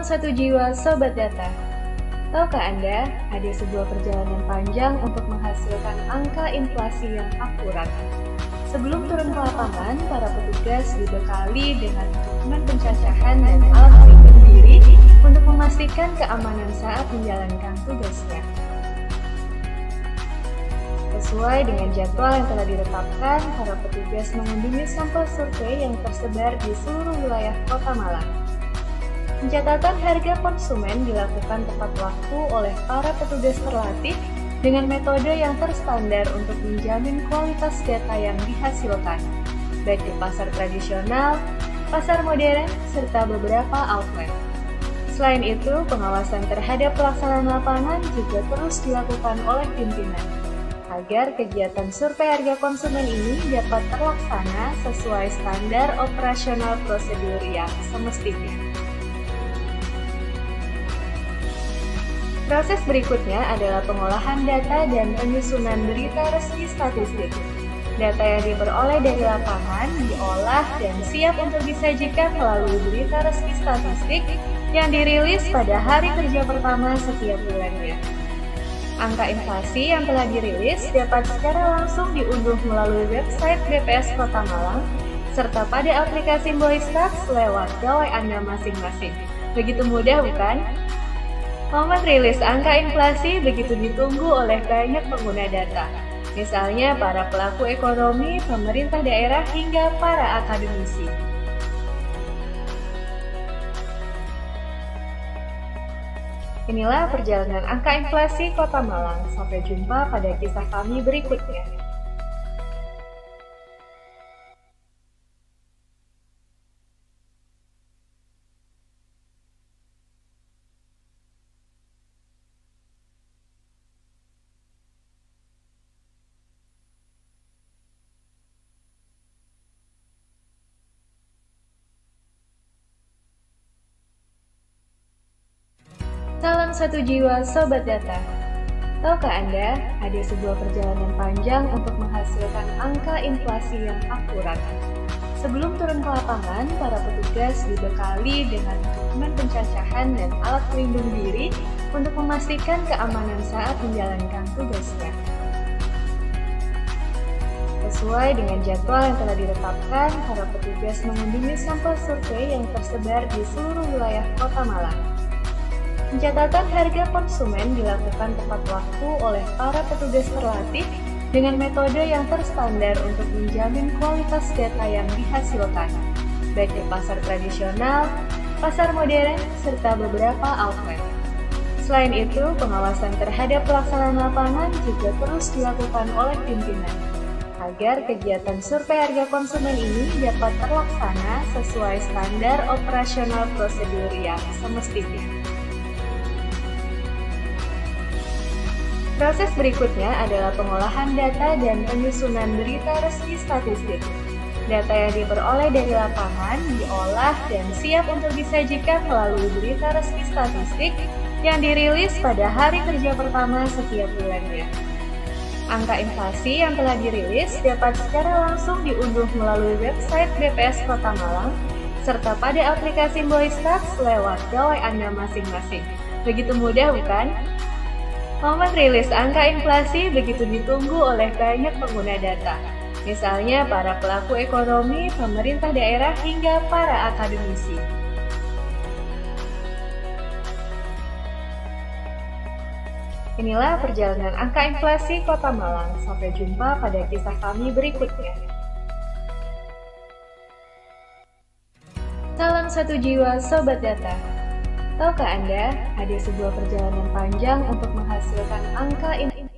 Salam satu jiwa sobat data. Tahukah Anda, ada sebuah perjalanan panjang untuk menghasilkan angka inflasi yang akurat. Sebelum turun ke lapangan, para petugas dibekali dengan dokumen pencacahan dan alat pelindung diri untuk memastikan keamanan saat menjalankan tugasnya. Sesuai dengan jadwal yang telah ditetapkan, para petugas mengunjungi sampel survei yang tersebar di seluruh wilayah Kota Malang. Pencatatan harga konsumen dilakukan tepat waktu oleh para petugas terlatih dengan metode yang terstandar untuk menjamin kualitas data yang dihasilkan, baik di pasar tradisional, pasar modern, serta beberapa outlet. Selain itu, pengawasan terhadap pelaksanaan lapangan juga terus dilakukan oleh pimpinan, agar kegiatan survei harga konsumen ini dapat terlaksana sesuai standar operasional prosedur yang semestinya. Proses berikutnya adalah pengolahan data dan penyusunan berita resmi statistik. Data yang diperoleh dari lapangan diolah dan siap untuk disajikan melalui berita resmi statistik yang dirilis pada hari kerja pertama setiap bulannya. Angka inflasi yang telah dirilis dapat secara langsung diunduh melalui website BPS Kota Malang serta pada aplikasi Boystats lewat gawai Anda masing-masing. Begitu mudah bukan? momen rilis angka inflasi begitu ditunggu oleh banyak pengguna data, misalnya para pelaku ekonomi, pemerintah daerah, hingga para akademisi. Inilah perjalanan angka inflasi Kota Malang. Sampai jumpa pada kisah kami berikutnya. satu jiwa Sobat Data. Tahukah Anda, ada sebuah perjalanan panjang untuk menghasilkan angka inflasi yang akurat. Sebelum turun ke lapangan, para petugas dibekali dengan dokumen pencacahan dan alat pelindung diri untuk memastikan keamanan saat menjalankan tugasnya. Sesuai dengan jadwal yang telah ditetapkan, para petugas mengunjungi sampel survei yang tersebar di seluruh wilayah Kota Malang. Pencatatan harga konsumen dilakukan tepat waktu oleh para petugas terlatih dengan metode yang terstandar untuk menjamin kualitas data yang dihasilkan, baik di pasar tradisional, pasar modern, serta beberapa outlet. Selain itu, pengawasan terhadap pelaksanaan lapangan juga terus dilakukan oleh pimpinan, agar kegiatan survei harga konsumen ini dapat terlaksana sesuai standar operasional prosedur yang semestinya. Proses berikutnya adalah pengolahan data dan penyusunan berita resmi statistik. Data yang diperoleh dari lapangan diolah dan siap untuk disajikan melalui berita resmi statistik yang dirilis pada hari kerja pertama setiap bulannya. Angka inflasi yang telah dirilis dapat secara langsung diunduh melalui website BPS Kota Malang serta pada aplikasi Boystats lewat gawai Anda masing-masing. Begitu mudah bukan? Momen rilis angka inflasi begitu ditunggu oleh banyak pengguna data, misalnya para pelaku ekonomi, pemerintah daerah, hingga para akademisi. Inilah perjalanan angka inflasi Kota Malang. Sampai jumpa pada kisah kami berikutnya. Salam satu jiwa, sobat data. Tahukah Anda, ada sebuah perjalanan panjang untuk menghasilkan angka ini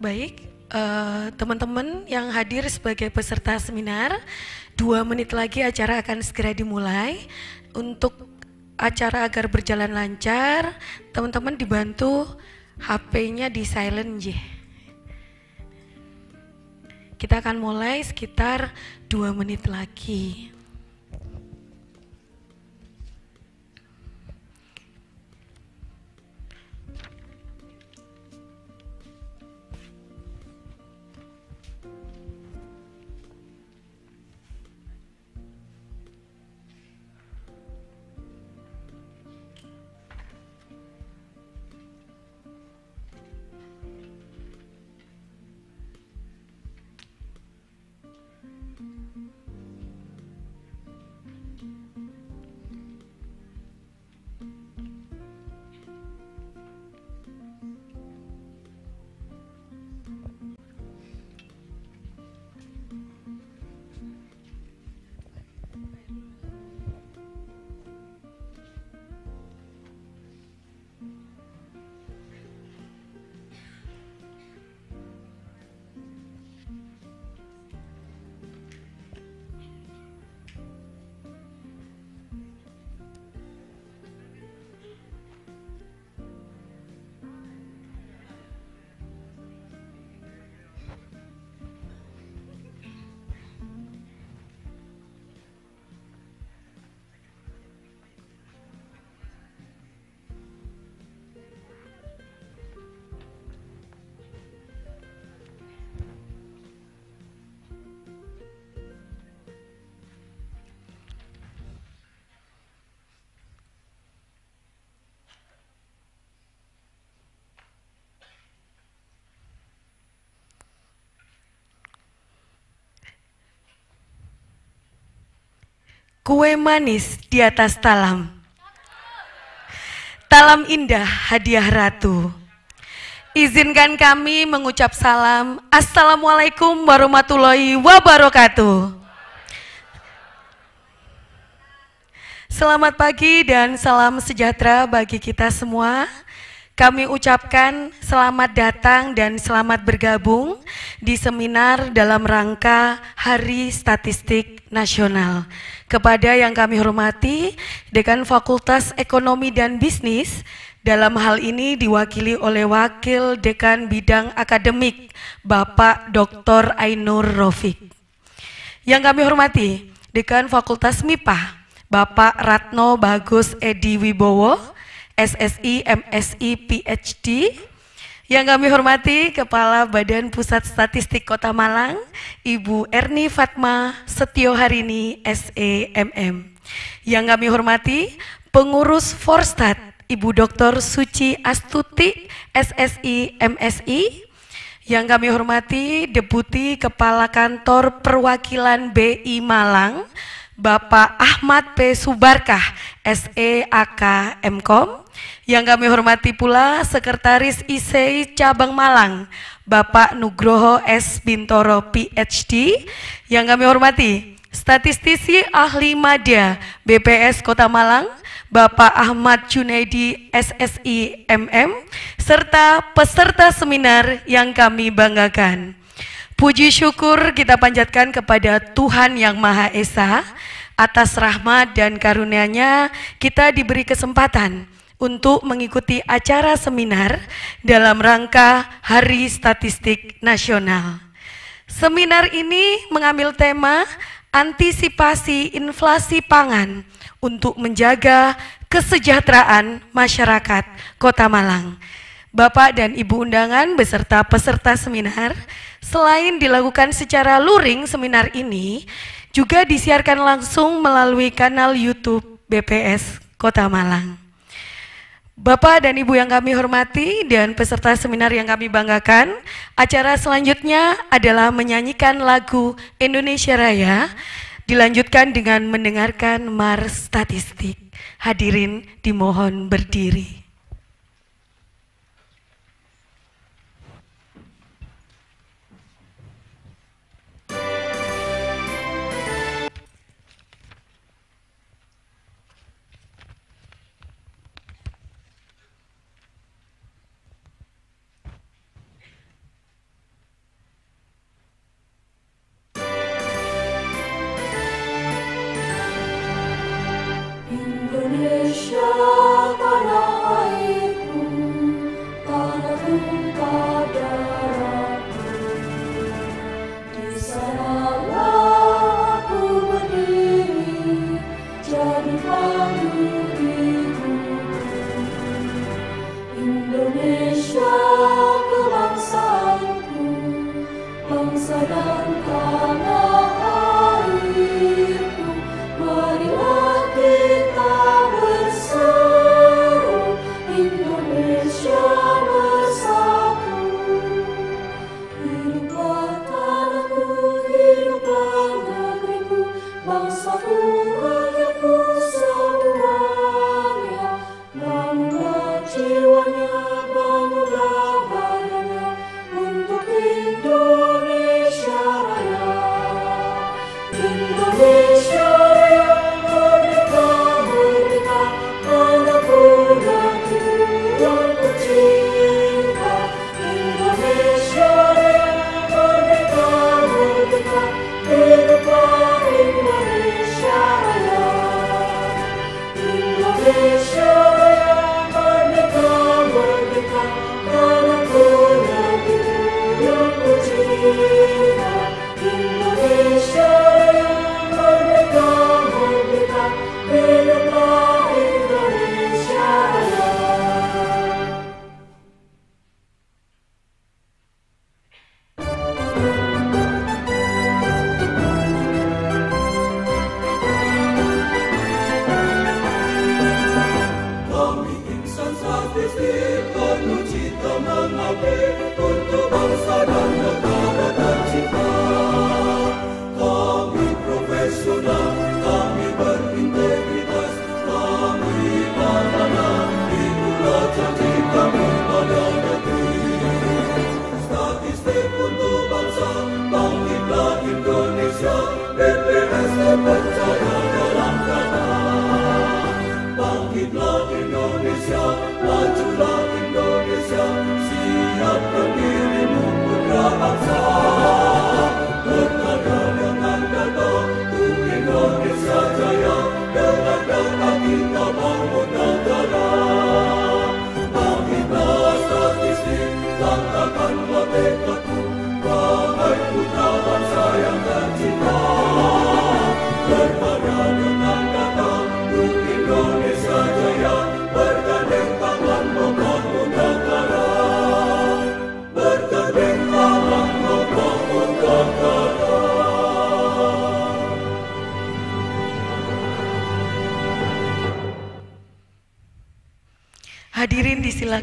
Baik, Eh, teman-teman uh, yang hadir sebagai peserta seminar. Dua menit lagi acara akan segera dimulai. Untuk acara agar berjalan lancar, teman-teman dibantu HP-nya di silent J. Kita akan mulai sekitar dua menit lagi. kue manis di atas talam. Talam indah hadiah ratu. Izinkan kami mengucap salam. Assalamualaikum warahmatullahi wabarakatuh. Selamat pagi dan salam sejahtera bagi kita semua. Kami ucapkan selamat datang dan selamat bergabung di seminar dalam rangka Hari Statistik Nasional. Kepada yang kami hormati, Dekan Fakultas Ekonomi dan Bisnis, dalam hal ini diwakili oleh Wakil Dekan Bidang Akademik, Bapak Dr. Ainur Rofik. Yang kami hormati, Dekan Fakultas MIPA, Bapak Ratno Bagus Edi Wibowo, SSI, MSI, PhD, yang kami hormati Kepala Badan Pusat Statistik Kota Malang, Ibu Erni Fatma Setio Harini SEMM. Yang kami hormati Pengurus Forstat Ibu Dr. Suci Astuti SSI MSI. Yang kami hormati Deputi Kepala Kantor Perwakilan BI Malang, Bapak Ahmad P. Subarkah SEAK MKOM yang kami hormati pula Sekretaris ISEI e Cabang Malang, Bapak Nugroho S. Bintoro PhD. Yang kami hormati Statistisi Ahli Madya BPS Kota Malang, Bapak Ahmad Junaidi SSI MM, serta peserta seminar yang kami banggakan. Puji syukur kita panjatkan kepada Tuhan Yang Maha Esa, atas rahmat dan karunia-Nya kita diberi kesempatan untuk mengikuti acara seminar dalam rangka Hari Statistik Nasional. Seminar ini mengambil tema antisipasi inflasi pangan untuk menjaga kesejahteraan masyarakat Kota Malang. Bapak dan Ibu undangan beserta peserta seminar, selain dilakukan secara luring seminar ini, juga disiarkan langsung melalui kanal YouTube BPS Kota Malang. Bapak dan Ibu yang kami hormati dan peserta seminar yang kami banggakan, acara selanjutnya adalah menyanyikan lagu Indonesia Raya, dilanjutkan dengan mendengarkan Mars Statistik. Hadirin dimohon berdiri. Sarah.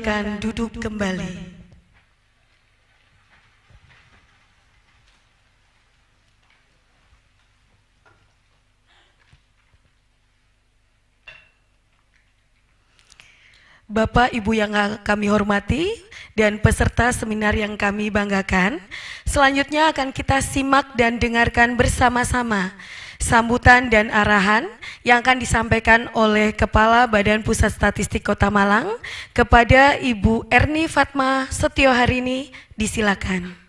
silakan duduk kembali. Bapak Ibu yang kami hormati dan peserta seminar yang kami banggakan, selanjutnya akan kita simak dan dengarkan bersama-sama sambutan dan arahan yang akan disampaikan oleh Kepala Badan Pusat Statistik Kota Malang kepada Ibu Erni Fatma Setioharini, disilakan.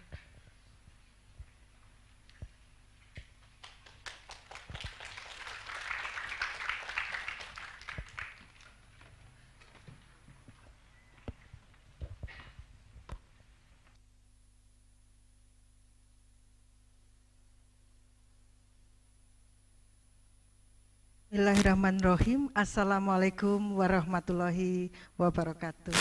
Bismillahirrahmanirrahim. Assalamualaikum warahmatullahi wabarakatuh.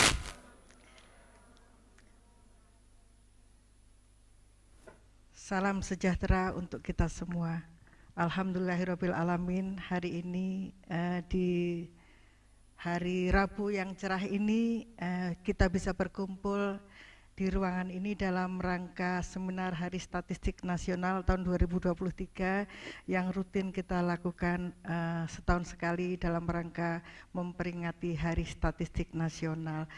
Salam sejahtera untuk kita semua. Alhamdulillahirabbil alamin. Hari ini uh, di hari Rabu yang cerah ini uh, kita bisa berkumpul di ruangan ini dalam rangka seminar Hari Statistik Nasional tahun 2023 yang rutin kita lakukan uh, setahun sekali dalam rangka memperingati Hari Statistik Nasional.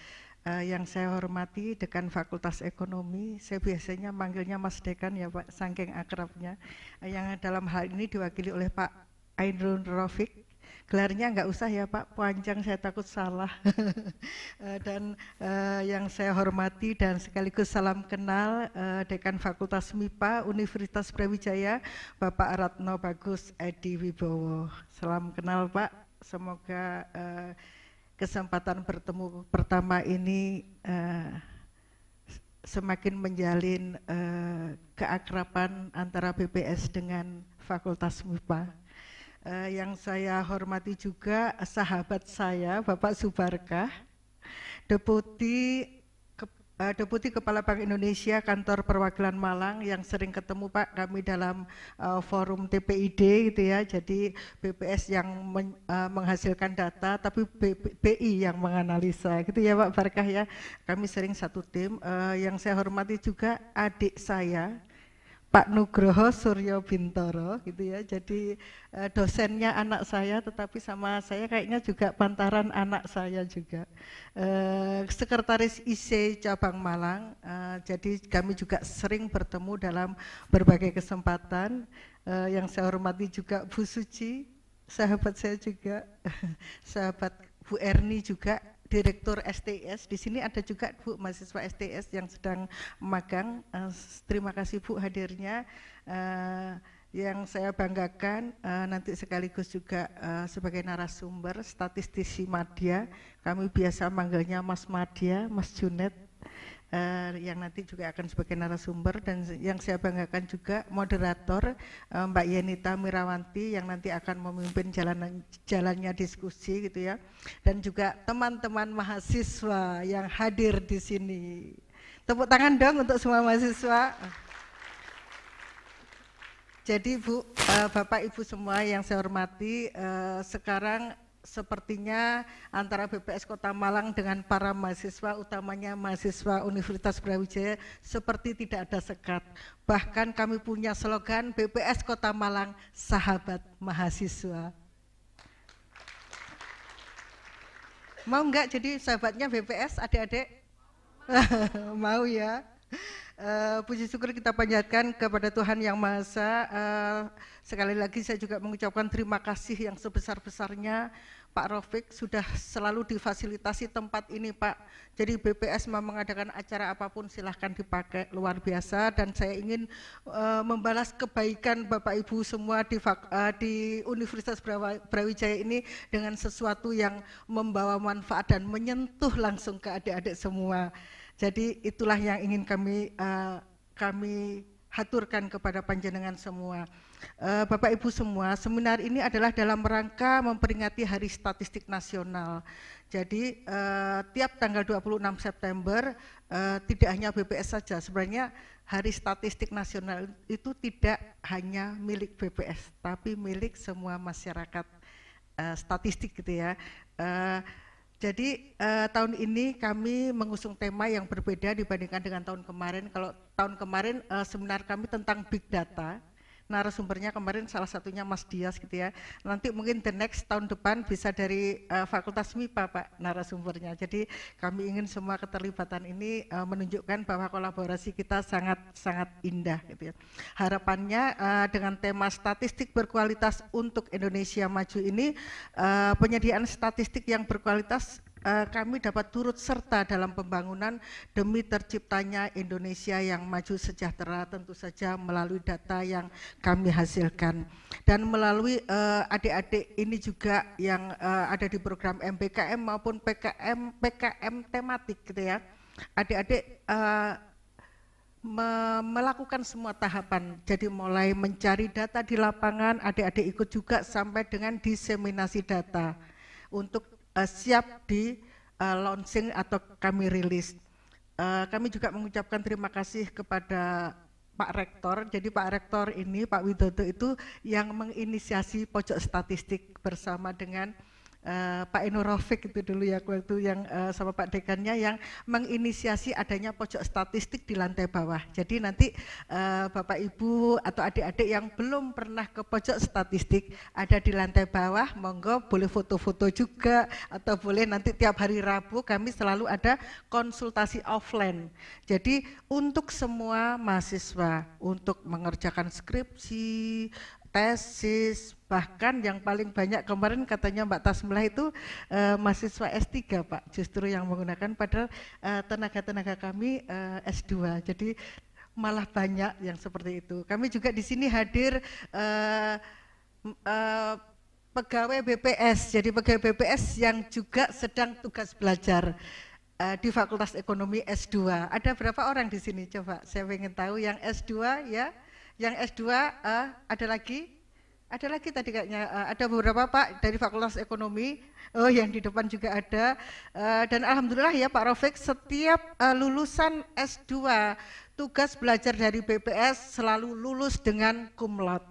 Uh, yang saya hormati Dekan Fakultas Ekonomi, saya biasanya manggilnya Mas Dekan ya Pak, sangking akrabnya, uh, yang dalam hal ini diwakili oleh Pak Ainrun Rofik, gelarnya nggak usah ya Pak, panjang saya takut salah. Eh, dan uh, yang saya hormati dan sekaligus salam kenal uh, Dekan Fakultas MIPA Universitas Brawijaya, Bapak Ratno Bagus Edi Wibowo. Salam kenal Pak, semoga uh, kesempatan bertemu pertama ini uh, semakin menjalin uh, keakraban antara BPS dengan Fakultas MIPA uh, yang saya hormati juga eh, sahabat saya Bapak Subarkah, Deputi eh, Deputi Kepala Bank Indonesia Kantor Perwakilan Malang yang sering ketemu Pak kami dalam uh, forum TPID gitu ya. Jadi BPS yang men, uh, menghasilkan data tapi BI yang menganalisa gitu ya Pak Barkah ya. Kami sering satu tim uh, yang saya hormati juga adik saya Pak Nugroho Suryo Bintoro gitu ya. Jadi eh, dosennya anak saya tetapi sama saya kayaknya juga pantaran anak saya juga. Eh, Sekretaris IC Cabang Malang. Eh, jadi kami juga sering bertemu dalam berbagai kesempatan. yang saya hormati juga Bu Suci, sahabat saya juga, sahabat Bu Erni juga Direktur STS. Di sini ada juga Bu mahasiswa STS yang sedang magang. Uh, terima kasih Bu hadirnya. Uh, yang saya banggakan uh, nanti sekaligus juga uh, sebagai narasumber statistisi Madya. Kami biasa manggilnya Mas Madya, Mas Junet uh, yang nanti juga akan sebagai narasumber dan yang saya banggakan juga moderator uh, Mbak Yenita Mirawanti yang nanti akan memimpin jalan jalannya diskusi gitu ya dan juga teman-teman mahasiswa yang hadir di sini tepuk tangan dong untuk semua mahasiswa jadi Bu, eh, Bapak Ibu semua yang saya hormati, sekarang sepertinya antara BPS Kota Malang dengan para mahasiswa, utamanya mahasiswa Universitas Brawijaya, seperti tidak ada sekat. Bahkan kami punya slogan BPS Kota Malang, sahabat mahasiswa. Mau enggak jadi sahabatnya BPS adik-adik? Mau ya. Uh, puji syukur kita panjatkan kepada Tuhan Yang Maha Esa. Uh, sekali lagi saya juga mengucapkan terima kasih yang sebesar-besarnya Pak Rofik sudah selalu difasilitasi tempat ini Pak. Jadi BPS mau mengadakan acara apapun silahkan dipakai luar biasa dan saya ingin uh, membalas kebaikan Bapak Ibu semua di, uh, di Universitas Brawijaya ini dengan sesuatu yang membawa manfaat dan menyentuh langsung ke adik-adik semua. Jadi itulah yang ingin kami uh, kami haturkan kepada panjenengan semua. Eh, Bapak Ibu semua, seminar ini adalah dalam rangka memperingati Hari Statistik Nasional. Jadi uh, tiap tanggal 26 September uh, tidak hanya BPS saja, sebenarnya Hari Statistik Nasional itu tidak hanya milik BPS, tapi milik semua masyarakat uh, statistik gitu ya. Uh, jadi eh, tahun ini kami mengusung tema yang berbeda dibandingkan dengan tahun kemarin. Kalau tahun kemarin eh, seminar kami tentang big data, narasumbernya kemarin salah satunya Mas Dias gitu ya. Nanti mungkin the next tahun depan bisa dari uh, Fakultas MIPA Pak narasumbernya. Jadi kami ingin semua keterlibatan ini uh, menunjukkan bahwa kolaborasi kita sangat sangat indah gitu ya. Harapannya uh, dengan tema statistik berkualitas untuk Indonesia maju ini uh, penyediaan statistik yang berkualitas Eh, kami dapat turut serta dalam pembangunan demi terciptanya Indonesia yang maju sejahtera tentu saja melalui data yang kami hasilkan dan melalui eh, adik-adik uh, ini juga yang uh, ada di program MBKM maupun PKM PKM tematik gitu ya adik-adik melakukan semua tahapan. Jadi mulai mencari data di lapangan, adik-adik ikut juga sampai dengan diseminasi data untuk uh, siap di uh, launching atau kami rilis. Uh, kami juga mengucapkan terima kasih kepada Pak Rektor. Jadi Pak Rektor ini, Pak Widodo itu yang menginisiasi pojok statistik bersama dengan Eh, Pak Eno Rofik itu dulu ya waktu yang uh, sama Pak Dekannya yang menginisiasi adanya pojok statistik di lantai bawah. Jadi nanti uh, Bapak Ibu atau adik-adik yang belum pernah ke pojok statistik ada di lantai bawah, monggo boleh foto-foto juga atau boleh nanti tiap hari Rabu kami selalu ada konsultasi offline. Jadi untuk semua mahasiswa untuk mengerjakan skripsi, tesis, bahkan yang paling banyak kemarin katanya Mbak Tasmela itu uh, mahasiswa S3 Pak, justru yang menggunakan padahal eh, tenaga-tenaga uh, kami uh, eh, S2. Jadi malah banyak yang seperti itu. Kami juga di sini hadir pegawai BPS, jadi pegawai BPS yang juga sedang tugas belajar di Fakultas Ekonomi S2. Ada berapa orang di sini? Coba saya ingin tahu yang S2 ya yang S2 uh, eh, ada lagi? Ada lagi tadi kayaknya uh, ada beberapa Pak dari Fakultas Ekonomi oh yang di depan juga ada uh, dan alhamdulillah ya Pak Rofik setiap uh, lulusan S2 tugas belajar dari BPS selalu lulus dengan kumlot.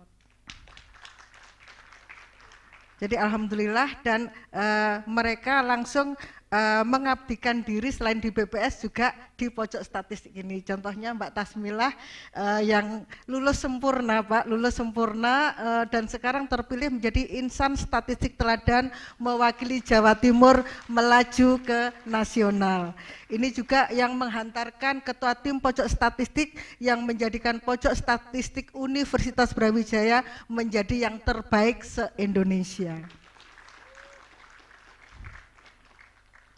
Jadi alhamdulillah dan uh, mereka langsung Eh, mengabdikan diri selain di BPS juga di pojok statistik ini. Contohnya Mbak Tasmilah uh, yang lulus sempurna, Pak, lulus sempurna uh, dan sekarang terpilih menjadi insan statistik teladan mewakili Jawa Timur melaju ke nasional. Ini juga yang menghantarkan ketua tim pojok statistik yang menjadikan pojok statistik Universitas Brawijaya menjadi yang terbaik se-Indonesia.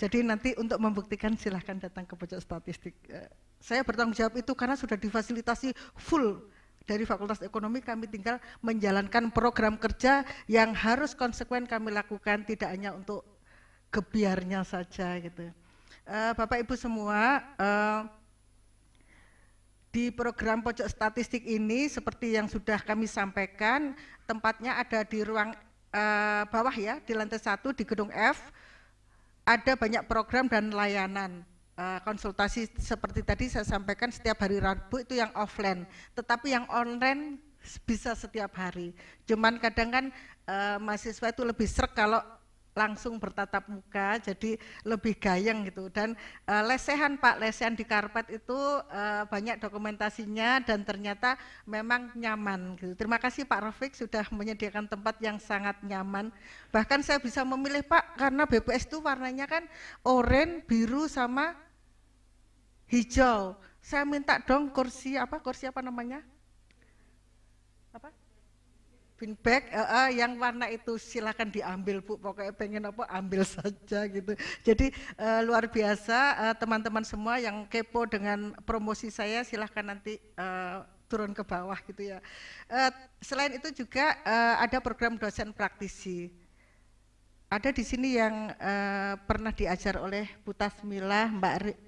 Jadi nanti untuk membuktikan silahkan datang ke pojok statistik. Eh, saya bertanggung jawab itu karena sudah difasilitasi full dari Fakultas Ekonomi kami tinggal menjalankan program kerja yang harus konsekuen kami lakukan tidak hanya untuk gebiarnya saja gitu. Eh, Bapak Ibu semua eh, di program pojok statistik ini seperti yang sudah kami sampaikan tempatnya ada di ruang bawah ya di lantai satu di gedung F ada banyak program dan layanan eh, konsultasi seperti tadi saya sampaikan setiap hari Rabu itu yang offline, tetapi yang online bisa setiap hari. Cuman kadang kan uh, mahasiswa itu lebih serak kalau langsung bertatap muka jadi lebih gayeng gitu dan e, lesehan Pak lesehan di karpet itu e, banyak dokumentasinya dan ternyata memang nyaman gitu. Terima kasih Pak Rafiq sudah menyediakan tempat yang sangat nyaman. Bahkan saya bisa memilih Pak karena BPS itu warnanya kan oranye, biru sama hijau. Saya minta dong kursi apa kursi apa namanya? Pinback, uh, eh, eh, yang warna itu silahkan diambil bu pokoknya pengen apa ambil saja gitu jadi uh, luar biasa teman-teman uh, semua yang kepo dengan promosi saya silahkan nanti uh, turun ke bawah gitu ya selain itu juga ada program dosen praktisi ada di sini yang pernah diajar oleh Bu Tasmila Mbak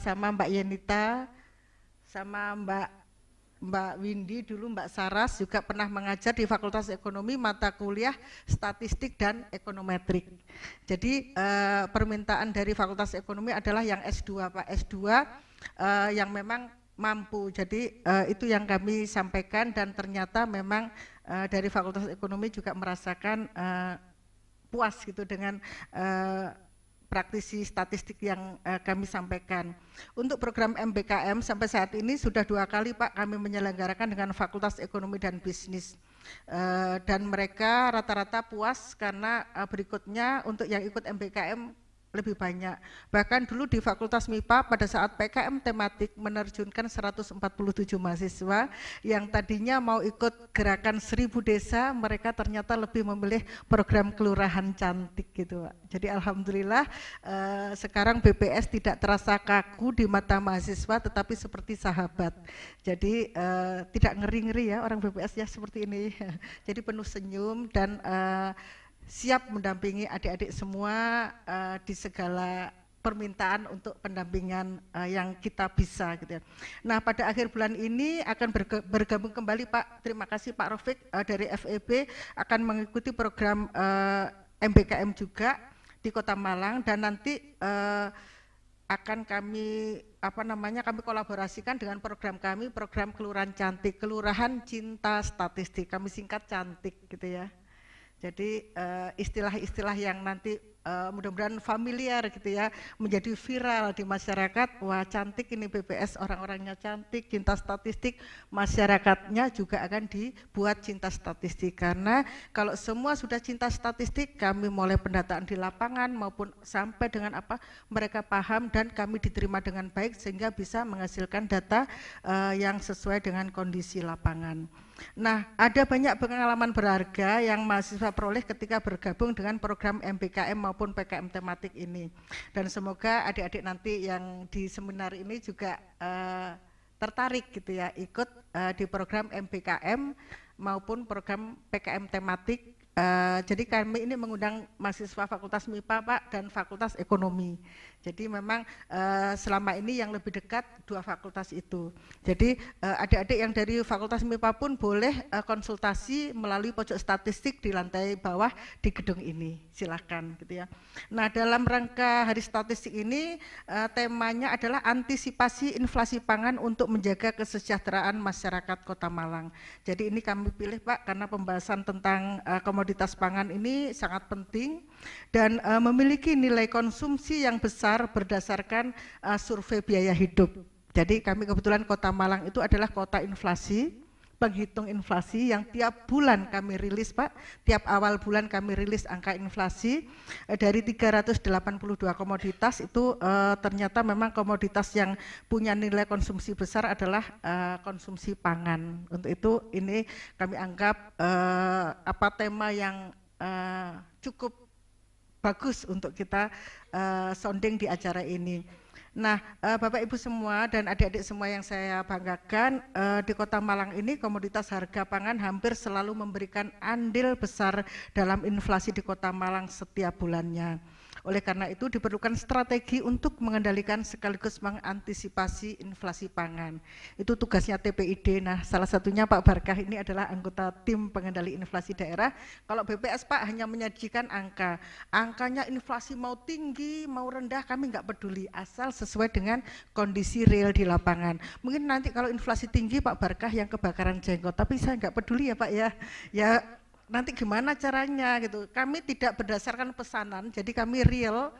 sama Mbak Yenita sama Mbak Mbak Windy dulu Mbak Saras juga pernah mengajar di Fakultas Ekonomi mata kuliah Statistik dan Ekonometrik. Jadi eh, permintaan dari Fakultas Ekonomi adalah yang S2 Pak S2 eh, yang memang mampu. Jadi eh, itu yang kami sampaikan dan ternyata memang eh, dari Fakultas Ekonomi juga merasakan eh, puas gitu dengan eh, praktisi statistik yang uh, kami sampaikan. Untuk program MBKM sampai saat ini sudah dua kali Pak kami menyelenggarakan dengan Fakultas Ekonomi dan Bisnis. Uh, dan mereka rata-rata puas karena uh, berikutnya untuk yang ikut MBKM lebih banyak. Bahkan dulu di Fakultas MIPA pada saat PKM tematik menerjunkan 147 mahasiswa yang tadinya mau ikut gerakan Seribu desa, mereka ternyata lebih memilih program kelurahan cantik gitu, Pak. Jadi alhamdulillah eh, sekarang BPS tidak terasa kaku di mata mahasiswa tetapi seperti sahabat. Jadi eh, tidak ngeri-ngeri ya orang BPS ya seperti ini. Jadi penuh senyum dan eh, siap mendampingi adik-adik semua uh, di segala permintaan untuk pendampingan uh, yang kita bisa gitu ya. Nah, pada akhir bulan ini akan berge bergabung kembali Pak. Terima kasih Pak Rofik uh, eh, dari FEB akan mengikuti program uh, MBKM juga di Kota Malang dan nanti uh, akan kami apa namanya kami kolaborasikan dengan program kami program Kelurahan Cantik, Kelurahan Cinta Statistik. Kami singkat Cantik gitu ya. Jadi eh, istilah-istilah yang nanti eh, mudah-mudahan familiar gitu ya menjadi viral di masyarakat wah cantik ini BPS orang-orangnya cantik cinta statistik masyarakatnya juga akan dibuat cinta statistik karena kalau semua sudah cinta statistik kami mulai pendataan di lapangan maupun sampai dengan apa mereka paham dan kami diterima dengan baik sehingga bisa menghasilkan data eh, yang sesuai dengan kondisi lapangan. Nah, ada banyak pengalaman berharga yang mahasiswa peroleh ketika bergabung dengan program MBKM maupun PKM tematik ini. Dan semoga adik-adik nanti yang di seminar ini juga uh, tertarik gitu ya ikut uh, di program MBKM maupun program PKM tematik. Uh, jadi kami ini mengundang mahasiswa Fakultas MIPA Pak dan Fakultas Ekonomi. Jadi memang uh, selama ini yang lebih dekat dua fakultas itu. Jadi eh, adik-adik uh, yang dari Fakultas MIPA pun boleh uh, konsultasi melalui pojok statistik di lantai bawah di gedung ini. Silakan gitu ya. Nah, dalam rangka Hari Statistik ini temanya adalah antisipasi inflasi pangan untuk menjaga kesejahteraan masyarakat Kota Malang. Jadi ini kami pilih Pak karena pembahasan tentang komoditas pangan ini sangat penting dan memiliki nilai konsumsi yang besar besar berdasarkan uh, survei biaya hidup. Jadi kami kebetulan Kota Malang itu adalah kota inflasi, penghitung inflasi yang tiap bulan kami rilis Pak, tiap awal bulan kami rilis angka inflasi eh, dari 382 komoditas itu eh, ternyata memang komoditas yang punya nilai konsumsi besar adalah eh, konsumsi pangan. Untuk itu ini kami anggap eh, apa tema yang eh, cukup bagus untuk kita uh, sounding di acara ini. Nah, uh, Bapak Ibu semua dan adik-adik semua yang saya banggakan, uh, di Kota Malang ini komoditas harga pangan hampir selalu memberikan andil besar dalam inflasi di Kota Malang setiap bulannya. Oleh karena itu diperlukan strategi untuk mengendalikan sekaligus mengantisipasi inflasi pangan. Itu tugasnya TPID. Nah, salah satunya Pak Barkah ini adalah anggota tim pengendali inflasi daerah. Kalau BPS Pak hanya menyajikan angka. Angkanya inflasi mau tinggi, mau rendah kami nggak peduli asal sesuai dengan kondisi real di lapangan. Mungkin nanti kalau inflasi tinggi Pak Barkah yang kebakaran jenggot, tapi saya nggak peduli ya Pak ya. Ya nanti gimana caranya gitu. Kami tidak berdasarkan pesanan, jadi kami real.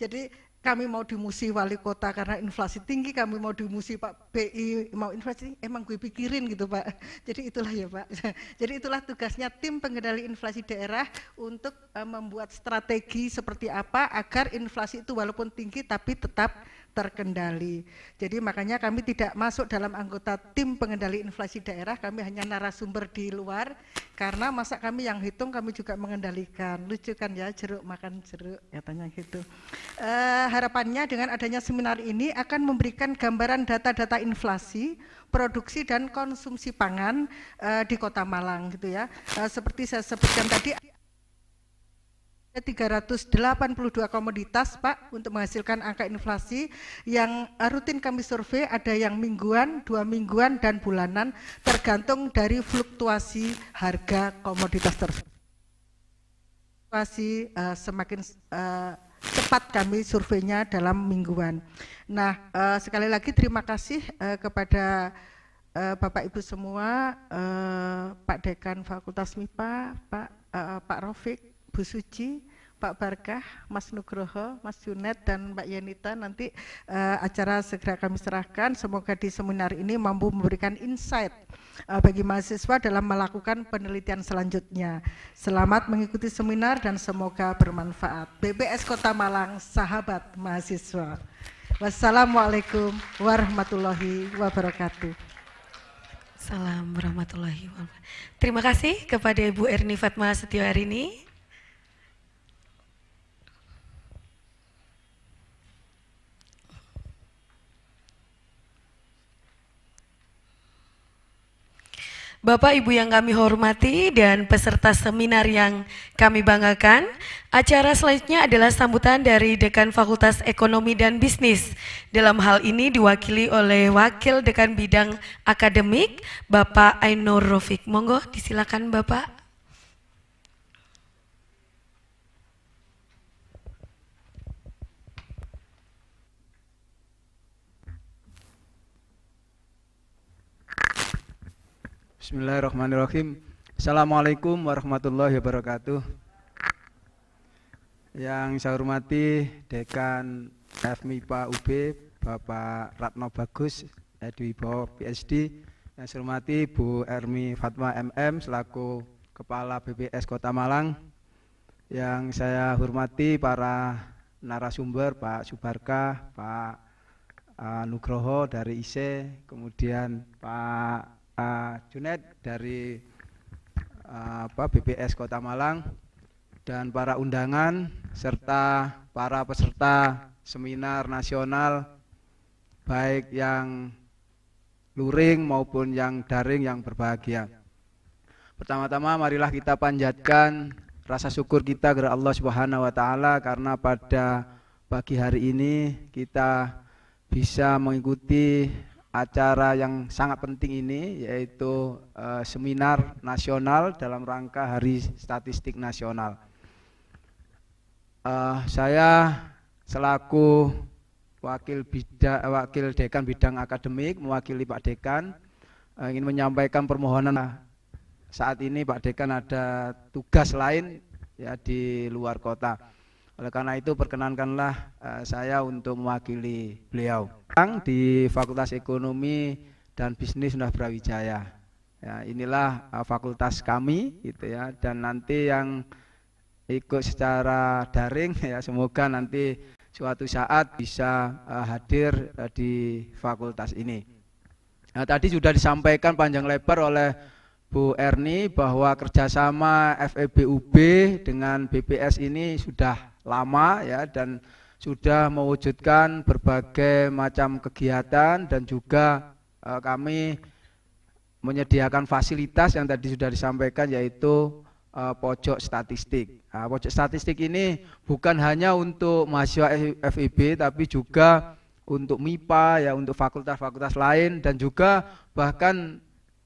Jadi kami mau dimusi wali kota karena inflasi tinggi, kami mau dimusi Pak BI mau inflasi tinggi, emang gue pikirin gitu Pak. Jadi itulah ya Pak. Jadi itulah tugasnya tim pengendali inflasi daerah untuk eh, membuat strategi seperti apa agar inflasi itu walaupun tinggi tapi tetap terkendali. Jadi makanya kami tidak masuk dalam anggota tim pengendali inflasi daerah, kami hanya narasumber di luar karena masa kami yang hitung kami juga mengendalikan. Lucu kan ya jeruk makan jeruk katanya gitu. E, harapannya dengan adanya seminar ini akan memberikan gambaran data-data inflasi, produksi dan konsumsi pangan e, di Kota Malang gitu ya. E, seperti saya sebutkan tadi 382 komoditas Pak untuk menghasilkan angka inflasi yang eh, rutin kami survei ada yang mingguan, dua mingguan, dan bulanan tergantung dari fluktuasi harga komoditas tersebut. Fluktuasi uh, semakin uh, cepat kami surveinya dalam mingguan. Nah uh, sekali lagi terima kasih uh, kepada Bapak Ibu semua, Pak Dekan Fakultas MIPA, Pak, Pak Rofik, Bu Suci, Pak Barkah, Mas Nugroho, Mas Junet, dan Mbak Yanita nanti uh, acara segera kami serahkan. Semoga di seminar ini mampu memberikan insight uh, bagi mahasiswa dalam melakukan penelitian selanjutnya. Selamat mengikuti seminar dan semoga bermanfaat. BBS Kota Malang, sahabat mahasiswa. Wassalamualaikum warahmatullahi wabarakatuh. Salam warahmatullahi wabarakatuh. Terima kasih kepada Ibu Erni Fatma Setiawarini. ini. Bapak Ibu yang kami hormati dan peserta seminar yang kami banggakan, acara selanjutnya adalah sambutan dari Dekan Fakultas Ekonomi dan Bisnis. Dalam hal ini diwakili oleh Wakil Dekan Bidang Akademik, Bapak Ainur Rofik. Monggo disilakan Bapak. Bismillahirrahmanirrahim. Assalamualaikum warahmatullahi wabarakatuh. Yang saya hormati Dekan Pak UB Bapak Ratno Bagus Edwibowo PhD. Yang saya hormati Bu Ermi Fatma MM selaku Kepala BPS Kota Malang. Yang saya hormati para narasumber Pak Subarka, Pak eh, Nugroho dari IC, kemudian Pak uh, Junet dari uh, ah, BPS Kota Malang dan para undangan serta para peserta seminar nasional baik yang luring maupun yang daring yang berbahagia. Pertama-tama marilah kita panjatkan rasa syukur kita kepada Allah Subhanahu wa taala karena pada pagi hari ini kita bisa mengikuti acara yang sangat penting ini yaitu uh, seminar nasional dalam rangka Hari Statistik Nasional. Uh, saya selaku wakil bidang eh, wakil dekan bidang akademik mewakili Pak Dekan uh, ingin menyampaikan permohonan saat ini Pak Dekan ada tugas lain ya di luar kota. Oleh karena itu perkenankanlah uh, saya untuk mewakili beliau. Di Fakultas Ekonomi dan Bisnis Sudah Brawijaya. Ya, inilah uh, fakultas kami gitu ya dan nanti yang ikut secara daring ya semoga nanti suatu saat bisa uh, hadir uh, di fakultas ini. Nah, tadi sudah disampaikan panjang lebar oleh Bu Erni bahwa kerjasama FEBUB dengan BPS ini sudah lama ya dan sudah mewujudkan berbagai macam kegiatan dan juga e, kami menyediakan fasilitas yang tadi sudah disampaikan yaitu e, pojok statistik. Nah, pojok statistik ini bukan hanya untuk mahasiswa FIB tapi juga untuk MIPA ya untuk fakultas-fakultas lain dan juga bahkan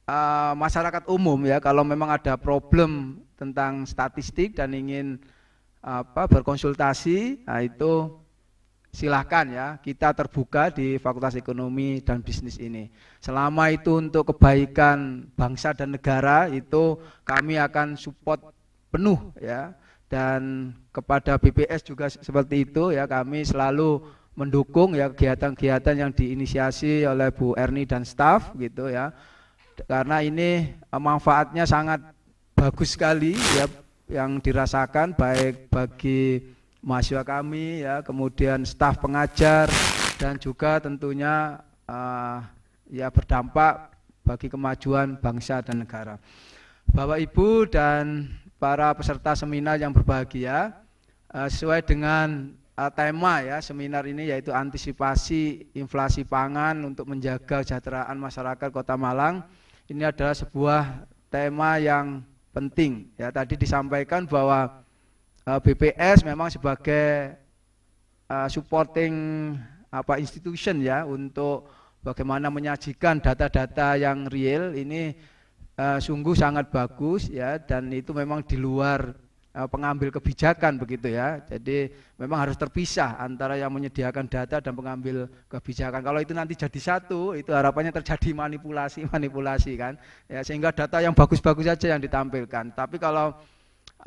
e, masyarakat umum ya kalau memang ada problem tentang statistik dan ingin apa berkonsultasi nah itu silahkan ya kita terbuka di Fakultas Ekonomi dan Bisnis ini selama itu untuk kebaikan bangsa dan negara itu kami akan support penuh ya dan kepada BPS juga seperti itu ya kami selalu mendukung ya kegiatan-kegiatan yang diinisiasi oleh Bu Erni dan staff gitu ya karena ini eh, manfaatnya sangat bagus sekali ya yang dirasakan baik bagi mahasiswa kami ya kemudian staf pengajar dan juga tentunya uh, ya berdampak bagi kemajuan bangsa dan negara. Bapak Ibu dan para peserta seminar yang berbahagia uh, sesuai dengan uh, tema ya seminar ini yaitu antisipasi inflasi pangan untuk menjaga kesejahteraan masyarakat Kota Malang. Ini adalah sebuah tema yang penting. Ya tadi disampaikan bahwa eh, BPS memang sebagai uh, supporting apa institution ya untuk bagaimana menyajikan data-data yang real ini eh, sungguh sangat bagus ya dan itu memang di luar Eh, pengambil kebijakan begitu ya. Jadi memang harus terpisah antara yang menyediakan data dan pengambil kebijakan. Kalau itu nanti jadi satu, itu harapannya terjadi manipulasi-manipulasi kan. Ya, sehingga data yang bagus-bagus saja yang ditampilkan. Tapi kalau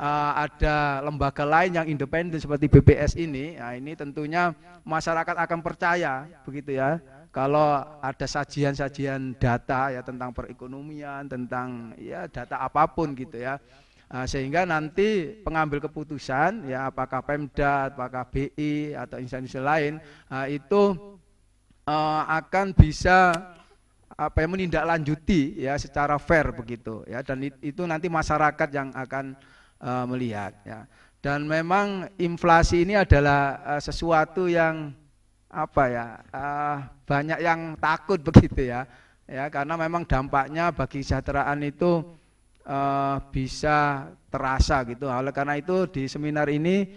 uh, ada lembaga lain yang independen seperti BPS ini, nah ini tentunya masyarakat akan percaya begitu ya. Kalau ada sajian-sajian data ya tentang perekonomian, tentang ya data apapun gitu ya Nah, sehingga nanti pengambil keputusan ya apakah Pemda, apakah BI atau instansi lain nah, itu uh, akan bisa apa yang menindaklanjuti ya secara fair begitu ya dan itu nanti masyarakat yang akan uh, melihat ya dan memang inflasi ini adalah uh, sesuatu yang apa ya uh, banyak yang takut begitu ya ya karena memang dampaknya bagi kesejahteraan itu uh, bisa terasa gitu. Oleh karena itu di seminar ini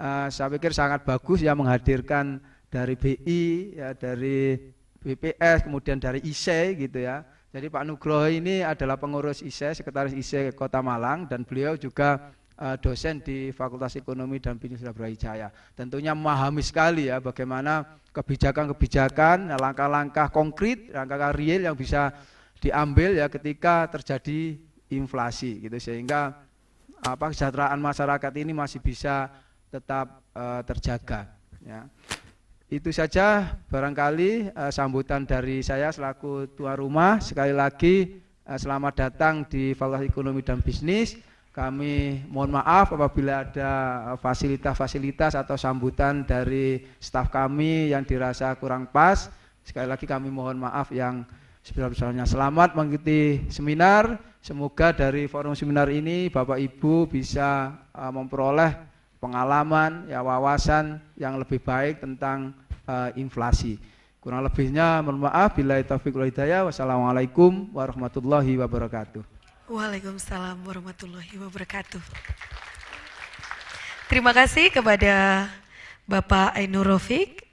uh, saya pikir sangat bagus ya menghadirkan dari BI, ya dari BPS, kemudian dari ISE gitu ya. Jadi Pak Nugroho ini adalah pengurus ISE, sekretaris ISE Kota Malang dan beliau juga uh, dosen di Fakultas Ekonomi dan Bisnis Brawijaya. Tentunya memahami sekali ya bagaimana kebijakan-kebijakan, langkah-langkah konkret, langkah-langkah real yang bisa diambil ya ketika terjadi inflasi gitu sehingga apa kesejahteraan masyarakat ini masih bisa tetap uh, terjaga ya. Itu saja barangkali uh, sambutan dari saya selaku tuan rumah sekali lagi uh, selamat datang di Fakultas Ekonomi dan Bisnis. Kami mohon maaf apabila ada fasilitas-fasilitas atau sambutan dari staf kami yang dirasa kurang pas. Sekali lagi kami mohon maaf yang sebesar-besarnya. Selamat mengikuti seminar. Semoga dari forum seminar ini Bapak Ibu bisa uh, memperoleh pengalaman ya wawasan yang lebih baik tentang uh, inflasi. Kurang lebihnya mohon maaf bila taufik wal hidayah. Wassalamualaikum warahmatullahi wabarakatuh. Waalaikumsalam warahmatullahi wabarakatuh. Terima kasih kepada Bapak Ainur Rafiq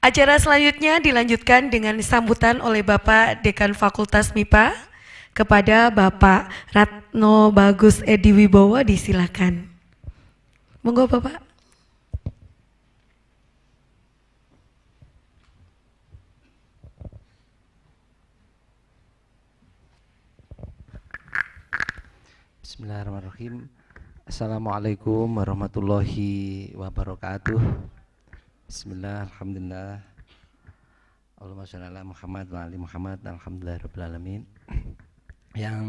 Acara selanjutnya dilanjutkan dengan sambutan oleh Bapak Dekan Fakultas MIPA kepada Bapak Ratno Bagus Edi Wibowo disilakan. Monggo Bapak. Bismillahirrahmanirrahim. Assalamualaikum warahmatullahi wabarakatuh. Bismillah, Alhamdulillah Allahumma sholli ala Muhammad wa ali Muhammad Alhamdulillah Rabbil Alamin Yang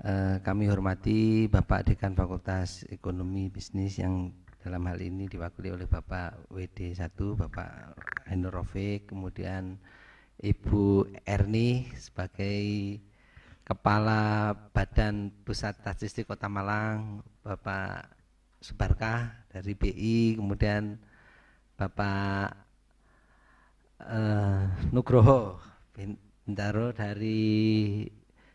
eh, kami hormati Bapak Dekan Fakultas Ekonomi Bisnis yang dalam hal ini diwakili oleh Bapak WD1 Bapak Hendro Rofi, kemudian Ibu Erni sebagai Kepala Badan Pusat Statistik Kota Malang Bapak Subarkah dari BI kemudian Bapak uh, Nugroho Bintaro dari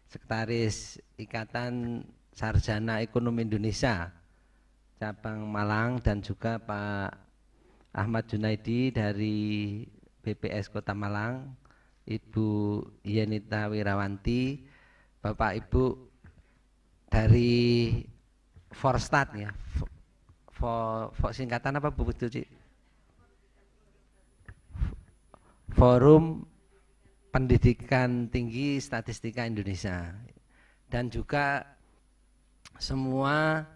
Sekretaris Ikatan Sarjana Ekonomi Indonesia cabang Malang dan juga Pak Ahmad Junaidi dari BPS Kota Malang, Ibu Yenita Wirawanti, Bapak Ibu dari Forstat ya. For, for singkatan apa Bu Cik? Forum Pendidikan Tinggi Statistika Indonesia dan juga semua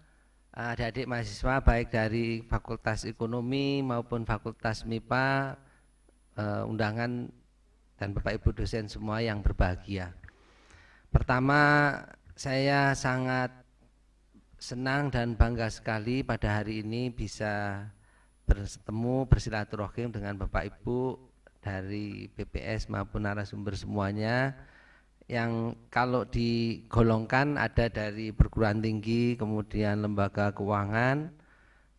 eh, adik-adik mahasiswa baik dari Fakultas Ekonomi maupun Fakultas MIPA eh, undangan dan Bapak Ibu dosen semua yang berbahagia. Pertama, saya sangat senang dan bangga sekali pada hari ini bisa bertemu bersilaturahim dengan Bapak Ibu dari BPS maupun narasumber semuanya yang kalau digolongkan ada dari perguruan tinggi, kemudian lembaga keuangan,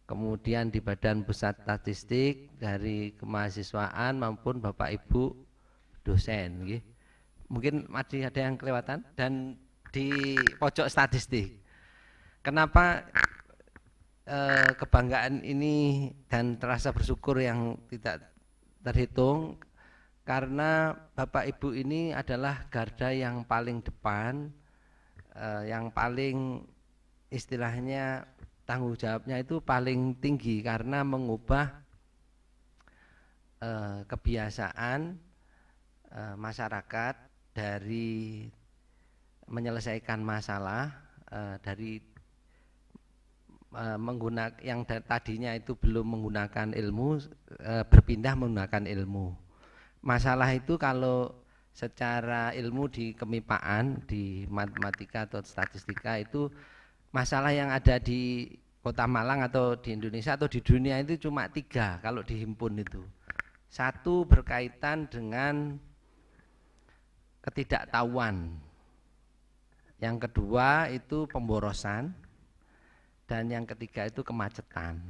kemudian di Badan Pusat Statistik dari kemahasiswaan maupun Bapak Ibu dosen Mungkin masih ada yang kelewatan dan di pojok statistik. Kenapa eh, kebanggaan ini dan terasa bersyukur yang tidak terhitung karena Bapak Ibu ini adalah garda yang paling depan, eh, yang paling istilahnya tanggung jawabnya itu paling tinggi karena mengubah eh, kebiasaan eh, masyarakat dari menyelesaikan masalah eh, dari Eh, menggunakan yang tadinya itu belum menggunakan ilmu eh, berpindah menggunakan ilmu. Masalah itu kalau secara ilmu di kemipaan di matematika atau statistika itu masalah yang ada di kota Malang atau di Indonesia atau di dunia itu cuma tiga kalau dihimpun itu satu berkaitan dengan ketidaktahuan yang kedua itu pemborosan dan yang ketiga itu kemacetan.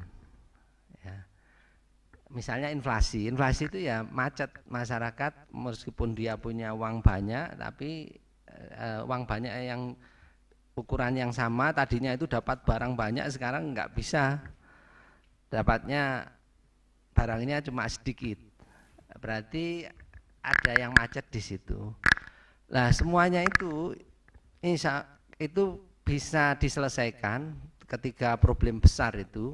Ya. Misalnya inflasi, inflasi itu ya macet masyarakat meskipun dia punya uang banyak, tapi e, uang banyak yang ukuran yang sama tadinya itu dapat barang banyak sekarang nggak bisa dapatnya barangnya cuma sedikit berarti ada yang macet di situ lah semuanya itu insya itu bisa diselesaikan ketiga problem besar itu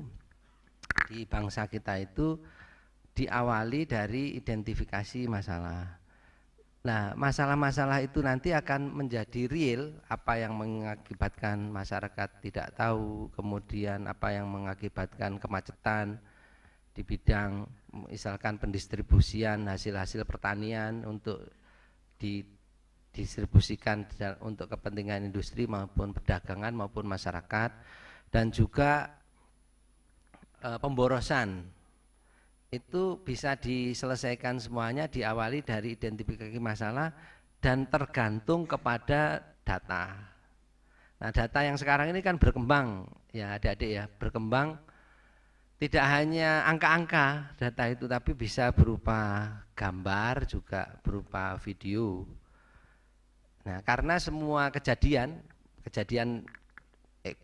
di bangsa kita itu diawali dari identifikasi masalah. Nah, masalah-masalah itu nanti akan menjadi real apa yang mengakibatkan masyarakat tidak tahu, kemudian apa yang mengakibatkan kemacetan di bidang misalkan pendistribusian hasil-hasil pertanian untuk didistribusikan untuk kepentingan industri maupun perdagangan maupun masyarakat dan juga e, pemborosan itu bisa diselesaikan semuanya diawali dari identifikasi masalah dan tergantung kepada data. Nah, data yang sekarang ini kan berkembang ya Adik-adik ya, berkembang tidak hanya angka-angka data itu tapi bisa berupa gambar juga berupa video. Nah, karena semua kejadian kejadian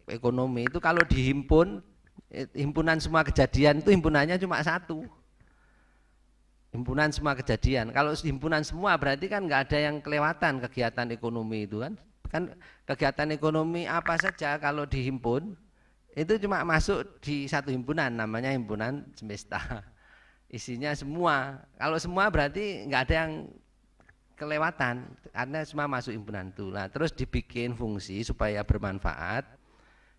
ekonomi itu kalau dihimpun eh, himpunan semua kejadian itu himpunannya cuma satu himpunan semua kejadian kalau himpunan semua berarti kan nggak ada yang kelewatan kegiatan ekonomi itu kan kan kegiatan ekonomi apa saja kalau dihimpun itu cuma masuk di satu himpunan namanya himpunan semesta isinya semua kalau semua berarti nggak ada yang kelewatan karena semua masuk himpunan itu lah. terus dibikin fungsi supaya bermanfaat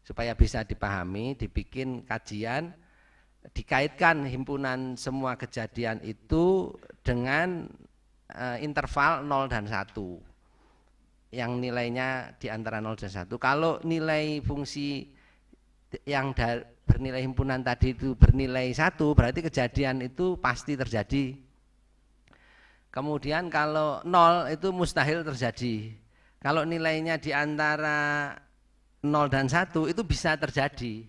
supaya bisa dipahami, dibikin kajian, dikaitkan himpunan semua kejadian itu dengan e, interval 0 dan 1 yang nilainya di antara 0 dan 1. Kalau nilai fungsi yang bernilai himpunan tadi itu bernilai 1 berarti kejadian itu pasti terjadi. Kemudian kalau 0 itu mustahil terjadi. Kalau nilainya di antara 0 dan 1 itu bisa terjadi.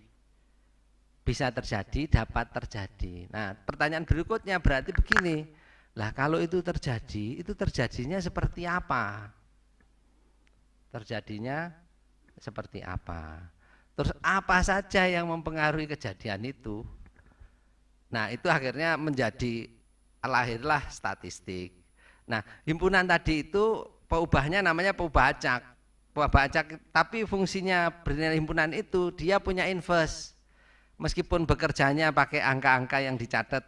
Bisa terjadi, dapat terjadi. Nah, pertanyaan berikutnya berarti begini. Lah, kalau itu terjadi, itu terjadinya seperti apa? Terjadinya seperti apa? Terus apa saja yang mempengaruhi kejadian itu? Nah, itu akhirnya menjadi lahirlah statistik. Nah, himpunan tadi itu peubahnya namanya peubah acak acak tapi fungsinya bernilai himpunan itu dia punya inverse meskipun bekerjanya pakai angka-angka yang dicatat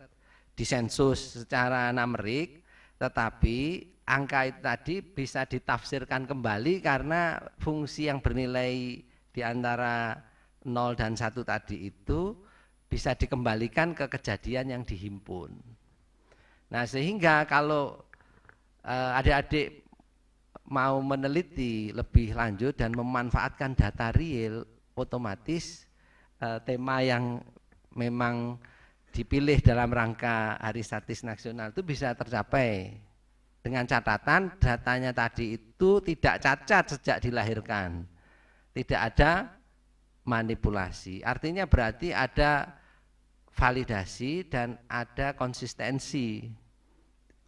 di sensus secara numerik tetapi angka itu tadi bisa ditafsirkan kembali karena fungsi yang bernilai di antara 0 dan 1 tadi itu bisa dikembalikan ke kejadian yang dihimpun. Nah, sehingga kalau eh, adik -adik mau meneliti lebih lanjut dan memanfaatkan data real otomatis eh, tema yang memang dipilih dalam rangka Hari Statis Nasional itu bisa tercapai dengan catatan datanya tadi itu tidak cacat sejak dilahirkan tidak ada manipulasi artinya berarti ada validasi dan ada konsistensi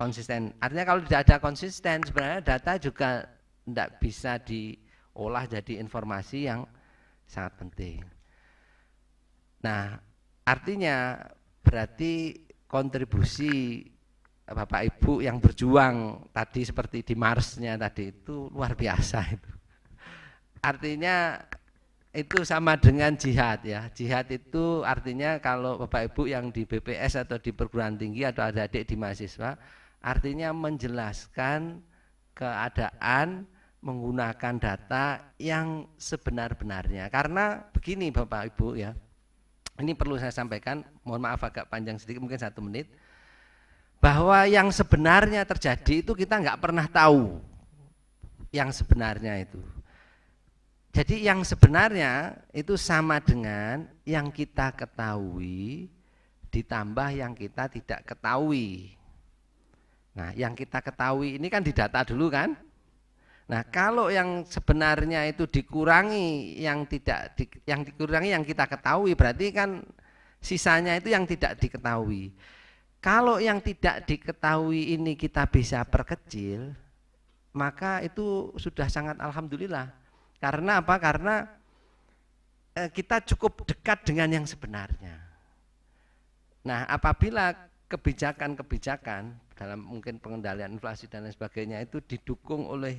konsisten. Artinya kalau tidak ada konsisten, sebenarnya data juga tidak bisa diolah jadi informasi yang sangat penting. Nah, artinya berarti kontribusi Bapak Ibu yang berjuang tadi seperti di Marsnya tadi itu luar biasa itu. Artinya itu sama dengan jihad ya. Jihad itu artinya kalau Bapak Ibu yang di BPS atau di perguruan tinggi atau ada adik di mahasiswa Artinya menjelaskan keadaan menggunakan data yang sebenar-benarnya. Karena begini Bapak Ibu ya, ini perlu saya sampaikan, mohon maaf agak panjang sedikit, mungkin satu menit, bahwa yang sebenarnya terjadi itu kita nggak pernah tahu yang sebenarnya itu. Jadi yang sebenarnya itu sama dengan yang kita ketahui ditambah yang kita tidak ketahui. Nah, yang kita ketahui ini kan didata hmm. dulu kan? Nah, kalau yang sebenarnya itu dikurangi yang tidak di, yang dikurangi yang kita ketahui berarti kan sisanya itu yang tidak diketahui. Kalau yang tidak diketahui ini kita bisa perkecil, maka itu sudah sangat alhamdulillah. Karena apa? Karena eh, kita cukup dekat dengan yang sebenarnya. Nah, apabila kebijakan-kebijakan dalam mungkin pengendalian inflasi dan lain sebagainya itu didukung oleh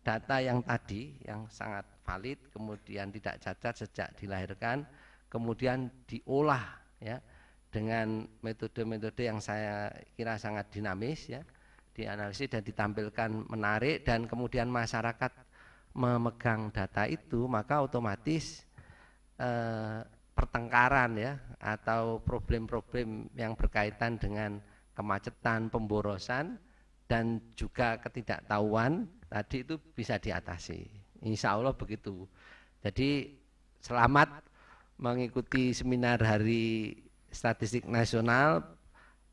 data yang tadi yang sangat valid kemudian tidak cacat sejak dilahirkan kemudian diolah ya dengan metode-metode yang saya kira sangat dinamis ya dianalisis dan ditampilkan menarik dan kemudian masyarakat memegang data itu maka otomatis eh, pertengkaran ya atau problem-problem yang berkaitan dengan kemacetan, pemborosan, dan juga ketidaktahuan tadi itu bisa diatasi. Insya Allah begitu. Jadi selamat mengikuti seminar hari statistik nasional.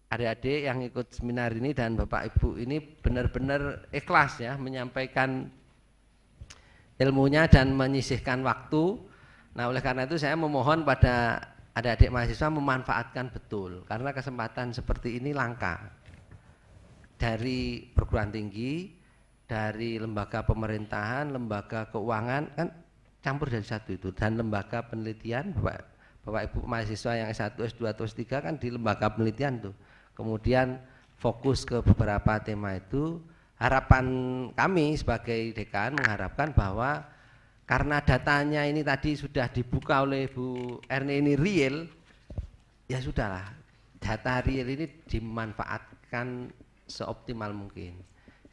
Adik-adik yang ikut seminar ini dan Bapak Ibu ini benar-benar ikhlas ya menyampaikan ilmunya dan menyisihkan waktu. Nah oleh karena itu saya memohon pada adik-adik mahasiswa memanfaatkan betul karena kesempatan seperti ini langka dari perguruan tinggi dari lembaga pemerintahan lembaga keuangan kan campur dari satu itu dan lembaga penelitian Bapak, Bapak Ibu mahasiswa yang S1 S2 atau S3 kan di lembaga penelitian tuh kemudian fokus ke beberapa tema itu harapan kami sebagai dekan mengharapkan bahwa karena datanya ini tadi sudah dibuka oleh Bu Erni ini real, ya sudahlah. Data real ini dimanfaatkan seoptimal mungkin.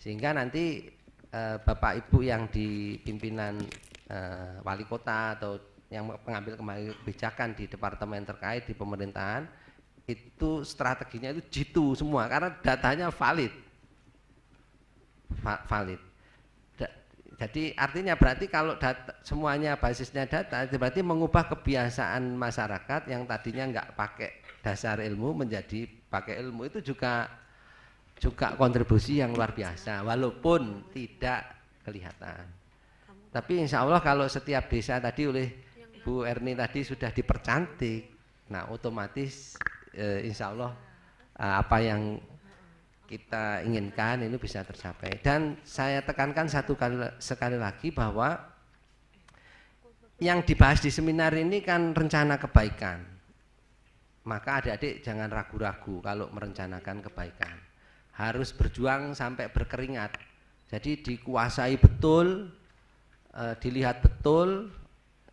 Sehingga nanti e, Bapak Ibu yang di pimpinan e, wali kota atau yang pengambil kebijakan di departemen terkait di pemerintahan itu strateginya itu jitu semua karena datanya valid. Va valid jadi artinya berarti kalau data, semuanya basisnya data, berarti mengubah kebiasaan masyarakat yang tadinya nggak pakai dasar ilmu menjadi pakai ilmu itu juga juga kontribusi yang luar biasa, walaupun tidak kelihatan. Tapi insya Allah kalau setiap desa tadi oleh Bu Erni tadi sudah dipercantik, nah otomatis eh, insya Allah eh, apa yang kita inginkan ini bisa tercapai. Dan saya tekankan satu kali sekali lagi bahwa yang dibahas di seminar ini kan rencana kebaikan. Maka adik-adik jangan ragu-ragu kalau merencanakan kebaikan. Harus berjuang sampai berkeringat. Jadi dikuasai betul, e, dilihat betul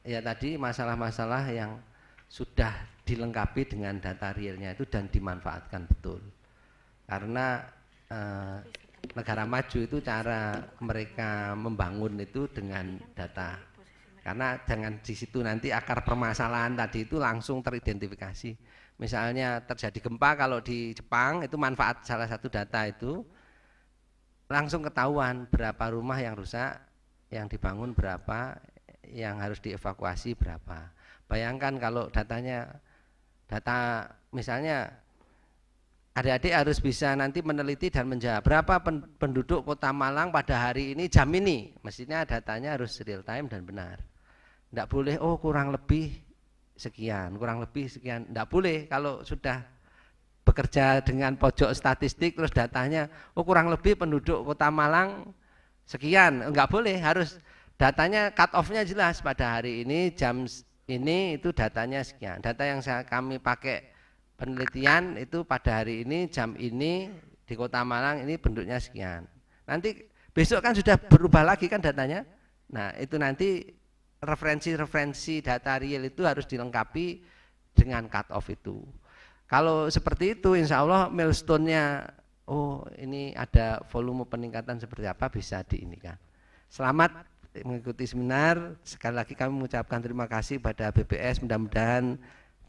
ya tadi masalah-masalah yang sudah dilengkapi dengan data realnya itu dan dimanfaatkan betul karena e, negara maju itu cara mereka membangun itu dengan data karena jangan di situ nanti akar permasalahan tadi itu langsung teridentifikasi misalnya terjadi gempa kalau di Jepang itu manfaat salah satu data itu langsung ketahuan berapa rumah yang rusak yang dibangun berapa yang harus dievakuasi berapa bayangkan kalau datanya data misalnya Adik-adik harus bisa nanti meneliti dan menjawab berapa penduduk Kota Malang pada hari ini jam ini. Mestinya datanya harus real time dan benar. Tidak boleh oh kurang lebih sekian, kurang lebih sekian. Tidak boleh kalau sudah bekerja dengan pojok statistik terus datanya oh kurang lebih penduduk Kota Malang sekian. Enggak boleh, harus datanya cut offnya jelas pada hari ini jam ini itu datanya sekian. Data yang saya, kami pakai penelitian itu pada hari ini jam ini di Kota Malang ini bentuknya sekian. Nanti besok kan sudah berubah lagi kan datanya. Nah, itu nanti referensi-referensi data real itu harus dilengkapi dengan cut off itu. Kalau seperti itu insya Allah milestone-nya oh ini ada volume peningkatan seperti apa bisa di ini kan. Selamat mengikuti seminar. Sekali lagi kami mengucapkan terima kasih pada BPS mudah-mudahan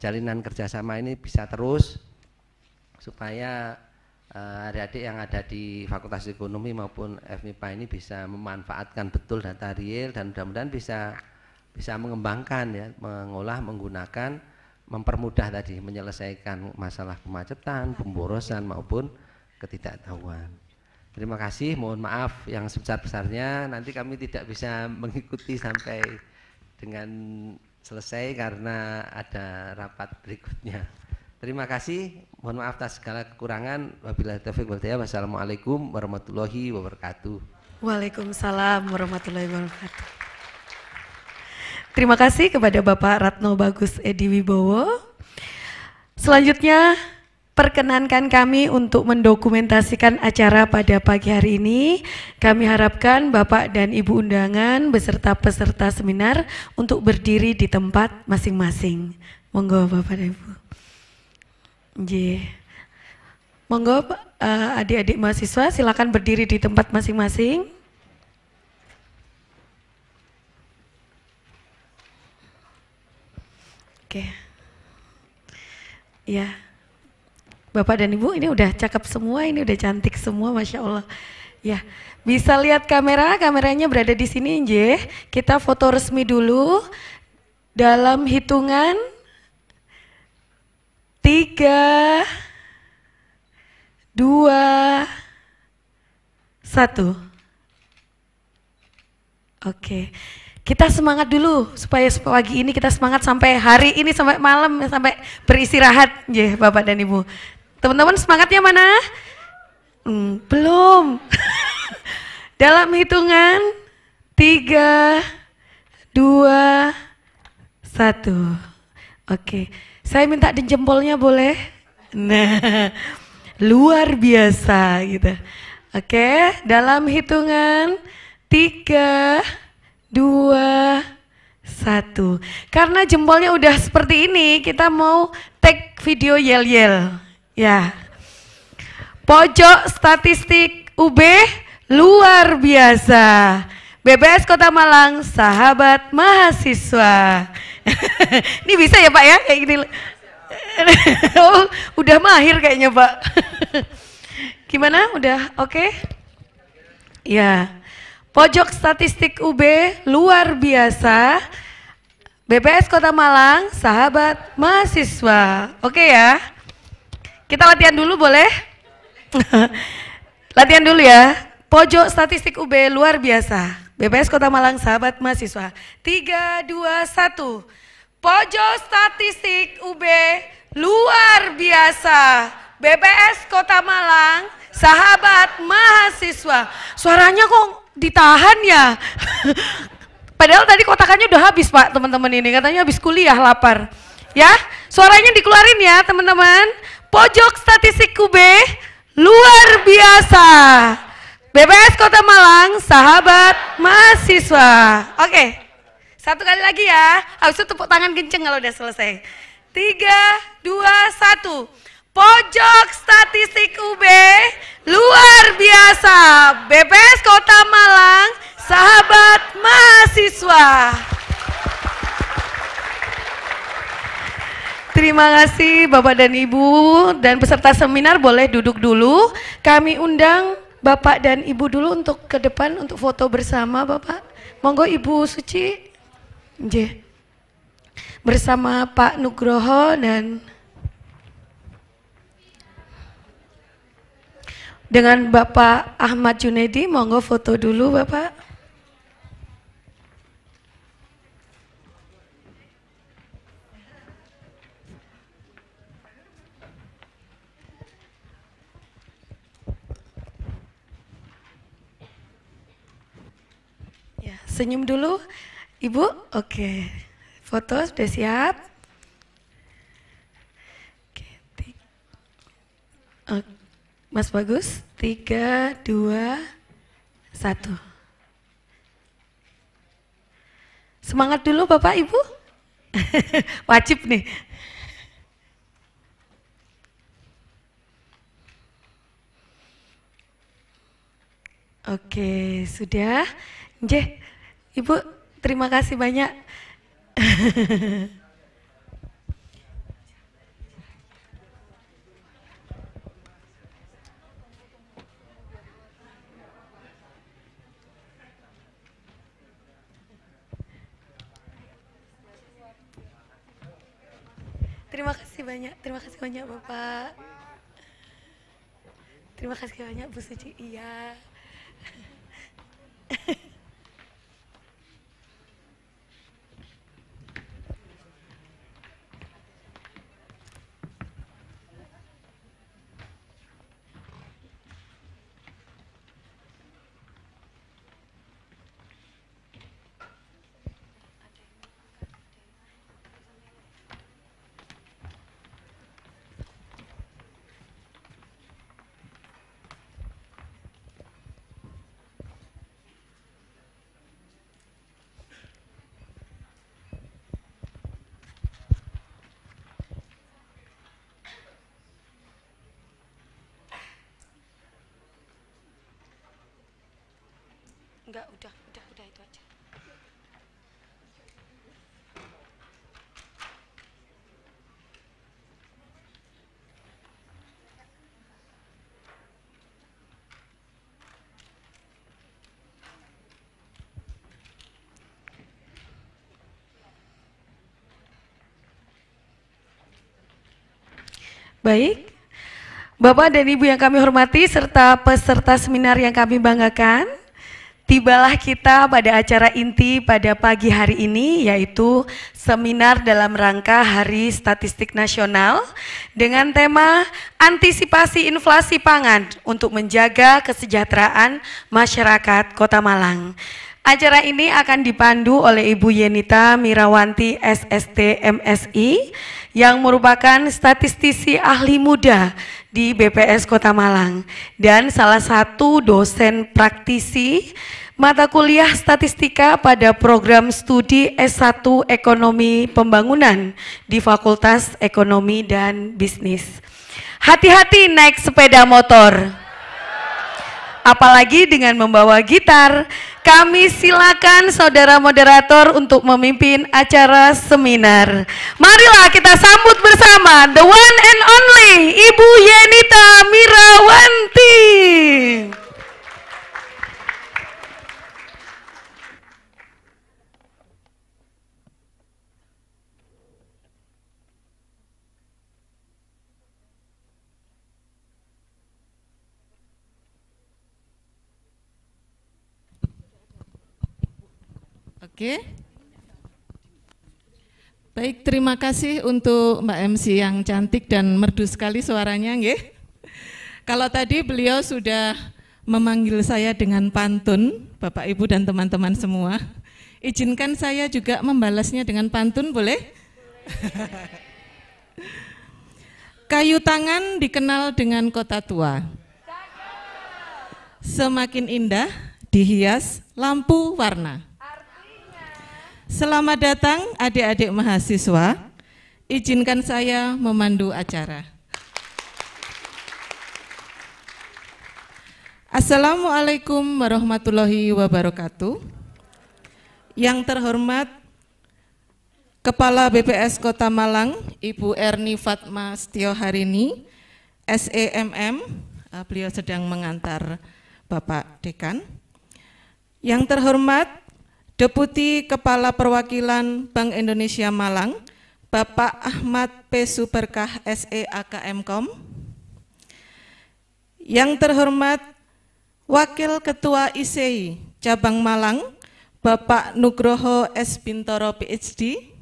jalinan kerjasama ini bisa terus supaya eh, adik-adik uh, yang ada di Fakultas Ekonomi maupun FMIPA ini bisa memanfaatkan betul data real dan mudah-mudahan bisa bisa mengembangkan ya, mengolah, menggunakan, mempermudah tadi menyelesaikan masalah kemacetan, pemborosan maupun ketidaktahuan. Terima kasih, mohon maaf yang sebesar-besarnya nanti kami tidak bisa mengikuti sampai dengan selesai karena ada rapat berikutnya. Terima kasih. Mohon maaf atas segala kekurangan. Wabillahi taufiq wal Wassalamualaikum warahmatullahi wabarakatuh. Waalaikumsalam warahmatullahi wabarakatuh. Terima kasih kepada Bapak Ratno Bagus Edi Wibowo. Selanjutnya Perkenankan kami untuk mendokumentasikan acara pada pagi hari ini. Kami harapkan Bapak dan Ibu undangan beserta peserta seminar untuk berdiri di tempat masing-masing. Monggo Bapak dan Ibu. Yeah. Monggo eh, adik-adik uh, mahasiswa silakan berdiri di tempat masing-masing. Oke. Okay. Ya. Yeah. Bapak dan Ibu ini udah cakep semua, ini udah cantik semua, Masya Allah. Ya, bisa lihat kamera, kameranya berada di sini, Nje. Kita foto resmi dulu. Dalam hitungan, tiga, dua, satu. Oke, kita semangat dulu supaya pagi ini kita semangat sampai hari ini sampai malam sampai beristirahat, ya Bapak dan Ibu. Teman-teman semangatnya mana? Hmm, belum. Dalam hitungan tiga, dua, satu. Oke, saya minta di jempolnya boleh? Nah, luar biasa gitu. Oke, dalam hitungan tiga, dua, satu. Karena jempolnya udah seperti ini, kita mau take video yel-yel. Ya. Pojok statistik UB luar biasa. BBS Kota Malang, sahabat mahasiswa. Ini bisa ya Pak ya kayak gini. oh, udah mahir kayaknya Pak. Gimana? Udah oke? Okay? Ya. Pojok statistik UB luar biasa. BPS Kota Malang, sahabat mahasiswa. Oke okay ya? Kita latihan dulu boleh? latihan dulu ya. Pojok statistik UB luar biasa. BPS Kota Malang sahabat mahasiswa. 3 2 1. Pojok statistik UB luar biasa. BPS Kota Malang sahabat mahasiswa. Suaranya kok ditahan ya? Padahal tadi kotakannya udah habis Pak teman-teman ini. Katanya habis kuliah lapar. Ya, suaranya dikeluarin ya teman-teman. Pojok Statistik QB luar biasa. BPS Kota Malang, sahabat mahasiswa. Oke, satu kali lagi ya. Habis tepuk tangan kenceng kalau udah selesai. Tiga, dua, satu. Pojok Statistik UB luar biasa. BPS Kota Malang, sahabat mahasiswa. Terima kasih Bapak dan Ibu dan peserta seminar boleh duduk dulu. Kami undang Bapak dan Ibu dulu untuk ke depan untuk foto bersama Bapak. Monggo Ibu Suci. J. Bersama Pak Nugroho dan dengan Bapak Ahmad Junedi, monggo foto dulu Bapak. Senyum dulu, Ibu. Oke, foto sudah siap. Mas Bagus, tiga, dua, satu. Semangat dulu Bapak Ibu. Wajib nih. Oke, sudah. Njeh, Ibu, terima kasih banyak. Terima kasih banyak, terima kasih banyak Bapak. Terima kasih banyak Bu Suci. Iya. Enggak, udah, udah, udah itu aja. Baik, Bapak dan Ibu yang kami hormati serta peserta seminar yang kami banggakan, Tibalah kita pada acara inti pada pagi hari ini yaitu seminar dalam rangka Hari Statistik Nasional dengan tema Antisipasi Inflasi Pangan untuk menjaga kesejahteraan masyarakat Kota Malang. Acara ini akan dipandu oleh Ibu Yenita Mirawanti SST MSI yang merupakan statistisi ahli muda di BPS Kota Malang dan salah satu dosen praktisi mata kuliah statistika pada program studi S1 Ekonomi Pembangunan di Fakultas Ekonomi dan Bisnis. Hati-hati naik sepeda motor. Apalagi dengan membawa gitar, kami silakan saudara moderator untuk memimpin acara seminar. Marilah kita sambut bersama the one and only Ibu Yenita Mirawanti. Oke. Baik, terima kasih untuk Mbak MC yang cantik dan merdu sekali suaranya, nggih. Kalau tadi beliau sudah memanggil saya dengan pantun, Bapak Ibu dan teman-teman semua. Izinkan saya juga membalasnya dengan pantun, boleh? Kayu tangan dikenal dengan kota tua. Semakin indah dihias lampu warna. Selamat datang adik-adik mahasiswa. Izinkan saya memandu acara. Assalamualaikum warahmatullahi wabarakatuh. Yang terhormat Kepala BPS Kota Malang, Ibu Erni Fatma Setioharini, SEMM, eh, beliau sedang mengantar Bapak Dekan. Yang terhormat Deputi Kepala Perwakilan Bank Indonesia Malang, Bapak Ahmad P. Superkah, SE AKM.com. Yang terhormat Wakil Ketua ICI Cabang Malang, Bapak Nugroho S. Bintoro PhD.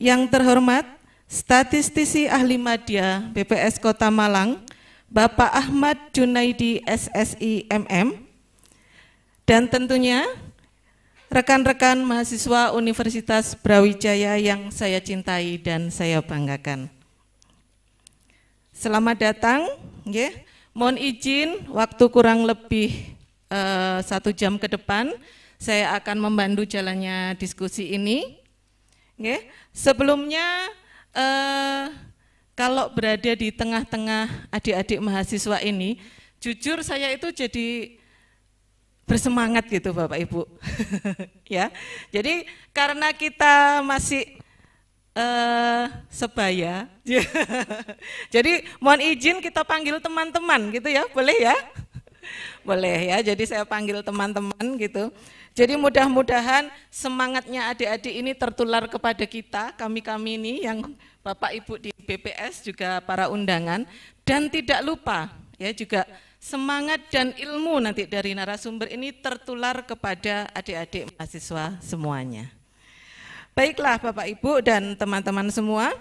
Yang terhormat Statistisi Ahli Madya BPS Kota Malang, Bapak Ahmad Junaidi SSI MM dan tentunya rekan-rekan mahasiswa Universitas Brawijaya yang saya cintai dan saya banggakan. Selamat datang, ya. Mohon izin, waktu kurang lebih uh, satu jam ke depan, saya akan membantu jalannya diskusi ini. Ya. Sebelumnya, uh, kalau berada di tengah-tengah adik-adik mahasiswa ini, jujur saya itu jadi bersemangat gitu Bapak Ibu. ya. Jadi karena kita masih eh sebaya. Jadi mohon izin kita panggil teman-teman gitu ya, boleh ya? Boleh ya. Jadi saya panggil teman-teman gitu. Jadi mudah-mudahan semangatnya adik-adik ini tertular kepada kita, kami-kami ini yang Bapak Ibu di BPS juga para undangan dan tidak lupa ya juga semangat dan ilmu nanti dari narasumber ini tertular kepada adik-adik mahasiswa semuanya. Baiklah Bapak Ibu dan teman-teman semua,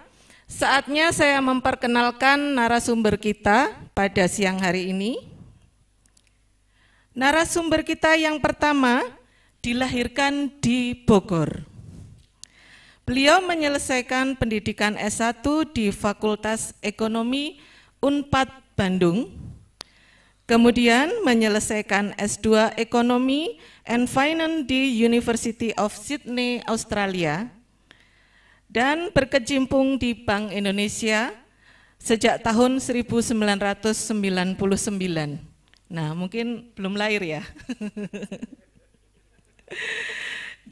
saatnya saya memperkenalkan narasumber kita pada siang hari ini. Narasumber kita yang pertama dilahirkan di Bogor. Beliau menyelesaikan pendidikan S1 di Fakultas Ekonomi Unpad Bandung Kemudian menyelesaikan S2 Ekonomi and Finance di University of Sydney, Australia, dan berkecimpung di Bank Indonesia sejak tahun 1999. Nah, mungkin belum lahir ya.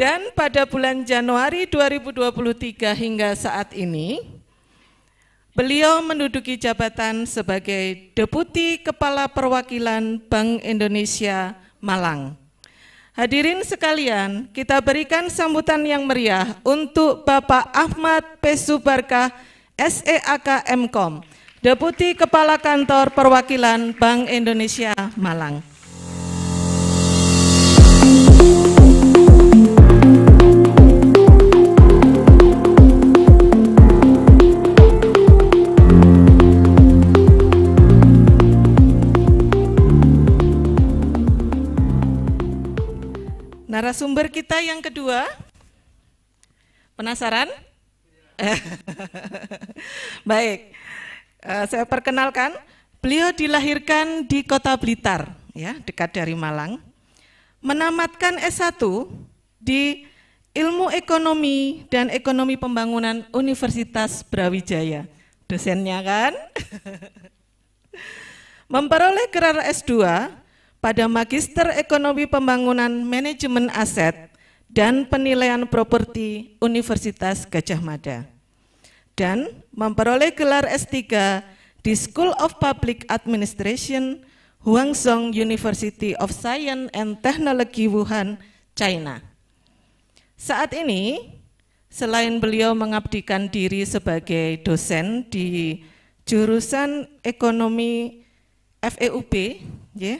dan pada bulan Januari 2023 hingga saat ini, Beliau menduduki jabatan sebagai Deputi Kepala Perwakilan Bank Indonesia Malang. Hadirin sekalian, kita berikan sambutan yang meriah untuk Bapak Ahmad Pesubarka, SEAK Mkom, Deputi Kepala Kantor Perwakilan Bank Indonesia Malang. Narasumber kita yang kedua, penasaran? Baik, eh, saya perkenalkan, beliau dilahirkan di kota Blitar, ya dekat dari Malang, menamatkan S1 di Ilmu Ekonomi dan Ekonomi Pembangunan Universitas Brawijaya. Dosennya kan? Memperoleh gelar S2 pada Magister Ekonomi Pembangunan Manajemen Aset dan Penilaian Properti Universitas Gajah Mada dan memperoleh gelar S3 di School of Public Administration Huangsong University of Science and Technology Wuhan, China. Saat ini, selain beliau mengabdikan diri sebagai dosen di jurusan ekonomi FEUB, ya, yeah,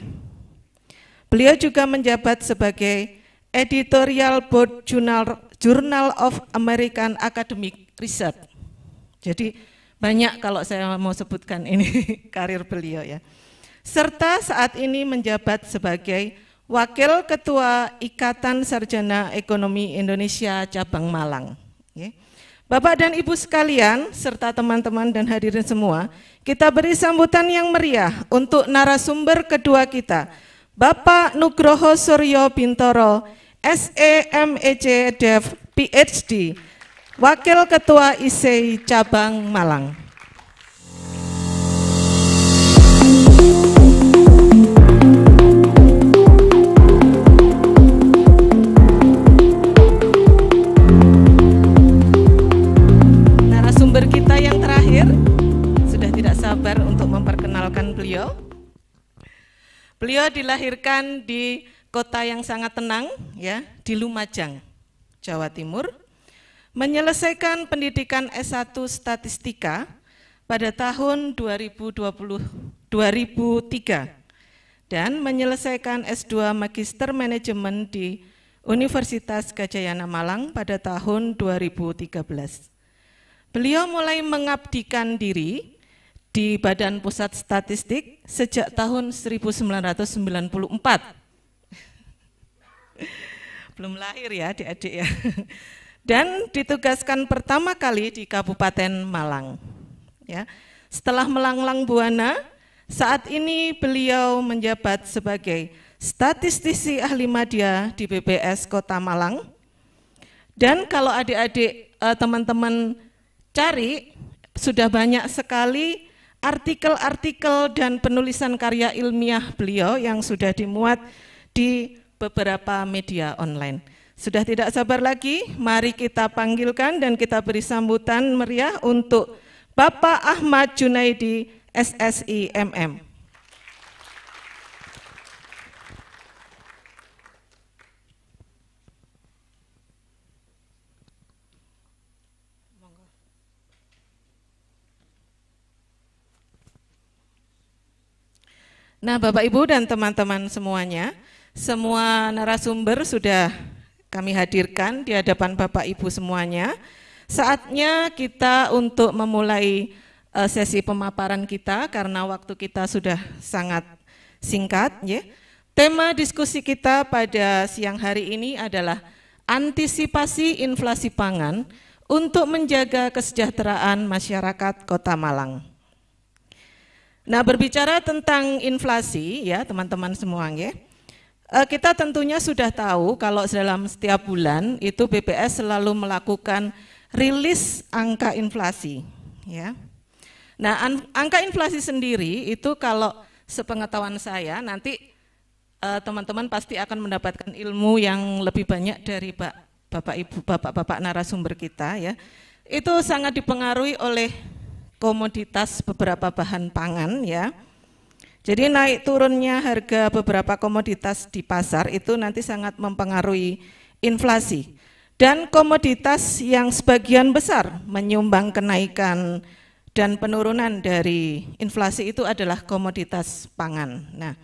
Beliau juga menjabat sebagai editorial board journal, Journal of American Academic Research. Jadi banyak kalau saya mau sebutkan ini karir beliau ya. Serta saat ini menjabat sebagai Wakil Ketua Ikatan Sarjana Ekonomi Indonesia Cabang Malang. Bapak dan Ibu sekalian, serta teman-teman dan hadirin semua, kita beri sambutan yang meriah untuk narasumber kedua kita, Bapak Nugroho Suryo Bintoro, SEMEC Dev PhD, Wakil Ketua ISEI e Cabang Malang. Narasumber kita yang terakhir sudah tidak sabar untuk memperkenalkan beliau. Beliau dilahirkan di kota yang sangat tenang, ya, di Lumajang, Jawa Timur. Menyelesaikan pendidikan S1 Statistika pada tahun 2020, 2003 dan menyelesaikan S2 Magister Manajemen di Universitas Gajayana Malang pada tahun 2013. Beliau mulai mengabdikan diri di Badan Pusat Statistik sejak tahun 1994. Belum lahir ya adik-adik ya. Dan ditugaskan pertama kali di Kabupaten Malang. Ya. Setelah melanglang buana, saat ini beliau menjabat sebagai statistisi ahli media di BPS Kota Malang. Dan kalau adik-adik eh, teman-teman cari sudah banyak sekali artikel-artikel dan penulisan karya ilmiah beliau yang sudah dimuat di beberapa media online. Sudah tidak sabar lagi, mari kita panggilkan dan kita beri sambutan meriah untuk Bapak Ahmad Junaidi Ssi Mm. Nah, Bapak Ibu dan teman-teman semuanya, semua narasumber sudah kami hadirkan di hadapan Bapak Ibu semuanya. Saatnya kita untuk memulai eh, sesi pemaparan kita karena waktu kita sudah sangat singkat ya. Tema diskusi kita pada siang hari ini adalah antisipasi inflasi pangan untuk menjaga kesejahteraan masyarakat Kota Malang. Nah, berbicara tentang inflasi ya, teman-teman semua ya. Eh, kita tentunya sudah tahu kalau dalam setiap bulan itu BPS selalu melakukan rilis angka inflasi ya. Nah, angka inflasi sendiri itu kalau sepengetahuan saya nanti eh, teman-teman pasti akan mendapatkan ilmu yang lebih banyak dari Bapak Ibu Bapak-bapak narasumber kita ya. Itu sangat dipengaruhi oleh komoditas beberapa bahan pangan ya. Jadi naik turunnya harga beberapa komoditas di pasar itu nanti sangat mempengaruhi inflasi. Dan komoditas yang sebagian besar menyumbang kenaikan dan penurunan dari inflasi itu adalah komoditas pangan. Nah,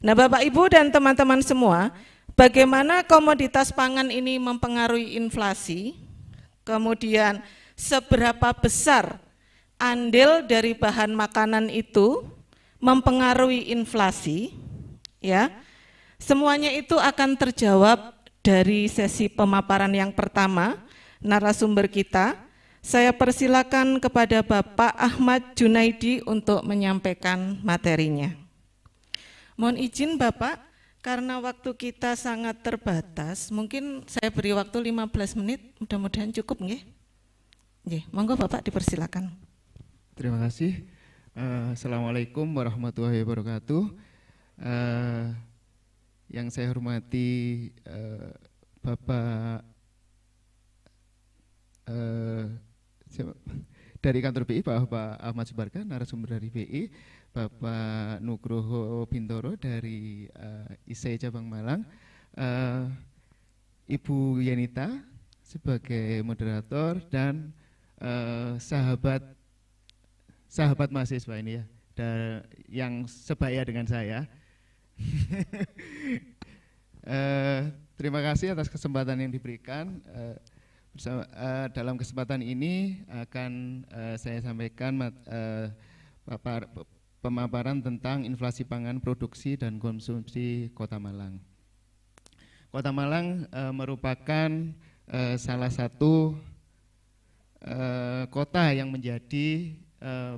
nah Bapak Ibu dan teman-teman semua, bagaimana komoditas pangan ini mempengaruhi inflasi? Kemudian seberapa besar andil dari bahan makanan itu mempengaruhi inflasi, ya. Semuanya itu akan terjawab dari sesi pemaparan yang pertama narasumber kita. Saya persilakan kepada Bapak Ahmad Junaidi untuk menyampaikan materinya. Mohon izin Bapak, karena waktu kita sangat terbatas, mungkin saya beri waktu 15 menit, mudah-mudahan cukup nggih. Nggih, monggo Bapak dipersilakan. Terima kasih. Uh, Assalamualaikum warahmatullahi wabarakatuh. Uh, yang saya hormati uh, Bapak uh, dari kantor BI Bapak Ahmad Subarga, narasumber dari BI, Bapak Nugroho Bintoro dari uh, ISAI Cabang Malang, uh, Ibu Yenita sebagai moderator dan uh, sahabat sahabat mahasiswa ini ya, dan yang sebaya dengan saya. eh, terima kasih atas kesempatan yang diberikan. Eh, bersama, eh, dalam kesempatan ini akan eh, saya sampaikan mat, eh, papar, pemaparan tentang inflasi pangan produksi dan konsumsi Kota Malang. Kota Malang e, merupakan e, salah satu eh, kota yang menjadi Eh,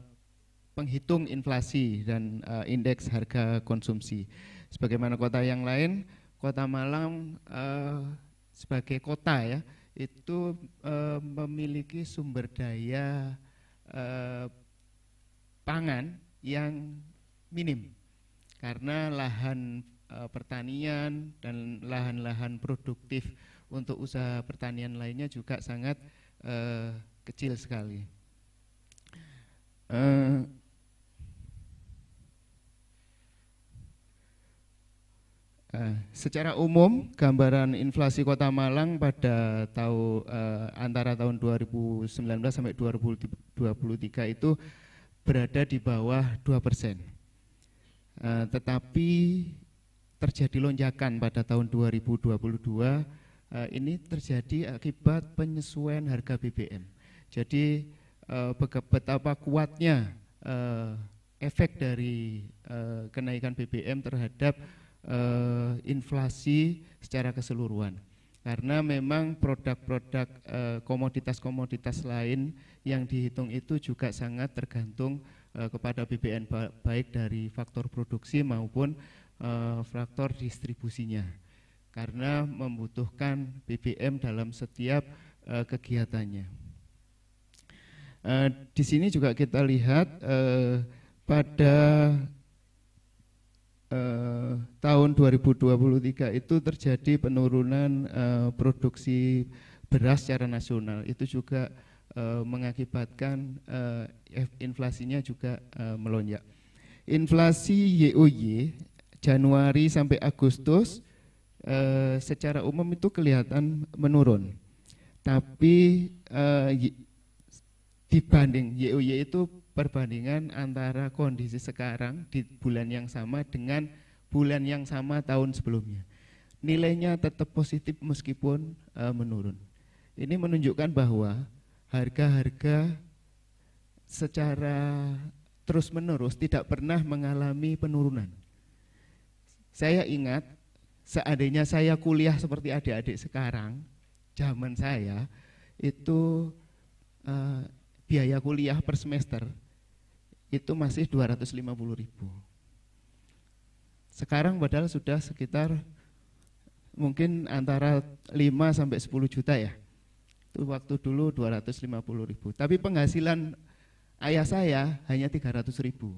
penghitung inflasi dan uh, indeks harga konsumsi. Sebagaimana kota yang lain, kota Malang uh, sebagai kota ya itu uh, memiliki sumber daya uh, pangan yang minim karena lahan uh, pertanian dan lahan-lahan produktif untuk usaha pertanian lainnya juga sangat uh, kecil sekali. Eh, eh, secara umum gambaran inflasi Kota Malang pada tahun uh, eh, antara tahun 2019 sampai 2023 itu berada di bawah 2 persen. Uh, tetapi terjadi lonjakan pada tahun 2022 uh, ini terjadi akibat penyesuaian harga BBM. Jadi Eh, betapa kuatnya eh, efek dari eh, kenaikan BBM terhadap inflasi secara keseluruhan karena memang produk-produk komoditas-komoditas lain yang dihitung itu juga sangat tergantung kepada BBN baik dari faktor produksi maupun faktor distribusinya karena membutuhkan BBM dalam setiap kegiatannya. Uh, di sini juga kita lihat uh, pada uh, tahun 2023 itu terjadi penurunan uh, produksi beras secara nasional. Itu juga uh, mengakibatkan uh, inflasinya juga uh, melonjak. Inflasi YOY Januari sampai Agustus Uh, secara umum itu kelihatan menurun. Tapi uh, dibanding YoY itu perbandingan antara kondisi sekarang di bulan yang sama dengan bulan yang sama tahun sebelumnya. Nilainya tetap positif meskipun e, menurun. Ini menunjukkan bahwa harga-harga secara terus-menerus tidak pernah mengalami penurunan. Saya ingat seandainya saya kuliah seperti adik-adik sekarang, zaman saya itu e, biaya kuliah per semester itu masih 250 ribu. Sekarang padahal sudah sekitar mungkin antara 5 sampai 10 juta ya. Itu waktu dulu 250 ribu. Tapi penghasilan ayah saya hanya 300 ribu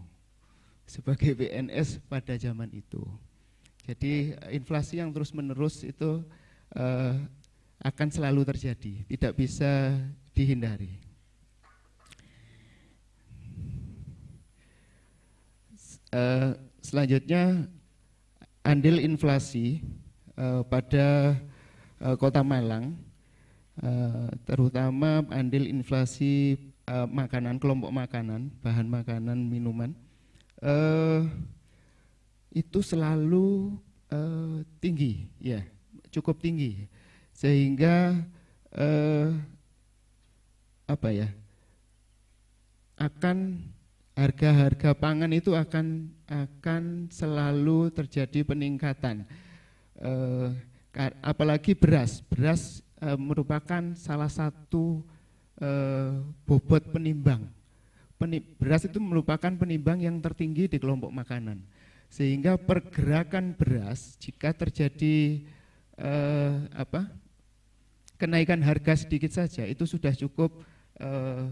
sebagai BNS pada zaman itu. Jadi inflasi yang terus menerus itu eh, akan selalu terjadi, tidak bisa dihindari. Eh, selanjutnya andil inflasi uh, pada uh, Kota Malang, uh, terutama andil inflasi uh, makanan, kelompok makanan, bahan makanan, minuman, uh, itu selalu uh, tinggi, ya, yeah, cukup tinggi, sehingga uh, apa ya akan harga-harga pangan itu akan akan selalu terjadi peningkatan. Uh, apalagi beras, beras uh, merupakan salah satu uh, bobot penimbang. Penib beras itu merupakan penimbang yang tertinggi di kelompok makanan, sehingga pergerakan beras jika terjadi uh, apa kenaikan harga sedikit saja itu sudah cukup uh,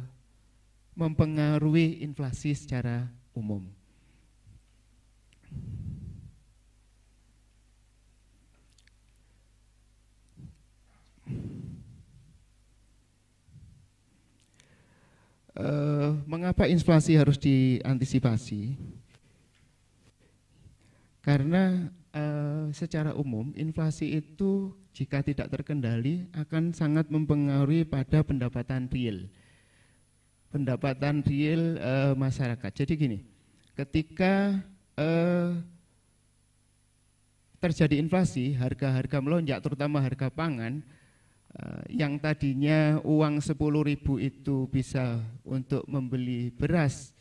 mempengaruhi inflasi secara umum. Uh, mengapa inflasi harus diantisipasi? Karena uh, secara umum inflasi itu jika tidak terkendali akan sangat mempengaruhi pada pendapatan real pendapatan real uh, masyarakat. Jadi gini, ketika uh, terjadi inflasi, harga-harga melonjak, terutama harga pangan, uh, yang tadinya uang 10 ribu itu bisa untuk membeli beras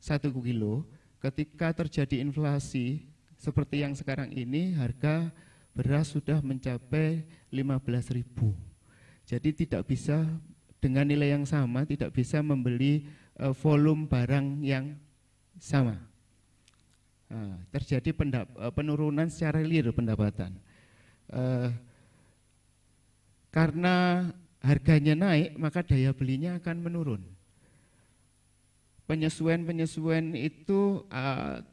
satu kilo, ketika terjadi inflasi seperti yang sekarang ini, harga beras sudah mencapai 15.000. Jadi tidak bisa dengan nilai yang sama tidak bisa membeli e, volume barang yang sama. E, terjadi e, penurunan secara lir pendapatan. karena harganya naik, maka daya belinya akan menurun. Penyesuaian-penyesuaian itu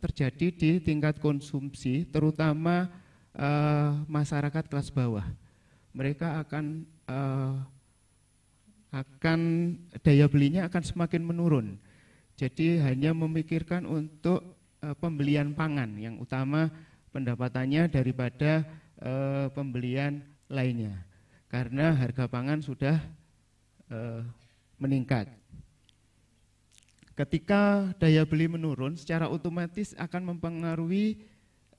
terjadi di tingkat konsumsi, terutama masyarakat kelas bawah. Mereka akan akan daya belinya akan semakin menurun. Jadi hanya memikirkan untuk e, pembelian pangan yang utama pendapatannya daripada e, pembelian lainnya. Karena harga pangan sudah e, meningkat. Ketika daya beli menurun secara otomatis akan mempengaruhi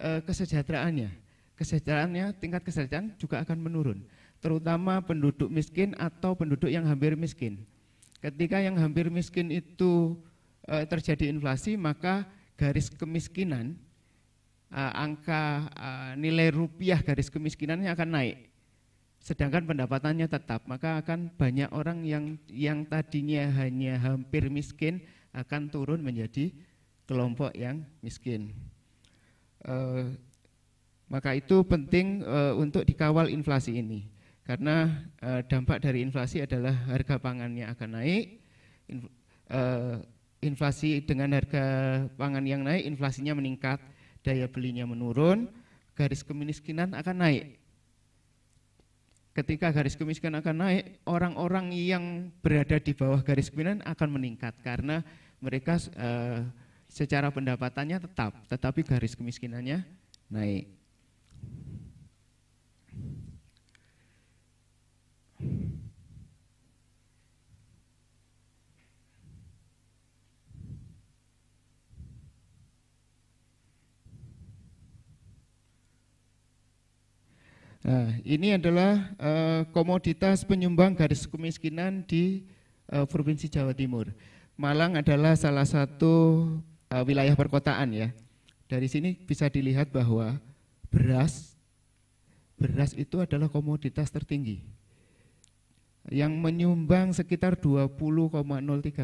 e, kesejahteraannya. Kesejahteraannya tingkat kesejahteraan juga akan menurun terutama penduduk miskin atau penduduk yang hampir miskin. Ketika yang hampir miskin itu eh, terjadi inflasi, maka garis kemiskinan, eh, angka eh, nilai rupiah garis kemiskinannya akan naik. Sedangkan pendapatannya tetap, maka akan banyak orang yang yang tadinya hanya hampir miskin akan turun menjadi kelompok yang miskin. maka itu penting untuk dikawal inflasi ini karena e, dampak dari inflasi adalah harga pangannya akan naik. In, e, eh, inflasi dengan harga pangan yang naik, inflasinya meningkat, daya belinya menurun, garis kemiskinan akan naik. Ketika garis kemiskinan akan naik, orang-orang yang berada di bawah garis kemiskinan akan meningkat karena mereka e, secara pendapatannya tetap, tetapi garis kemiskinannya naik. Nah, ini adalah uh, komoditas penyumbang garis kemiskinan di uh, Provinsi Jawa Timur. Malang adalah salah satu uh, wilayah perkotaan ya. Dari sini bisa dilihat bahwa beras beras itu adalah komoditas tertinggi yang menyumbang sekitar 20,03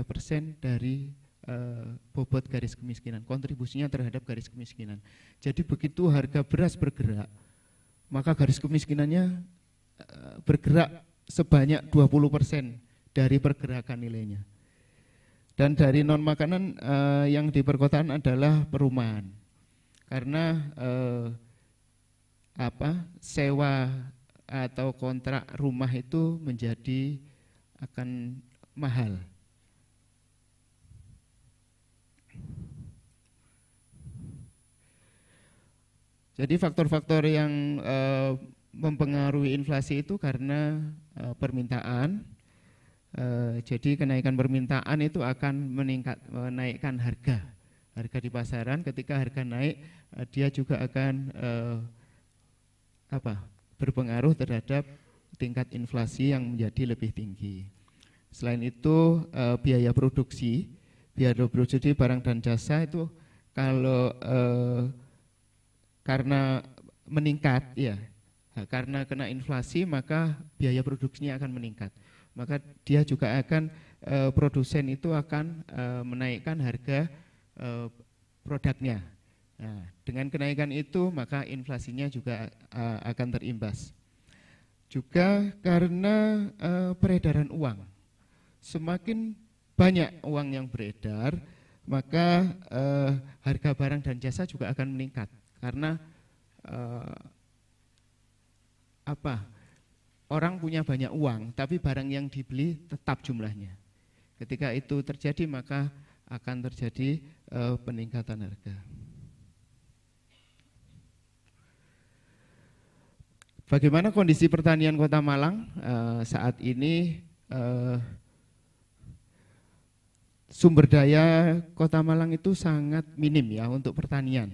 persen dari uh, bobot garis kemiskinan, kontribusinya terhadap garis kemiskinan. Jadi begitu harga beras bergerak, maka garis kemiskinannya eh, bergerak sebanyak 20% dari pergerakan nilainya. Dan dari non makanan eh, yang di perkotaan adalah perumahan. Karena eh, apa? sewa atau kontrak rumah itu menjadi akan mahal Jadi faktor-faktor yang uh, mempengaruhi inflasi itu karena uh, permintaan. Uh, jadi kenaikan permintaan itu akan meningkat menaikkan harga. Harga di pasaran ketika harga naik uh, dia juga akan uh, apa? berpengaruh terhadap tingkat inflasi yang menjadi lebih tinggi. Selain itu uh, biaya produksi, biaya produksi barang dan jasa itu kalau uh, karena meningkat ya karena kena inflasi maka biaya produksinya akan meningkat maka dia juga akan e, produsen itu akan e, menaikkan harga e, produknya nah, dengan kenaikan itu maka inflasinya juga e, akan terimbas juga karena e, peredaran uang semakin banyak uang yang beredar maka e, harga barang dan jasa juga akan meningkat karena uh, apa orang punya banyak uang tapi barang yang dibeli tetap jumlahnya ketika itu terjadi maka akan terjadi uh, peningkatan harga Bagaimana kondisi pertanian Kota Malang eh, saat ini sumber daya Kota Malang itu sangat minim ya untuk pertanian.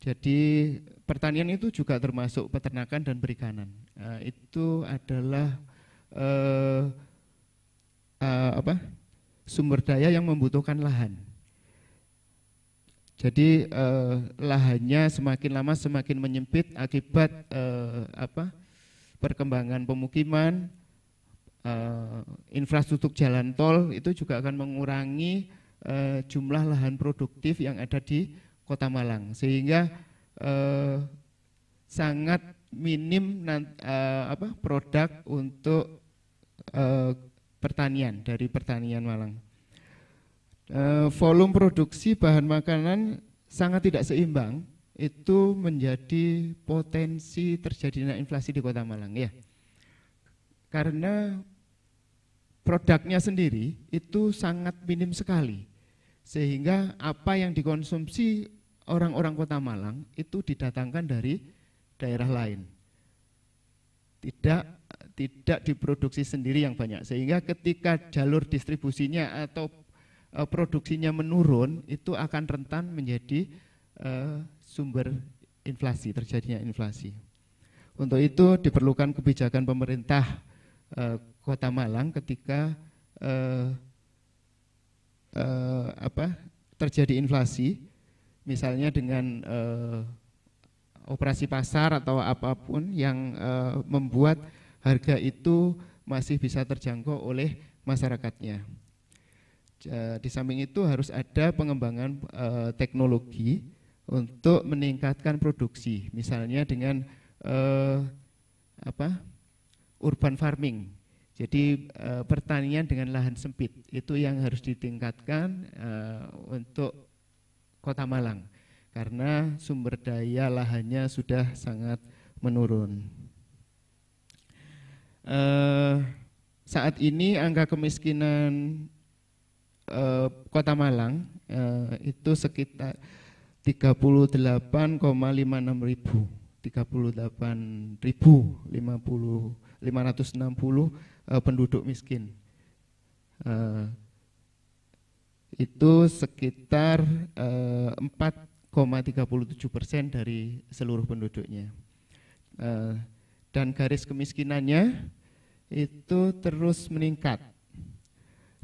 Jadi pertanian itu juga termasuk peternakan dan perikanan. Uh, itu adalah uh, uh, apa sumber daya yang membutuhkan lahan. Jadi uh, lahannya semakin lama semakin menyempit akibat uh, apa perkembangan pemukiman, uh, infrastruktur jalan tol itu juga akan mengurangi uh, jumlah lahan produktif yang ada di Kota Malang sehingga eh, sangat minim eh, apa produk untuk eh, pertanian dari pertanian Malang. Eh, volume produksi bahan makanan sangat tidak seimbang itu menjadi potensi terjadinya inflasi di Kota Malang ya. Karena produknya sendiri itu sangat minim sekali. Sehingga apa yang dikonsumsi orang-orang kota Malang itu didatangkan dari daerah lain. Tidak tidak diproduksi sendiri yang banyak sehingga ketika jalur distribusinya atau eh, produksinya menurun itu akan rentan menjadi uh, sumber inflasi terjadinya inflasi. Untuk itu diperlukan kebijakan pemerintah uh, Kota Malang ketika uh, uh, apa terjadi inflasi misalnya dengan uh, operasi pasar atau apapun yang uh, membuat harga itu masih bisa terjangkau oleh masyarakatnya. di samping itu harus ada pengembangan e, teknologi untuk meningkatkan produksi, misalnya dengan e, apa urban farming. Jadi e, pertanian dengan lahan sempit itu yang harus ditingkatkan e, untuk Kota Malang karena sumber daya lahannya sudah sangat menurun. E, saat ini angka kemiskinan e, Kota Malang e, itu sekitar 38,56 ribu, 38 ribu 50, 560 penduduk miskin itu sekitar eh, 4,37 persen dari seluruh penduduknya. Eh, dan garis kemiskinannya itu terus meningkat.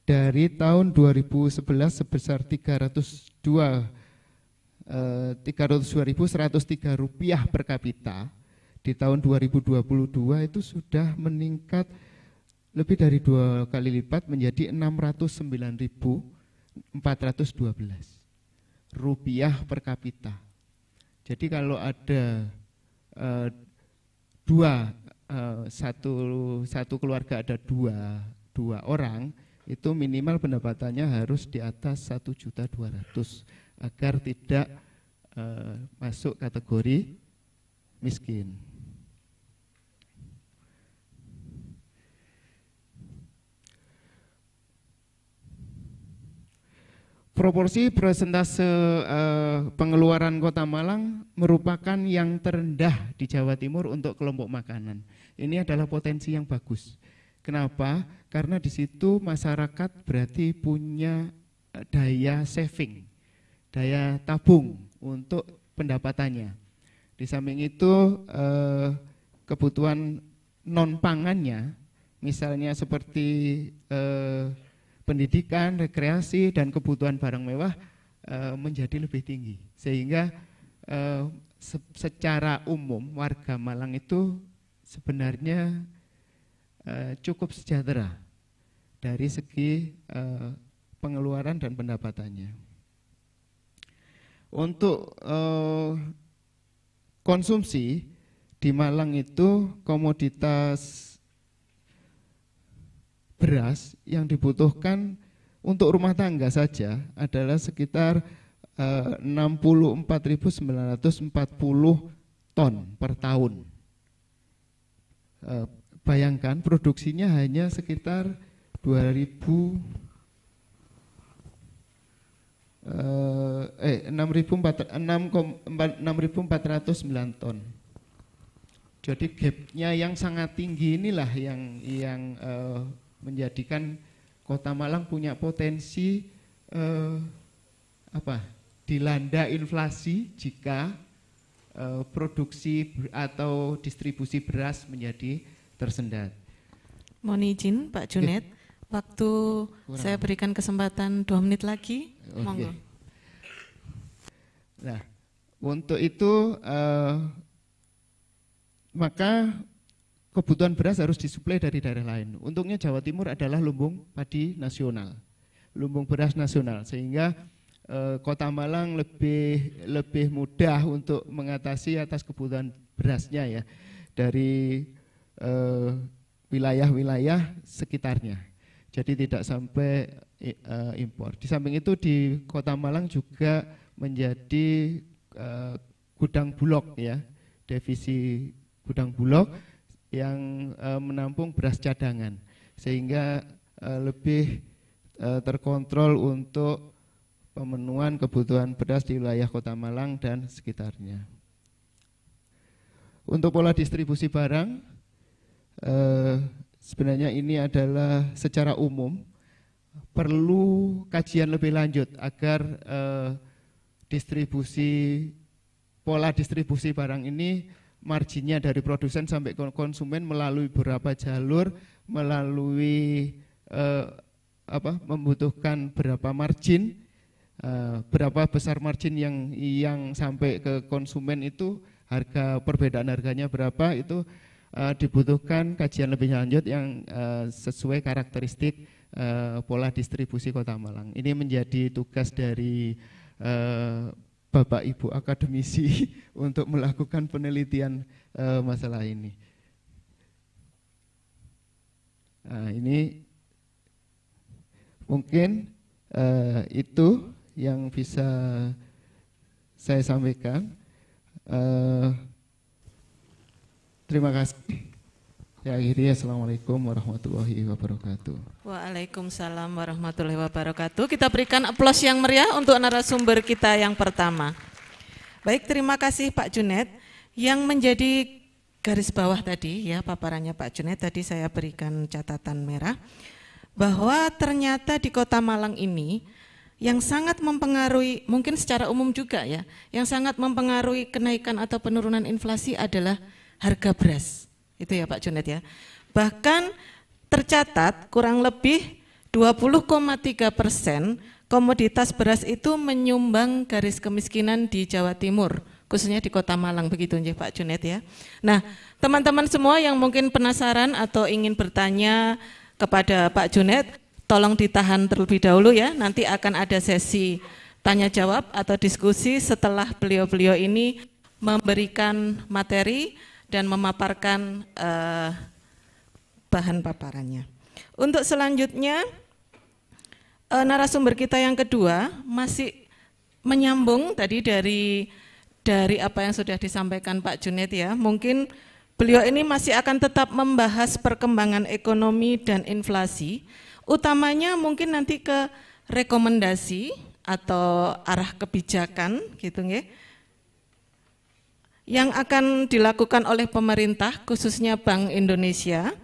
Dari tahun 2011 sebesar 302 eh, 302.103 rupiah per kapita di tahun 2022 itu sudah meningkat lebih dari dua kali lipat menjadi 609 ribu 412 rupiah per kapita. Jadi kalau ada e, dua e, satu satu keluarga ada dua dua orang itu minimal pendapatannya harus di atas satu juta dua ratus agar tidak e, masuk kategori miskin. proporsi persentase eh, pengeluaran Kota Malang merupakan yang terendah di Jawa Timur untuk kelompok makanan. Ini adalah potensi yang bagus. Kenapa? Karena di situ masyarakat berarti punya daya saving, daya tabung untuk pendapatannya. Di samping itu eh, kebutuhan non pangannya, misalnya seperti eh, pendidikan, rekreasi, dan kebutuhan barang mewah uh, menjadi lebih tinggi. Sehingga uh, se secara umum warga Malang itu sebenarnya uh, cukup sejahtera dari segi uh, pengeluaran dan pendapatannya. Untuk uh, konsumsi di Malang itu komoditas beras yang dibutuhkan untuk rumah tangga saja adalah sekitar eh, uh, 64.940 ton per tahun. Uh, bayangkan produksinya hanya sekitar 2000 eh 6.409 eh, ton. Jadi gapnya yang sangat tinggi inilah yang yang uh, menjadikan Kota Malang punya potensi eh, apa dilanda inflasi jika eh, produksi atau distribusi beras menjadi tersendat. Mohon izin Pak Junet, okay. waktu Kurang. saya berikan kesempatan dua menit lagi, okay. monggo. Nah, untuk itu eh, maka kebutuhan beras harus disuplai dari daerah lain. Untungnya Jawa Timur adalah lumbung padi nasional, lumbung beras nasional, sehingga e, Kota Malang lebih lebih mudah untuk mengatasi atas kebutuhan berasnya ya dari eh, wilayah-wilayah e, sekitarnya. Jadi tidak sampai e, impor. Di samping itu di Kota Malang juga menjadi gudang bulog ya, devisi gudang bulog yang uh, menampung beras cadangan sehingga uh, lebih uh, terkontrol untuk pemenuhan kebutuhan beras di wilayah Kota Malang dan sekitarnya. Untuk pola distribusi barang, sebenarnya ini adalah secara umum perlu kajian lebih lanjut agar distribusi pola distribusi barang ini marginnya dari produsen sampai konsumen melalui beberapa jalur, melalui uh, apa membutuhkan berapa margin, uh, berapa besar margin yang yang sampai ke konsumen itu harga perbedaan harganya berapa itu uh, dibutuhkan kajian lebih lanjut yang uh, sesuai karakteristik uh, pola distribusi Kota Malang. Ini menjadi tugas dari uh, Bapak Ibu akademisi untuk melakukan penelitian uh, masalah ini. Nah, ini mungkin uh, itu yang bisa saya sampaikan. Uh, terima kasih. Ya akhirnya Assalamualaikum warahmatullahi wabarakatuh. Waalaikumsalam warahmatullahi wabarakatuh. Kita berikan aplaus yang meriah untuk narasumber kita yang pertama. Baik, terima kasih Pak Junet. Yang menjadi garis bawah tadi ya paparannya Pak Junet tadi saya berikan catatan merah bahwa ternyata di Kota Malang ini yang sangat mempengaruhi mungkin secara umum juga ya, yang sangat mempengaruhi kenaikan atau penurunan inflasi adalah harga beras. Itu ya Pak Junet ya. Bahkan tercatat kurang lebih 20,3 persen komoditas beras itu menyumbang garis kemiskinan di Jawa Timur khususnya di Kota Malang begitu ya Pak Junet ya. Nah, teman-teman semua yang mungkin penasaran atau ingin bertanya kepada Pak Junet, tolong ditahan terlebih dahulu ya. Nanti akan ada sesi tanya jawab atau diskusi setelah beliau-beliau ini memberikan materi dan memaparkan uh, bahan paparannya. Untuk selanjutnya uh, narasumber kita yang kedua masih menyambung tadi dari dari apa yang sudah disampaikan Pak Junet ya. Mungkin beliau ini masih akan tetap membahas perkembangan ekonomi dan inflasi, utamanya mungkin nanti ke rekomendasi atau arah kebijakan gitu nggih. Ya yang akan dilakukan oleh pemerintah, khususnya Bank Indonesia,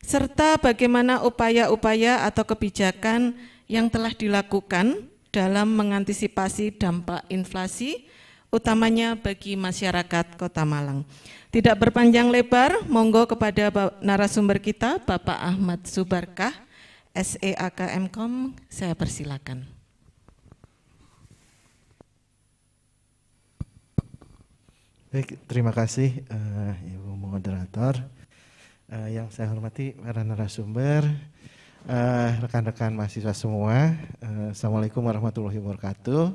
serta bagaimana upaya-upaya atau kebijakan yang telah dilakukan dalam mengantisipasi dampak inflasi, utamanya bagi masyarakat Kota Malang. Tidak berpanjang lebar, monggo kepada narasumber kita, Bapak Ahmad Subarkah, SEAKM.com, saya persilakan. Baik, terima kasih uh, Ibu moderator. Uh, yang saya hormati para narasumber, uh, rekan-rekan mahasiswa semua. Uh, Assalamualaikum warahmatullahi wabarakatuh.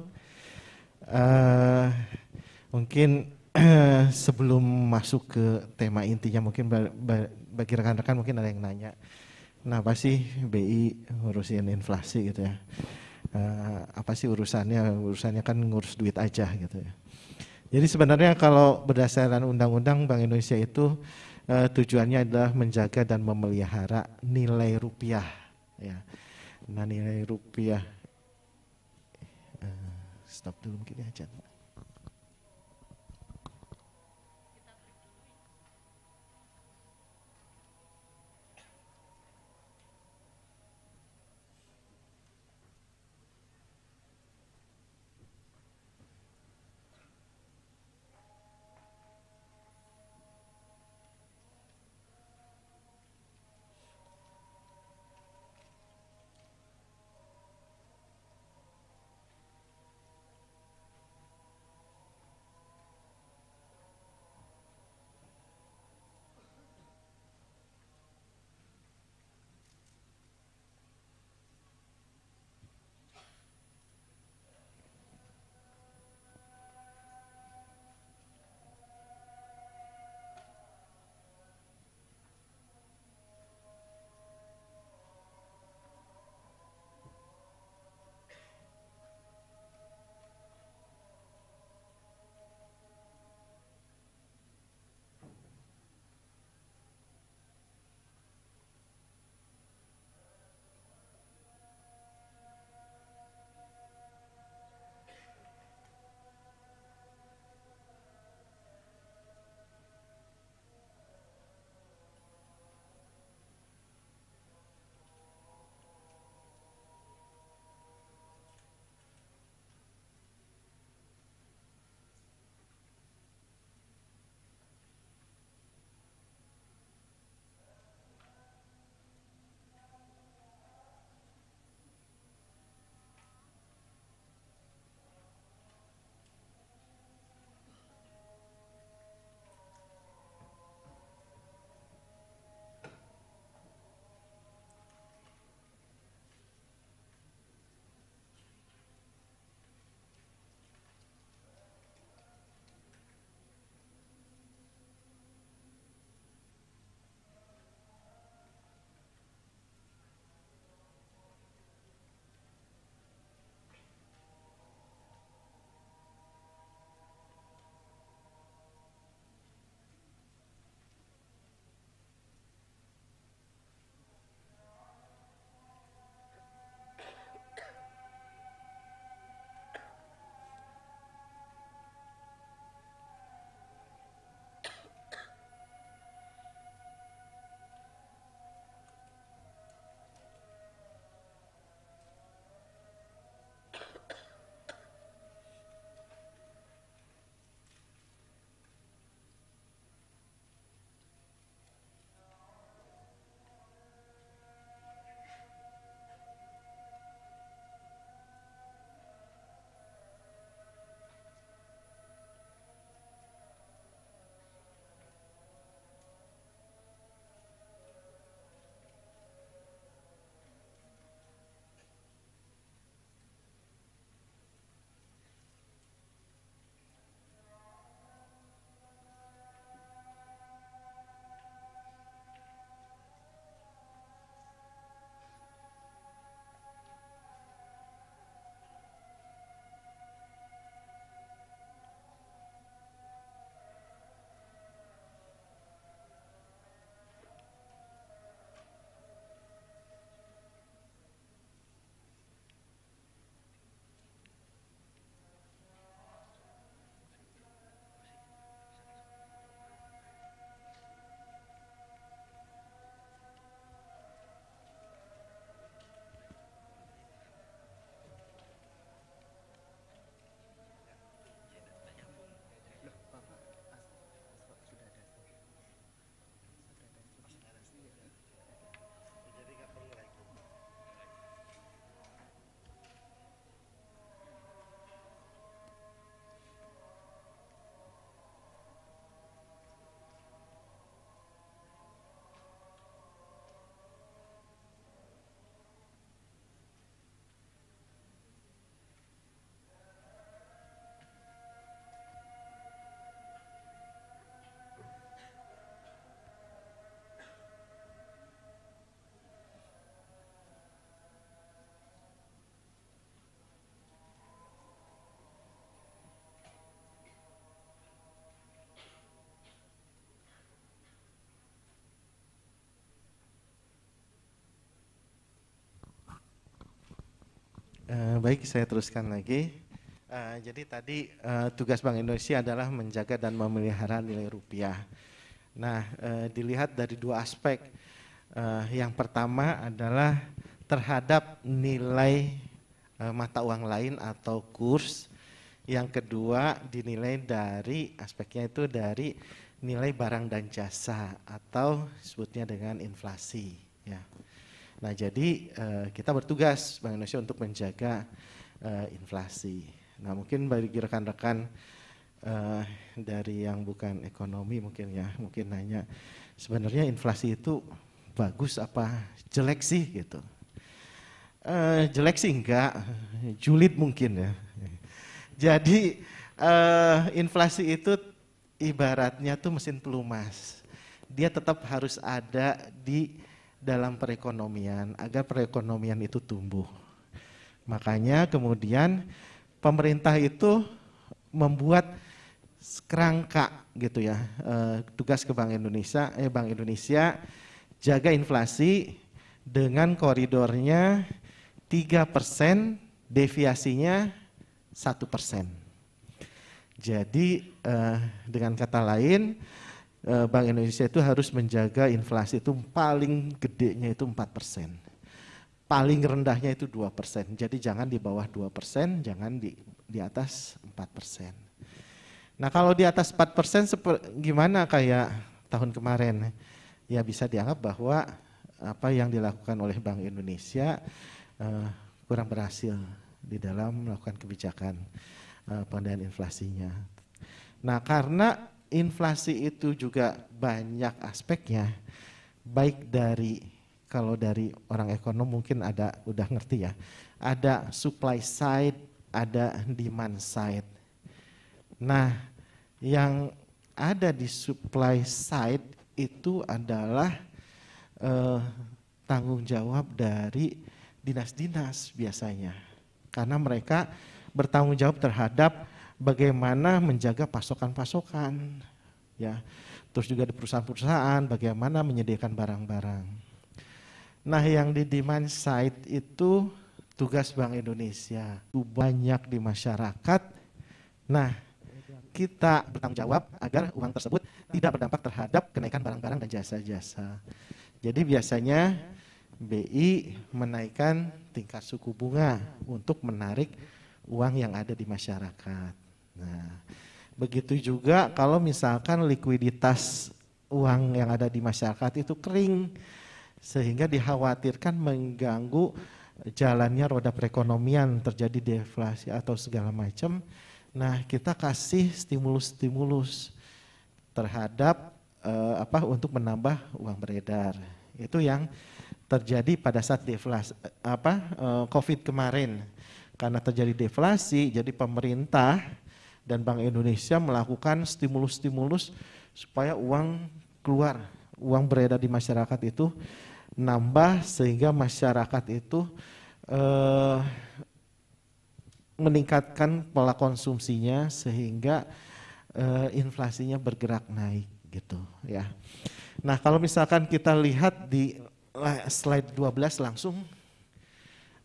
Uh, mungkin sebelum masuk ke tema intinya, mungkin bagi rekan-rekan mungkin ada yang nanya, kenapa sih BI ngurusin inflasi gitu ya? Uh, apa sih urusannya? Urusannya kan ngurus duit aja gitu ya jadi sebenarnya kalau berdasarkan undang-undang Bank Indonesia itu eh, tujuannya adalah menjaga dan memelihara nilai rupiah. Ya. Nah nilai rupiah, eh, stop dulu mungkin ya Eh, baik, saya teruskan lagi. Uh, jadi tadi uh, tugas Bank Indonesia adalah menjaga dan memelihara nilai rupiah. Nah, uh, dilihat dari dua aspek. Uh, yang pertama adalah terhadap nilai uh, mata uang lain atau kurs. Yang kedua dinilai dari aspeknya itu dari nilai barang dan jasa atau sebutnya dengan inflasi ya. Nah jadi uh, kita bertugas Bank Indonesia untuk menjaga uh, inflasi. Nah mungkin bagi rekan-rekan uh, dari yang bukan ekonomi mungkin ya, mungkin nanya sebenarnya inflasi itu bagus apa jelek sih gitu. Uh, jelek sih enggak, julid mungkin ya. Jadi uh, inflasi itu ibaratnya tuh mesin pelumas. Dia tetap harus ada di dalam perekonomian agar perekonomian itu tumbuh. Makanya kemudian pemerintah itu membuat kerangka gitu ya eh, tugas ke Bank Indonesia eh Bank Indonesia jaga inflasi dengan koridornya tiga persen deviasinya satu persen Jadi eh, dengan kata lain Eh, Bank Indonesia itu harus menjaga inflasi itu paling gedenya itu 4 persen. Paling rendahnya itu 2 persen. Jadi jangan di bawah 2 persen, jangan di, di atas 4 persen. Nah kalau di atas 4 persen gimana kayak tahun kemarin? Ya bisa dianggap bahwa apa yang dilakukan oleh Bank Indonesia uh, kurang berhasil di dalam melakukan kebijakan uh, pengendalian inflasinya. Nah karena inflasi itu juga banyak aspeknya, baik dari kalau dari orang ekonom mungkin ada udah ngerti ya, ada supply side, ada demand side. Nah, yang ada di supply side itu adalah eh, tanggung jawab dari dinas-dinas biasanya, karena mereka bertanggung jawab terhadap bagaimana menjaga pasokan-pasokan ya. Terus juga di perusahaan-perusahaan bagaimana menyediakan barang-barang. Nah, yang di demand side itu tugas Bank Indonesia. Banyak di masyarakat. Nah, kita bertanggung jawab agar uang tersebut tidak berdampak terhadap kenaikan barang-barang dan jasa-jasa. Jadi biasanya BI menaikkan tingkat suku bunga untuk menarik uang yang ada di masyarakat. Nah, begitu juga kalau misalkan likuiditas uang yang ada di masyarakat itu kering sehingga dikhawatirkan mengganggu jalannya roda perekonomian terjadi deflasi atau segala macam. Nah, kita kasih stimulus-stimulus terhadap eh, apa untuk menambah uang beredar. Itu yang terjadi pada saat deflasi apa eh, Covid kemarin. Karena terjadi deflasi, jadi pemerintah dan Bank Indonesia melakukan stimulus-stimulus supaya uang keluar, uang beredar di masyarakat itu nambah sehingga masyarakat itu eh, meningkatkan pola konsumsinya sehingga eh, inflasinya bergerak naik gitu ya. Nah, kalau misalkan kita lihat di slide 12 langsung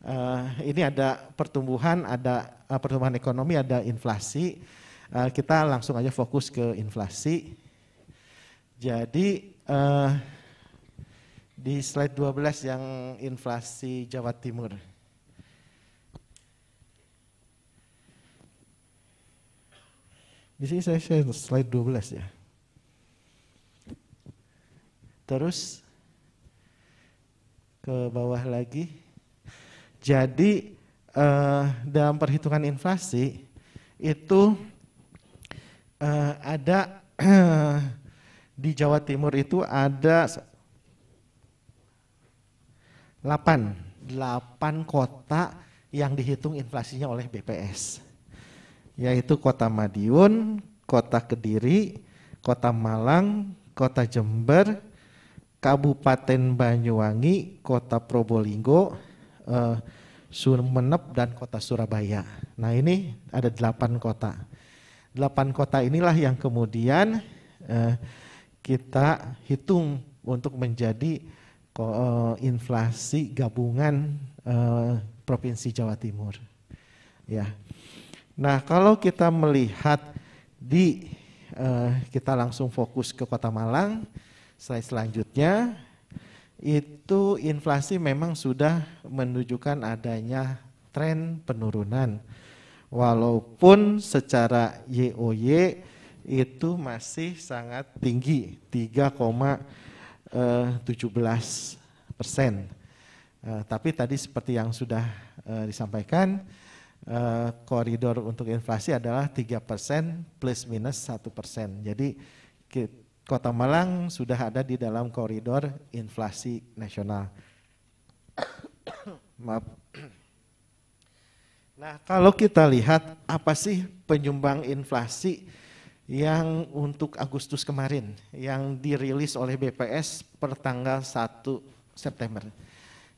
uh, ini ada pertumbuhan, ada uh, pertumbuhan ekonomi, ada inflasi. Uh, kita langsung aja fokus ke inflasi. Jadi uh, di slide 12 yang inflasi Jawa Timur. Di sini saya share slide 12 ya. Terus ke bawah lagi. Jadi uh, dalam perhitungan inflasi itu uh, ada di Jawa Timur itu ada 8 8 kota yang dihitung inflasinya oleh BPS yaitu Kota Madiun, Kota Kediri, Kota Malang, Kota Jember, Kabupaten Banyuwangi, Kota Probolinggo, uh, eh, Sumeneb dan kota Surabaya. Nah ini ada delapan kota. Delapan kota inilah yang kemudian uh, kita hitung untuk menjadi uh, inflasi gabungan uh, provinsi Jawa Timur. Ya. Nah kalau kita melihat di uh, kita langsung fokus ke Kota Malang. Slide selanjutnya itu inflasi memang sudah menunjukkan adanya tren penurunan. Walaupun secara YOY itu masih sangat tinggi, 3,17 eh, persen. Eh, tapi tadi seperti yang sudah eh, disampaikan, koridor untuk inflasi adalah 3 persen plus minus 1 persen. Jadi Kota Malang sudah ada di dalam koridor inflasi nasional. Maaf. Nah, kalau kita lihat apa sih penyumbang inflasi yang untuk Agustus kemarin yang dirilis oleh BPS per tanggal 1 September.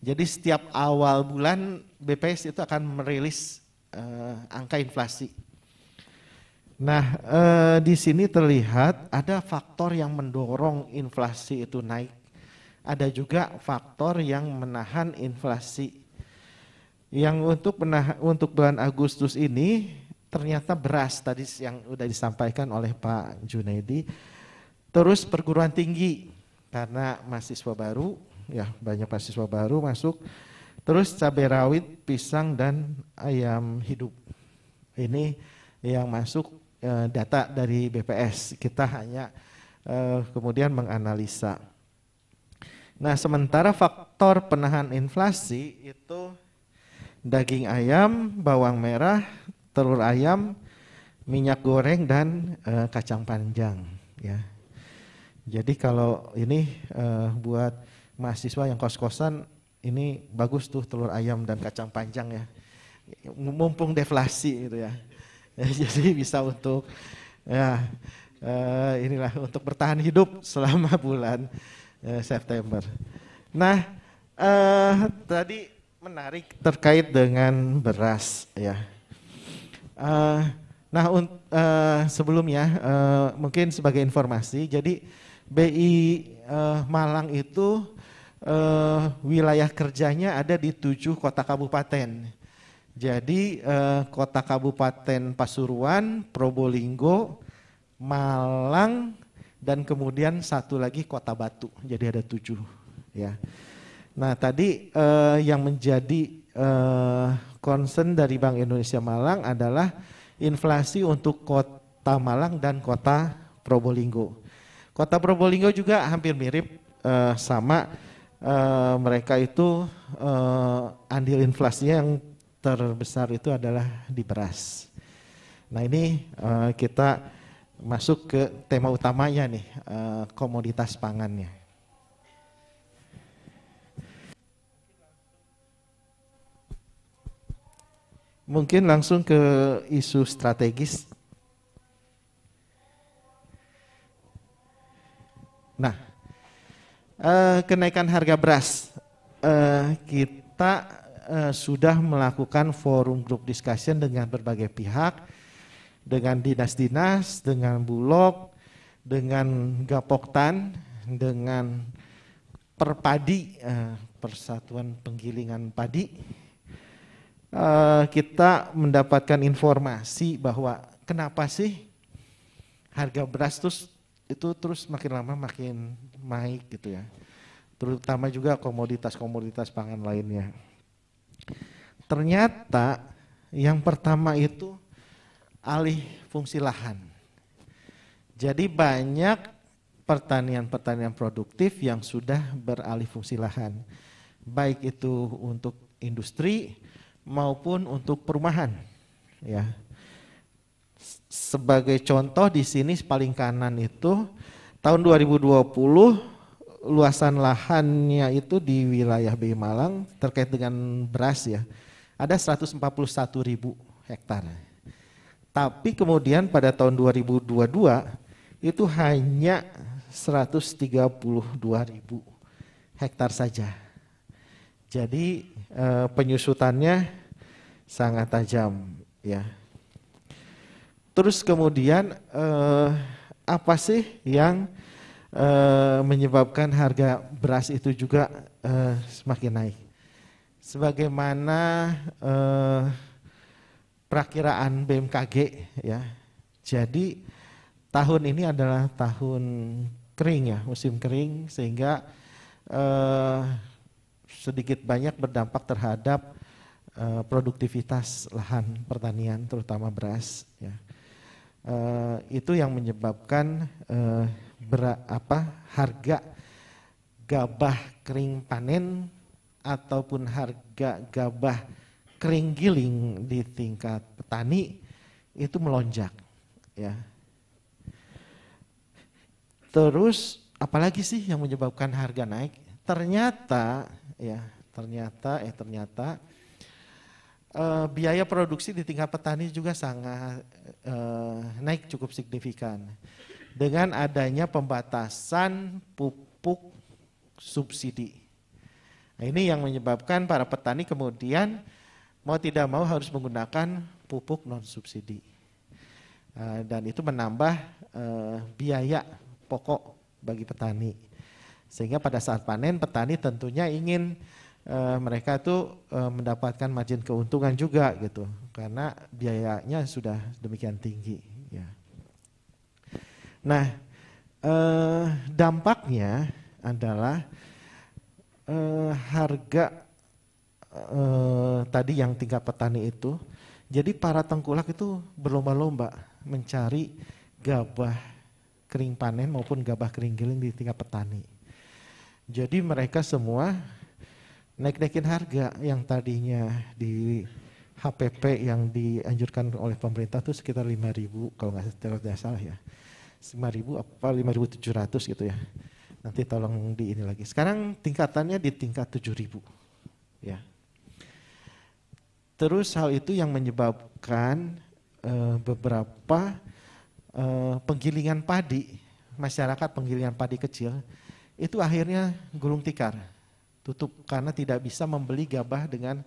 Jadi setiap awal bulan BPS itu akan merilis uh, angka inflasi Nah, eh, di sini terlihat ada faktor yang mendorong inflasi itu naik. Ada juga faktor yang menahan inflasi. Yang untuk menah, untuk bulan Agustus ini ternyata beras tadi yang sudah disampaikan oleh Pak Junaidi. Terus perguruan tinggi karena mahasiswa baru, ya banyak mahasiswa baru masuk. Terus cabai rawit, pisang dan ayam hidup. Ini yang masuk Eh, data dari BPS. Kita hanya uh, kemudian menganalisa. Nah, sementara faktor penahan inflasi itu daging ayam, bawang merah, telur ayam, minyak goreng dan uh, kacang panjang ya. Jadi kalau ini uh, buat mahasiswa yang kos-kosan ini bagus tuh telur ayam dan kacang panjang ya. Mumpung deflasi gitu ya. jadi bisa untuk ya uh, inilah untuk bertahan hidup selama bulan uh, September. Nah uh, tadi menarik terkait dengan beras ya. Uh, nah uh, sebelumnya uh, mungkin sebagai informasi jadi BI uh, Malang itu uh, wilayah kerjanya ada di tujuh kota kabupaten jadi eh, kota kabupaten Pasuruan, Probolinggo, Malang, dan kemudian satu lagi kota Batu. Jadi ada tujuh. Ya. Nah tadi eh, yang menjadi eh, concern dari Bank Indonesia Malang adalah inflasi untuk kota Malang dan kota Probolinggo. Kota Probolinggo juga hampir mirip eh, sama. eh, mereka itu eh, andil inflasinya yang terbesar itu adalah di beras. Nah ini uh, kita masuk ke tema utamanya nih, uh, komoditas pangannya. Mungkin langsung ke isu strategis. Nah, uh, kenaikan harga beras. Uh, kita uh, sudah melakukan forum group discussion dengan berbagai pihak, dengan dinas-dinas, dengan bulog, dengan gapoktan, dengan perpadi, uh, persatuan penggilingan padi. Uh, kita mendapatkan informasi bahwa kenapa sih harga beras terus itu terus makin lama makin naik gitu ya terutama juga komoditas-komoditas pangan lainnya. Ternyata yang pertama itu alih fungsi lahan. Jadi banyak pertanian-pertanian produktif yang sudah beralih fungsi lahan. Baik itu untuk industri maupun untuk perumahan. Ya. Sebagai contoh di sini paling kanan itu tahun 2020 luasan lahannya itu di wilayah B Malang terkait dengan beras ya ada 141 ribu hektar. Tapi kemudian pada tahun 2022 itu hanya 132 ribu hektar saja. Jadi eh, penyusutannya sangat tajam ya. Terus kemudian eh, apa sih yang eh, menyebabkan harga beras itu juga eh, semakin naik? sebagaimana eh, perakiraan BMKG ya. Jadi tahun ini adalah tahun kering ya, musim kering sehingga eh, sedikit banyak berdampak terhadap eh, produktivitas lahan pertanian terutama beras ya. Eh, itu yang menyebabkan eh, ber, harga gabah kering panen ataupun harga gabah kering giling di tingkat petani itu melonjak ya. Terus apalagi sih yang menyebabkan harga naik? Ternyata ya, ternyata eh ternyata eh, biaya produksi di tingkat petani juga sangat eh, naik cukup signifikan dengan adanya pembatasan pupuk subsidi. Nah, ini yang menyebabkan para petani kemudian mau tidak mau harus menggunakan pupuk non subsidi. Eh, dan itu menambah eh, biaya pokok bagi petani. Sehingga pada saat panen petani tentunya ingin eh, mereka itu mendapatkan margin keuntungan juga gitu. Karena biayanya sudah demikian tinggi ya. Nah, dampaknya adalah eh, harga eh, tadi yang tingkat petani itu, jadi para tengkulak itu berlomba-lomba mencari gabah kering panen maupun gabah kering giling di tingkat petani. Jadi mereka semua naik-naikin harga yang tadinya di HPP yang dianjurkan oleh pemerintah itu sekitar 5.000 kalau nggak salah ya. 5.000 apa 5.700 gitu ya. Nanti tolong di ini lagi. Sekarang tingkatannya di tingkat 7000. Ya. Terus hal itu yang menyebabkan uh, beberapa uh, penggilingan padi, masyarakat penggilingan padi kecil itu akhirnya gulung tikar. Tutup karena tidak bisa membeli gabah dengan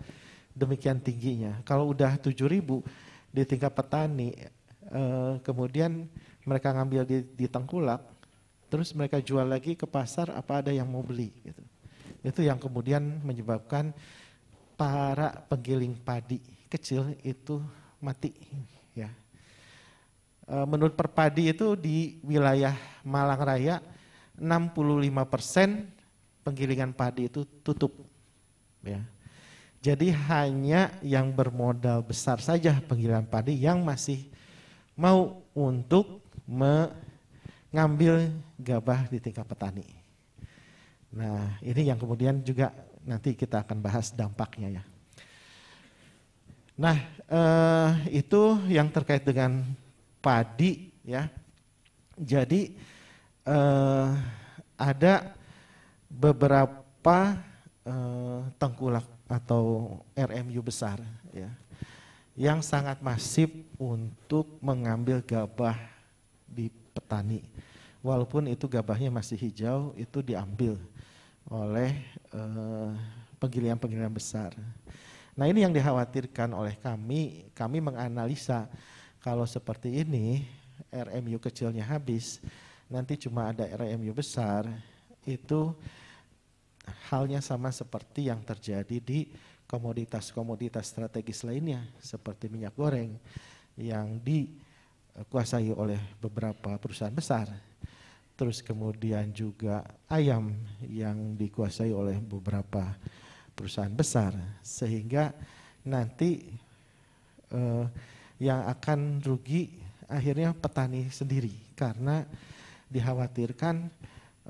demikian tingginya. Kalau udah 7000 di tingkat petani, eh, kemudian mereka ngambil di, di tengkulak, terus mereka jual lagi ke pasar apa ada yang mau beli gitu. Itu yang kemudian menyebabkan para penggiling padi kecil itu mati ya. E, menurut Perpadi itu di wilayah Malang Raya 65% penggilingan padi itu tutup ya. Jadi hanya yang bermodal besar saja penggilingan padi yang masih mau untuk ngambil gabah di tingkat petani. Nah, ini yang kemudian juga nanti kita akan bahas dampaknya ya. Nah, eh, itu yang terkait dengan padi ya. Jadi eh, ada beberapa eh, tengkulak atau RMU besar ya yang sangat masif untuk mengambil gabah di petani walaupun itu gabahnya masih hijau itu diambil oleh penggilingan eh, penggilian besar. Nah ini yang dikhawatirkan oleh kami, kami menganalisa kalau seperti ini RMU kecilnya habis, nanti cuma ada RMU besar, itu halnya sama seperti yang terjadi di komoditas-komoditas strategis lainnya seperti minyak goreng yang dikuasai oleh beberapa perusahaan besar terus kemudian juga ayam yang dikuasai oleh beberapa perusahaan besar sehingga nanti eh, yang akan rugi akhirnya petani sendiri karena dikhawatirkan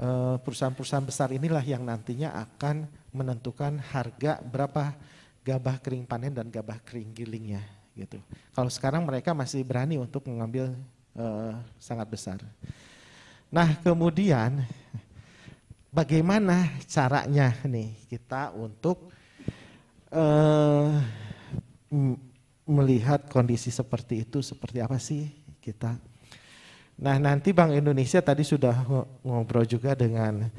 eh, perusahaan-perusahaan besar inilah yang nantinya akan menentukan harga berapa gabah kering panen dan gabah kering gilingnya gitu. Kalau sekarang mereka masih berani untuk mengambil uh, sangat besar. Nah, kemudian bagaimana caranya nih kita untuk uh, melihat kondisi seperti itu seperti apa sih kita? Nah, nanti Bank Indonesia tadi sudah ngobrol juga dengan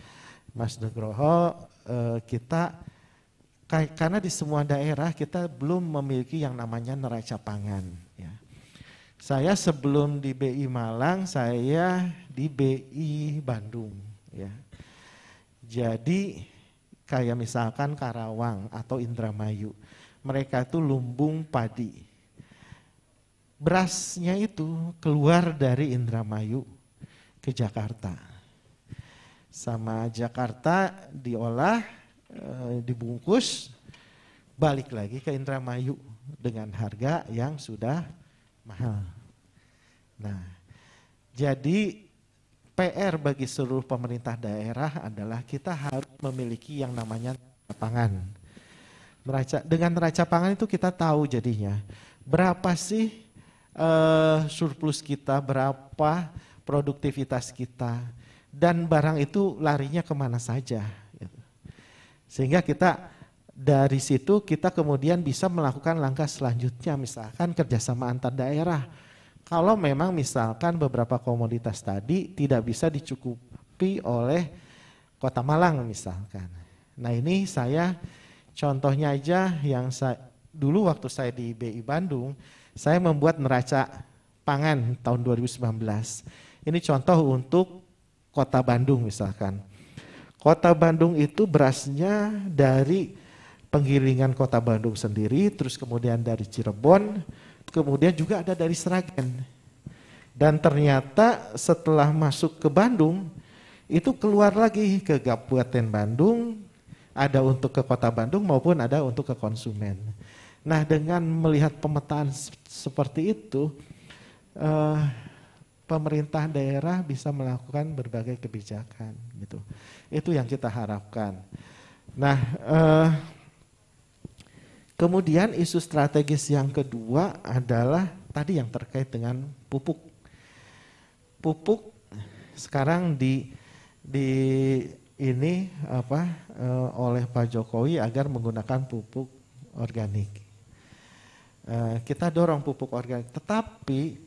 Mas Nugroho, uh, kita karena di semua daerah kita belum memiliki yang namanya neraca pangan. Saya sebelum di BI Malang, saya di BI Bandung ya. Jadi kayak misalkan Karawang atau Indramayu, mereka itu lumbung padi. Berasnya itu keluar dari Indramayu ke Jakarta. Sama Jakarta diolah, eh, dibungkus, balik lagi ke Indramayu dengan harga yang sudah mahal. Nah, jadi PR bagi seluruh pemerintah daerah adalah kita harus memiliki yang namanya pangan. Neraca, dengan neraca pangan itu kita tahu jadinya berapa sih uh, surplus kita, berapa produktivitas kita, dan barang itu larinya kemana saja. Gitu. Sehingga kita dari situ kita kemudian bisa melakukan langkah selanjutnya, misalkan kerjasama antar daerah kalau memang misalkan beberapa komoditas tadi tidak bisa dicukupi oleh kota Malang misalkan. Nah ini saya contohnya aja yang saya, dulu waktu saya di BI Bandung, saya membuat neraca pangan tahun 2019. Ini contoh untuk kota Bandung misalkan. Kota Bandung itu berasnya dari penggilingan kota Bandung sendiri, terus kemudian dari Cirebon, kemudian juga ada dari Sragen. Dan ternyata setelah masuk ke Bandung, itu keluar lagi ke Kabupaten Bandung, ada untuk ke kota Bandung maupun ada untuk ke konsumen. Nah dengan melihat pemetaan seperti itu, eh, pemerintah daerah bisa melakukan berbagai kebijakan gitu. Itu yang kita harapkan. Nah. Eh, Kemudian isu strategis yang kedua adalah tadi yang terkait dengan pupuk. Pupuk sekarang di di ini apa e, oleh Pak Jokowi agar menggunakan pupuk organik. E, kita dorong pupuk organik, tetapi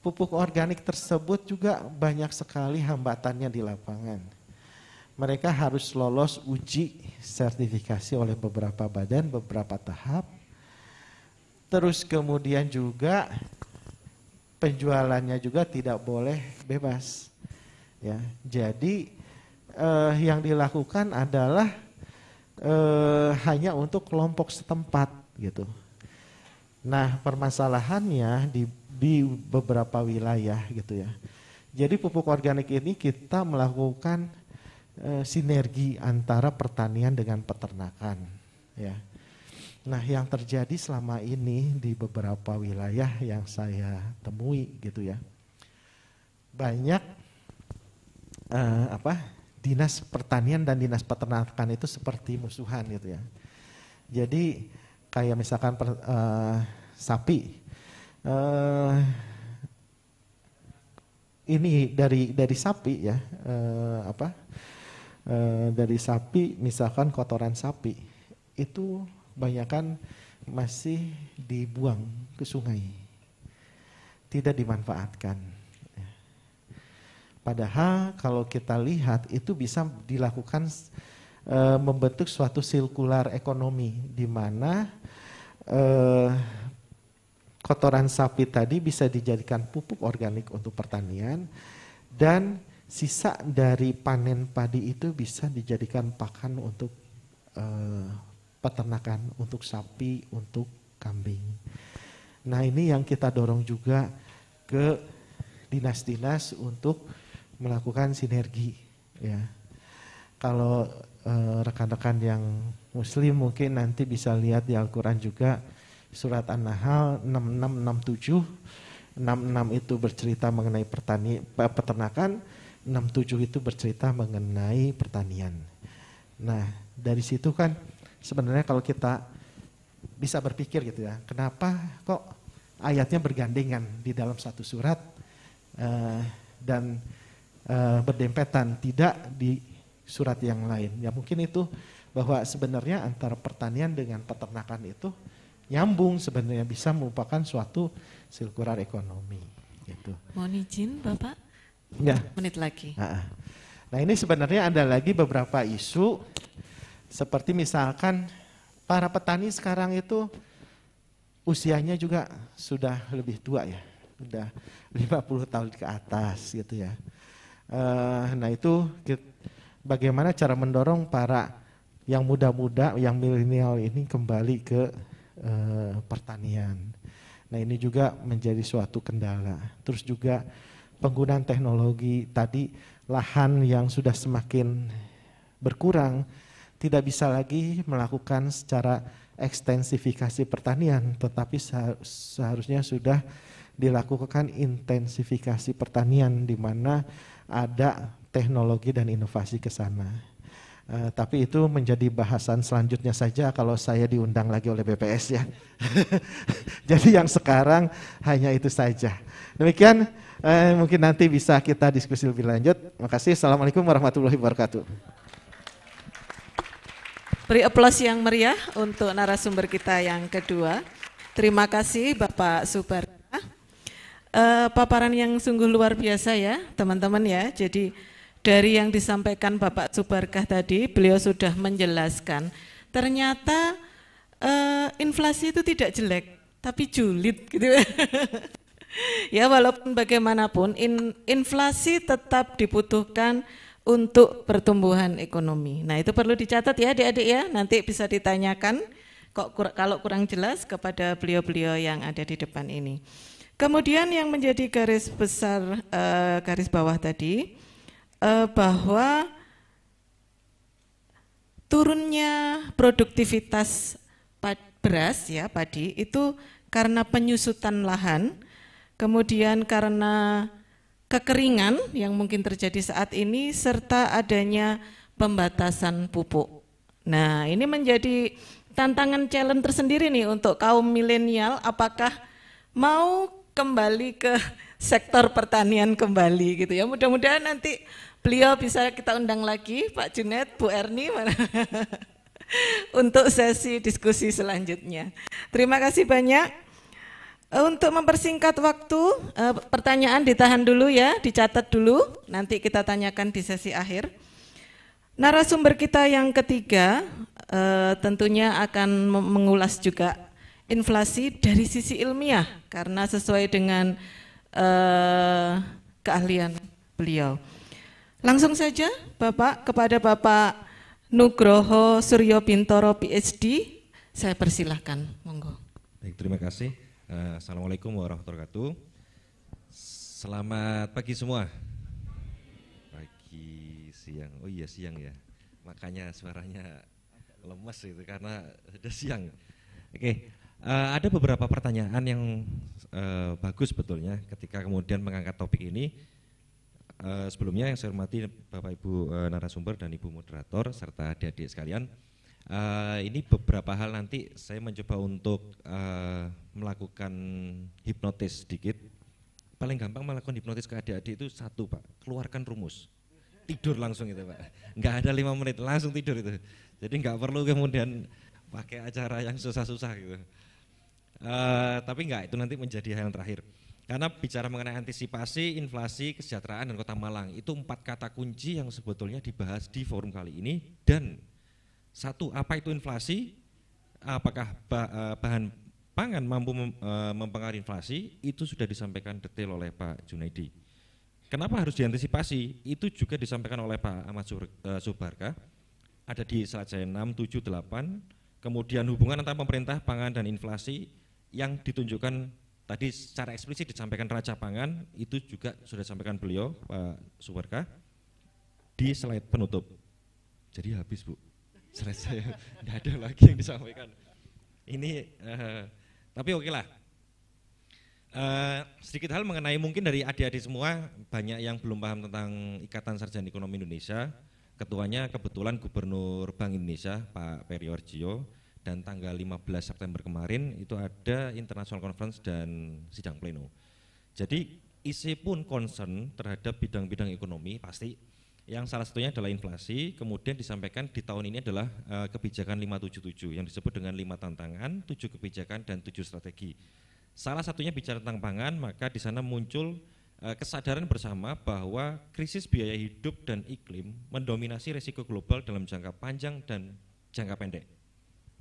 pupuk organik tersebut juga banyak sekali hambatannya di lapangan mereka harus lolos uji sertifikasi oleh beberapa badan, beberapa tahap. Terus kemudian juga penjualannya juga tidak boleh bebas. Ya, jadi eh, yang dilakukan adalah eh, hanya untuk kelompok setempat gitu. Nah, permasalahannya di di beberapa wilayah gitu ya. Jadi pupuk organik ini kita melakukan Eh, sinergi antara pertanian dengan peternakan ya. Nah, yang terjadi selama ini di beberapa wilayah yang saya temui gitu ya. Banyak uh, apa? Dinas pertanian dan dinas peternakan itu seperti musuhan gitu ya. Jadi kayak misalkan per, uh, sapi uh, ini dari dari sapi ya uh, apa? e, dari sapi, misalkan kotoran sapi, itu banyakkan masih dibuang ke sungai. Tidak dimanfaatkan. Padahal kalau kita lihat itu bisa dilakukan e, membentuk suatu sirkular ekonomi di mana e, kotoran sapi tadi bisa dijadikan pupuk organik untuk pertanian dan sisa dari panen padi itu bisa dijadikan pakan untuk uh, peternakan, untuk sapi, untuk kambing. Nah ini yang kita dorong juga ke dinas-dinas untuk melakukan sinergi. Ya, kalau rekan eh, rekan-rekan yang Muslim mungkin nanti bisa lihat di Al-Quran juga surat An-Nahl 6667 66 itu bercerita mengenai pertani, peternakan 67 itu bercerita mengenai pertanian. Nah, dari situ kan sebenarnya kalau kita bisa berpikir gitu ya, kenapa kok ayatnya bergandengan di dalam satu surat uh, dan uh, berdempetan, tidak di surat yang lain. Ya mungkin itu bahwa sebenarnya antara pertanian dengan peternakan itu nyambung sebenarnya bisa merupakan suatu silkurar ekonomi. Gitu. Mohon izin Bapak, Ya. Menit lagi. Nah ini sebenarnya ada lagi beberapa isu seperti misalkan para petani sekarang itu usianya juga sudah lebih tua ya, sudah 50 tahun ke atas gitu ya. Eh, nah itu bagaimana cara mendorong para yang muda-muda, yang milenial ini kembali ke eh, pertanian. Nah ini juga menjadi suatu kendala. Terus juga penggunaan teknologi tadi lahan yang sudah semakin berkurang tidak bisa lagi melakukan secara ekstensifikasi pertanian tetapi seharusnya sudah dilakukan intensifikasi pertanian di mana ada teknologi dan inovasi ke sana. Uh, tapi itu menjadi bahasan selanjutnya saja kalau saya diundang lagi oleh BPS ya. Jadi yang sekarang hanya itu saja. Demikian eh, mungkin nanti bisa kita diskusi lebih lanjut. Terima kasih. Assalamualaikum warahmatullahi wabarakatuh. Beri aplaus yang meriah untuk narasumber kita yang kedua. Terima kasih Bapak Super. Uh, paparan yang sungguh luar biasa ya teman-teman ya. Jadi dari yang disampaikan Bapak Subarkah tadi, beliau sudah menjelaskan. Ternyata uh, inflasi itu tidak jelek, tapi julid gitu. Ya. ya walaupun bagaimanapun in, inflasi tetap dibutuhkan untuk pertumbuhan ekonomi. Nah itu perlu dicatat ya adik-adik ya, nanti bisa ditanyakan kok kur kalau kurang jelas kepada beliau-beliau yang ada di depan ini. Kemudian yang menjadi garis besar uh, garis bawah tadi uh, bahwa turunnya produktivitas beras ya padi itu karena penyusutan lahan kemudian karena kekeringan yang mungkin terjadi saat ini serta adanya pembatasan pupuk. Nah, ini menjadi tantangan challenge tersendiri nih untuk kaum milenial apakah mau kembali ke sektor pertanian kembali gitu ya. Mudah-mudahan nanti beliau bisa kita undang lagi Pak Junet, Bu Erni mana? untuk sesi diskusi selanjutnya. Terima kasih banyak. Eh, untuk mempersingkat waktu, eh, pertanyaan ditahan dulu ya, dicatat dulu, nanti kita tanyakan di sesi akhir. Narasumber kita yang ketiga eh, tentunya akan mengulas juga inflasi dari sisi ilmiah, karena sesuai dengan keahlian beliau. Langsung saja Bapak, kepada Bapak Nugroho Suryo Bintoro PhD, saya persilahkan, monggo. Baik, terima kasih. Eh, Assalamualaikum warahmatullahi wabarakatuh. Selamat pagi semua. Pagi, siang. Oh iya siang ya. Makanya suaranya lemes itu karena sudah siang. Oke, okay. uh, eh, ada beberapa pertanyaan yang uh, bagus betulnya ketika kemudian mengangkat topik ini. Uh, sebelumnya yang saya hormati Bapak Ibu uh, narasumber dan Ibu moderator serta adik-adik sekalian. Uh, ini beberapa hal nanti saya mencoba untuk uh, melakukan hipnotis sedikit, paling gampang melakukan hipnotis ke adik-adik itu satu pak, keluarkan rumus tidur langsung itu pak nggak ada lima menit langsung tidur itu jadi nggak perlu kemudian pakai acara yang susah-susah gitu uh, tapi nggak itu nanti menjadi hal yang terakhir karena bicara mengenai antisipasi inflasi kesejahteraan dan kota Malang itu empat kata kunci yang sebetulnya dibahas di forum kali ini dan satu apa itu inflasi apakah eh, bahan pangan mampu mem, e, mempengaruhi inflasi itu sudah disampaikan detail oleh Pak Junaidi. Kenapa harus diantisipasi? Itu juga disampaikan oleh Pak Ahmad Sur, e, Subarka. Ada di slide saya 6, 7, 8. Kemudian hubungan antara pemerintah, pangan, dan inflasi yang ditunjukkan tadi secara eksplisit disampaikan raja pangan itu juga sudah disampaikan beliau Pak Subarka di slide penutup. Jadi habis Bu, selesai, tidak ada lagi yang disampaikan. Ini uh, tapi oke okay lah. Uh, sedikit hal mengenai mungkin dari adik-adik semua banyak yang belum paham tentang Ikatan Sarjana Ekonomi Indonesia. Ketuanya kebetulan Gubernur Bank Indonesia Pak Peri dan tanggal 15 September kemarin itu ada international conference dan sidang pleno. Jadi isi pun concern terhadap bidang-bidang ekonomi pasti yang salah satunya adalah inflasi, kemudian disampaikan di tahun ini adalah uh, kebijakan 577 yang disebut dengan lima tantangan, tujuh kebijakan dan tujuh strategi. Salah satunya bicara tentang pangan, maka di sana muncul uh, kesadaran bersama bahwa krisis biaya hidup dan iklim mendominasi risiko global dalam jangka panjang dan jangka pendek.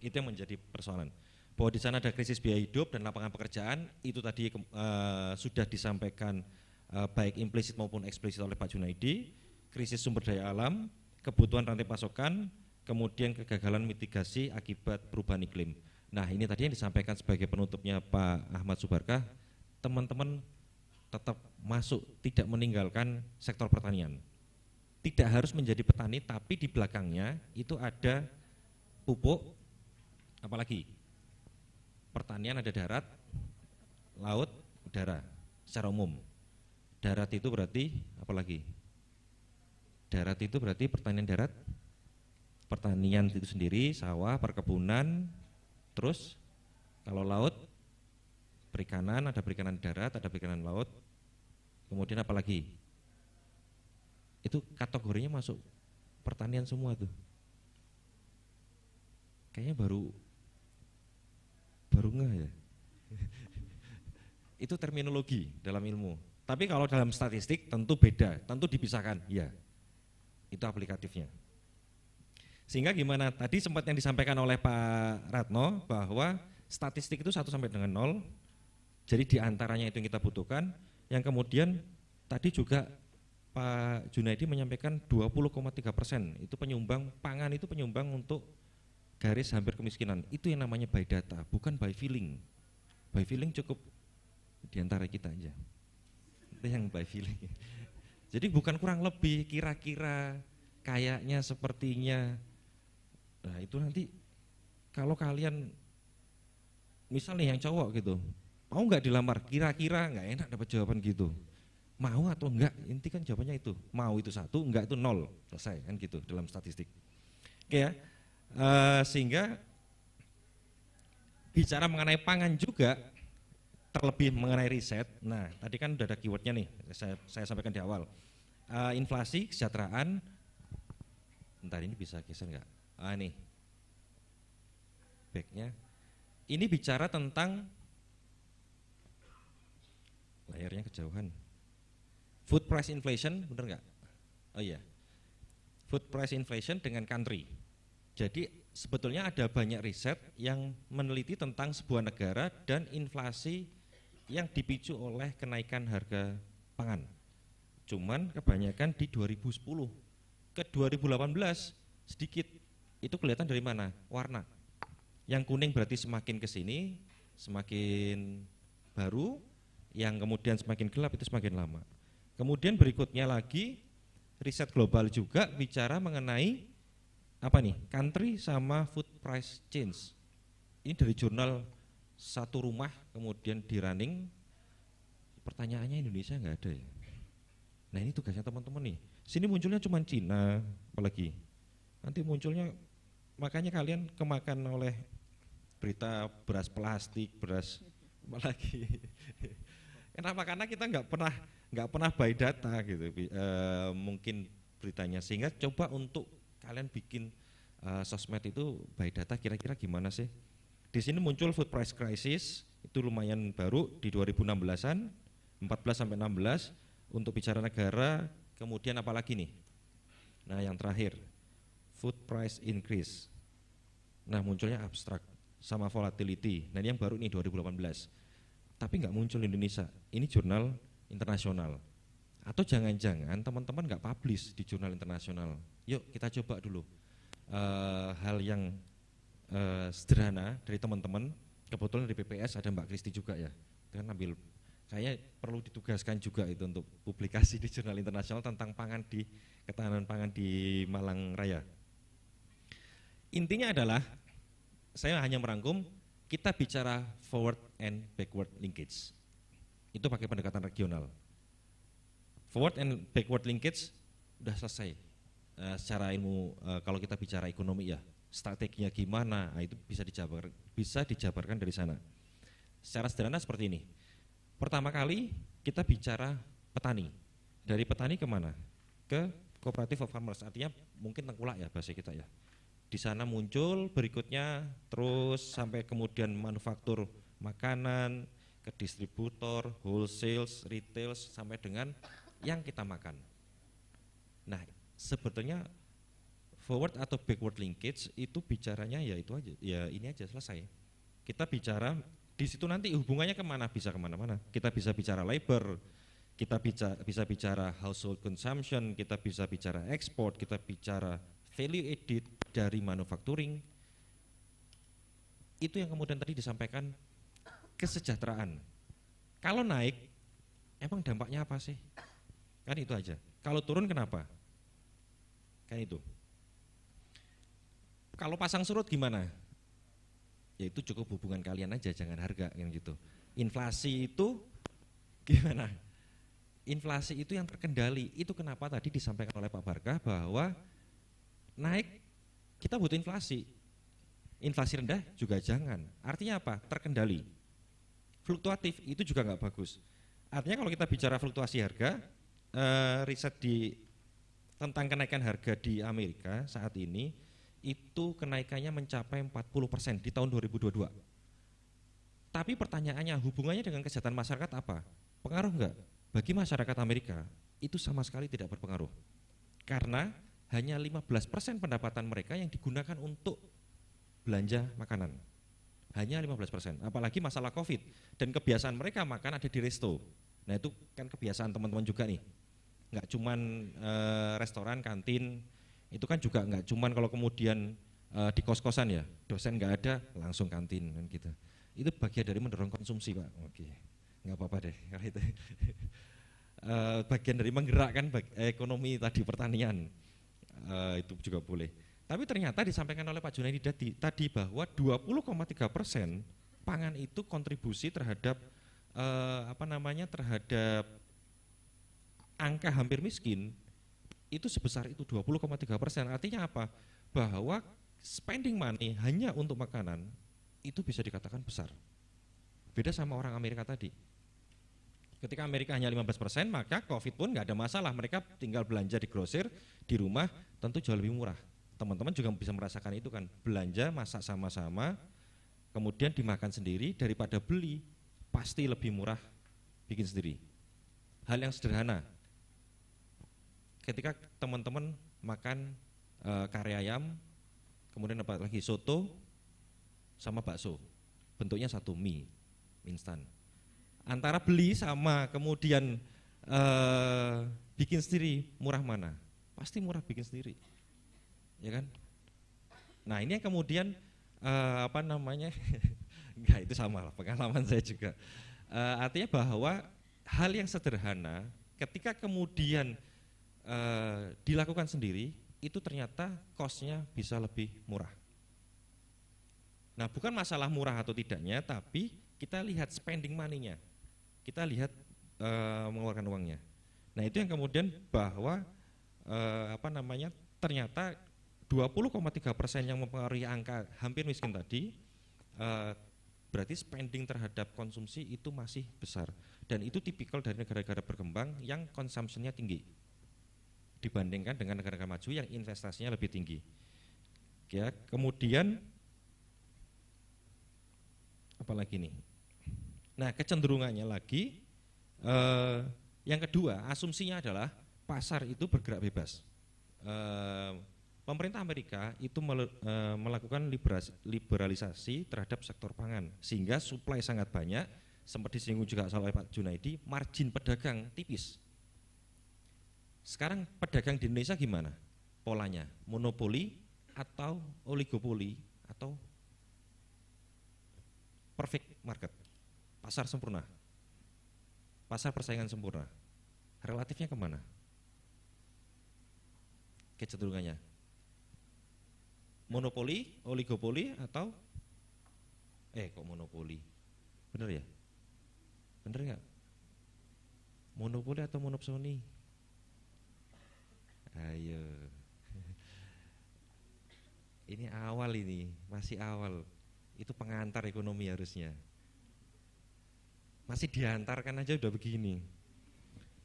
Itu yang menjadi persoalan. Bahwa di sana ada krisis biaya hidup dan lapangan pekerjaan, itu tadi uh, sudah disampaikan uh, baik implisit maupun eksplisit oleh Pak Junaidi krisis sumber daya alam, kebutuhan rantai pasokan, kemudian kegagalan mitigasi akibat perubahan iklim. Nah ini tadi yang disampaikan sebagai penutupnya Pak Ahmad Subarkah, teman-teman tetap masuk, tidak meninggalkan sektor pertanian. Tidak harus menjadi petani, tapi di belakangnya itu ada pupuk, apalagi pertanian ada darat, laut, udara secara umum. Darat itu berarti apalagi darat itu berarti pertanian darat pertanian itu sendiri sawah perkebunan terus kalau laut perikanan ada perikanan darat ada perikanan laut kemudian apalagi itu kategorinya masuk pertanian semua tuh kayaknya baru baru nggak ya itu terminologi dalam ilmu tapi kalau dalam statistik tentu beda tentu dipisahkan ya itu aplikatifnya. Sehingga gimana? Tadi sempat yang disampaikan oleh Pak Ratno bahwa statistik itu satu sampai dengan nol, Jadi diantaranya itu yang kita butuhkan. Yang kemudian tadi juga Pak Junaidi menyampaikan 20,3 persen itu penyumbang pangan itu penyumbang untuk garis hampir kemiskinan itu yang namanya by data bukan by feeling by feeling cukup diantara kita aja itu yang by feeling jadi bukan kurang lebih, kira-kira, kayaknya, sepertinya. Nah itu nanti kalau kalian misalnya yang cowok gitu, mau nggak dilamar? Kira-kira nggak enak dapat jawaban gitu. Mau atau enggak? Inti kan jawabannya itu. Mau itu satu, enggak itu nol. Selesai kan gitu dalam statistik. Oke ya. Uh, sehingga bicara mengenai pangan juga terlebih mengenai riset, nah tadi kan udah ada keywordnya nih, saya, saya sampaikan di awal. Uh, inflasi, kesejahteraan, ntar ini bisa geser nggak? Ah ini, backnya. Ini bicara tentang layarnya kejauhan. Food price inflation, bener nggak? Oh iya, food price inflation dengan country. Jadi sebetulnya ada banyak riset yang meneliti tentang sebuah negara dan inflasi yang dipicu oleh kenaikan harga pangan. Cuman kebanyakan di 2010 ke 2018 sedikit. Itu kelihatan dari mana? Warna. Yang kuning berarti semakin ke sini, semakin baru, yang kemudian semakin gelap itu semakin lama. Kemudian berikutnya lagi riset global juga bicara mengenai apa nih? Country sama food price change. Ini dari jurnal satu rumah kemudian di running pertanyaannya Indonesia nggak ada ya nah ini tugasnya teman-teman nih sini munculnya cuma Cina apalagi nanti munculnya makanya kalian kemakan oleh berita beras plastik beras apalagi kenapa karena kita nggak pernah nggak pernah by data gitu e, mungkin beritanya sehingga coba untuk kalian bikin e, sosmed itu by data kira-kira gimana sih di sini muncul food price crisis, itu lumayan baru di 2016-an, 14 sampai 16 untuk bicara negara, kemudian apalagi nih? Nah, yang terakhir food price increase. Nah, munculnya abstrak sama volatility. Nah, ini yang baru nih 2018. Tapi nggak muncul di Indonesia. Ini jurnal internasional. Atau jangan-jangan teman-teman nggak publish di jurnal internasional. Yuk kita coba dulu. Uh, hal yang uh, sederhana dari teman-teman. Kebetulan dari PPS ada Mbak Kristi juga ya. Kan ambil kayaknya perlu ditugaskan juga itu untuk publikasi di jurnal internasional tentang pangan di ketahanan pangan di Malang Raya. Intinya adalah saya hanya merangkum kita bicara forward and backward linkage. Itu pakai pendekatan regional. Forward and backward linkage udah selesai uh, secara ilmu uh, kalau kita bicara ekonomi ya strateginya gimana nah, itu bisa dijabarkan bisa dijabarkan dari sana secara sederhana seperti ini pertama kali kita bicara petani dari petani kemana ke kooperatif of farmers artinya mungkin tengkulak ya bahasa kita ya di sana muncul berikutnya terus sampai kemudian manufaktur makanan ke distributor wholesale retail sampai dengan yang kita makan nah sebetulnya forward atau backward linkage itu bicaranya ya itu aja ya ini aja selesai kita bicara di situ nanti hubungannya kemana bisa kemana-mana kita bisa bicara labor kita bisa bisa bicara household consumption kita bisa bicara ekspor kita bicara value added dari manufacturing itu yang kemudian tadi disampaikan kesejahteraan kalau naik emang dampaknya apa sih kan itu aja kalau turun kenapa kan itu kalau pasang surut gimana? Ya itu cukup hubungan kalian aja, jangan harga yang gitu. Inflasi itu gimana? Inflasi itu yang terkendali. Itu kenapa tadi disampaikan oleh Pak Barka bahwa naik kita butuh inflasi. Inflasi rendah juga jangan. Artinya apa? Terkendali. Fluktuatif itu juga nggak bagus. Artinya kalau kita bicara fluktuasi harga, eh, riset di tentang kenaikan harga di Amerika saat ini itu kenaikannya mencapai 40% di tahun 2022. Tapi pertanyaannya hubungannya dengan kesehatan masyarakat apa? Pengaruh enggak? Bagi masyarakat Amerika itu sama sekali tidak berpengaruh. Karena hanya 15% pendapatan mereka yang digunakan untuk belanja makanan. Hanya 15%. Apalagi masalah Covid dan kebiasaan mereka makan ada di resto. Nah, itu kan kebiasaan teman-teman juga nih. Enggak cuman e, restoran, kantin, itu kan juga nggak cuman kalau kemudian e, di kos-kosan ya dosen nggak ada langsung kantin kan gitu itu bagian dari mendorong konsumsi pak oke nggak apa-apa deh kalau itu e, bagian dari menggerakkan bag eh, ekonomi tadi pertanian e, itu juga boleh tapi ternyata disampaikan oleh Pak Junaidi tadi, tadi bahwa 20,3 persen pangan itu kontribusi terhadap e, apa namanya terhadap angka hampir miskin itu sebesar itu 20,3 persen. Artinya apa? Bahwa spending money hanya untuk makanan itu bisa dikatakan besar. Beda sama orang Amerika tadi. Ketika Amerika hanya 15 persen, maka COVID pun nggak ada masalah. Mereka tinggal belanja di grosir, di rumah, tentu jauh lebih murah. Teman-teman juga bisa merasakan itu kan, belanja, masak sama-sama, kemudian dimakan sendiri daripada beli, pasti lebih murah bikin sendiri. Hal yang sederhana, ketika teman-teman makan e, eh, kare ayam, kemudian dapat lagi soto sama bakso. Bentuknya satu mie instan. Antara beli sama kemudian e, bikin sendiri murah mana? Pasti murah bikin sendiri. Ya kan? Nah, ini yang kemudian e, apa namanya? Enggak, itu sama lah pengalaman saya juga. E, artinya bahwa hal yang sederhana ketika kemudian Eh, dilakukan sendiri itu ternyata cost-nya bisa lebih murah. Nah bukan masalah murah atau tidaknya, tapi kita lihat spending money-nya, kita lihat e, mengeluarkan uangnya. Nah itu yang kemudian bahwa e, apa namanya ternyata 20,3 persen yang mempengaruhi angka hampir miskin tadi e, berarti spending terhadap konsumsi itu masih besar dan itu tipikal dari negara-negara berkembang yang konsumsinya tinggi dibandingkan dengan negara-negara maju yang investasinya lebih tinggi. Ya, kemudian apalagi nih. Nah, kecenderungannya lagi eh, yang kedua, asumsinya adalah pasar itu bergerak bebas. Eh, pemerintah Amerika itu mele, eh, melakukan liberasi, liberalisasi terhadap sektor pangan sehingga supply sangat banyak. Sempat disinggung juga oleh Pak Junaidi, margin pedagang tipis sekarang pedagang di Indonesia gimana polanya? Monopoli atau oligopoli atau perfect market? Pasar sempurna? Pasar persaingan sempurna? Relatifnya kemana? Kecenderungannya? Monopoli, oligopoli atau eh kok monopoli? Bener ya? Bener nggak? Monopoli atau monopsoni? Ayo. Nah, iya. Ini awal ini, masih awal. Itu pengantar ekonomi harusnya. Masih diantarkan aja udah begini.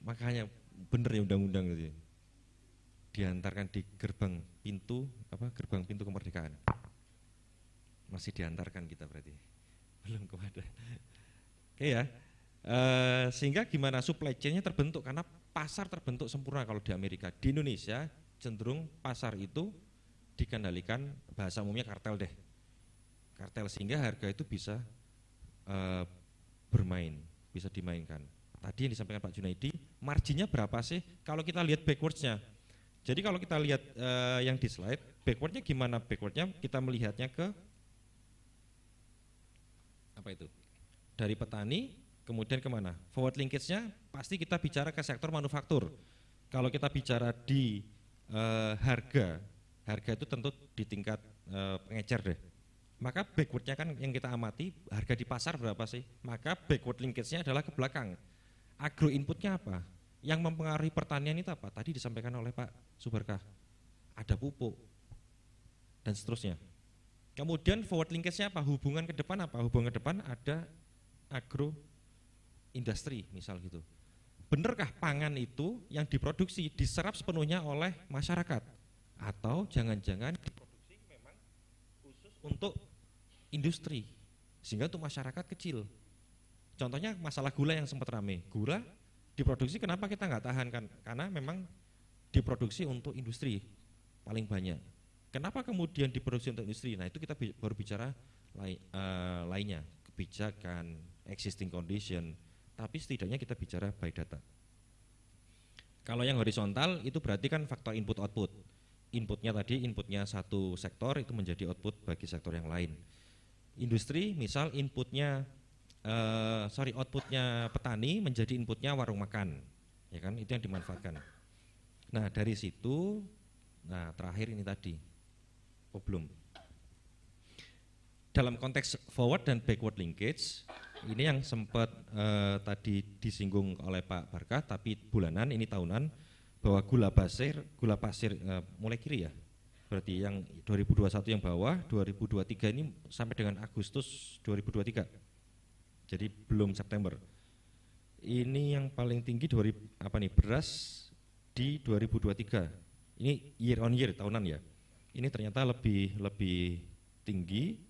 Makanya bener ya undang-undang itu. Diantarkan di gerbang pintu apa gerbang pintu kemerdekaan. Masih diantarkan kita berarti. Belum kepada. Oke okay ya. Uh, sehingga gimana supply chainnya terbentuk karena pasar terbentuk sempurna kalau di Amerika. Di Indonesia cenderung pasar itu dikendalikan bahasa umumnya kartel deh. Kartel sehingga harga itu bisa e, bermain, bisa dimainkan. Tadi yang disampaikan Pak Junaidi, marginnya berapa sih kalau kita lihat backwardsnya? Jadi kalau kita lihat e, yang di slide, backwardnya gimana? Backwardnya kita melihatnya ke apa itu? Dari petani Kemudian kemana? Forward linkage-nya pasti kita bicara ke sektor manufaktur. Kalau kita bicara di uh, harga, harga itu tentu di tingkat uh, pengecer deh. Maka backwardnya kan yang kita amati harga di pasar berapa sih? Maka backward linkage-nya adalah ke belakang. Agro inputnya apa? Yang mempengaruhi pertanian itu apa? Tadi disampaikan oleh Pak Subarkah. Ada pupuk dan seterusnya. Kemudian forward linkage-nya apa? Hubungan ke depan apa? Hubungan ke depan ada agro industri misal gitu. Benarkah pangan itu yang diproduksi diserap sepenuhnya oleh masyarakat atau jangan-jangan diproduksi memang khusus untuk industri sehingga untuk masyarakat kecil. Contohnya masalah gula yang sempat rame. Gula diproduksi kenapa kita nggak tahan kan? Karena memang diproduksi untuk industri paling banyak. Kenapa kemudian diproduksi untuk industri? Nah itu kita baru bicara lain, uh, eh, lainnya kebijakan, existing condition, tapi setidaknya kita bicara by data. Kalau yang horizontal itu berarti kan faktor input output. Inputnya tadi inputnya satu sektor itu menjadi output bagi sektor yang lain. Industri misal inputnya uh, sorry outputnya petani menjadi inputnya warung makan, ya kan itu yang dimanfaatkan. Nah dari situ, nah terakhir ini tadi, oh belum. Dalam konteks forward dan backward linkage, ini yang sempat uh, tadi disinggung oleh Pak Barkah tapi bulanan ini tahunan bahwa gula pasir gula pasir uh, mulai kiri ya berarti yang 2021 yang bawah 2023 ini sampai dengan Agustus 2023 jadi belum September ini yang paling tinggi 2000 apa nih beras di 2023 ini year on year tahunan ya ini ternyata lebih lebih tinggi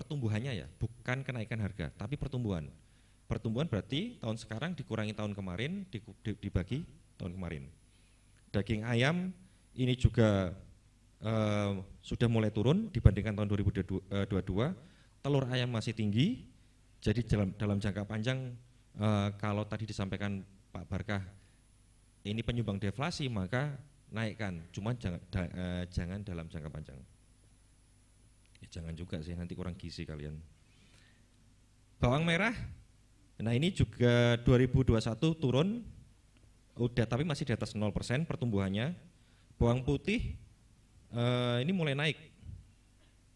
pertumbuhannya ya, bukan kenaikan harga, tapi pertumbuhan. Pertumbuhan berarti tahun sekarang dikurangi tahun kemarin, dibagi tahun kemarin. Daging ayam ini juga eh, sudah mulai turun dibandingkan tahun 2022, eh, telur ayam masih tinggi, jadi dalam, dalam jangka panjang eh, kalau tadi disampaikan Pak Barkah, ini penyumbang deflasi maka naikkan, cuma jangan, da, eh, jangan dalam jangka panjang. Ya, jangan juga sih, nanti kurang gizi kalian. Bawang merah, nah ini juga 2021 turun, udah tapi masih di atas 0% pertumbuhannya. Bawang putih, eh, ini mulai naik,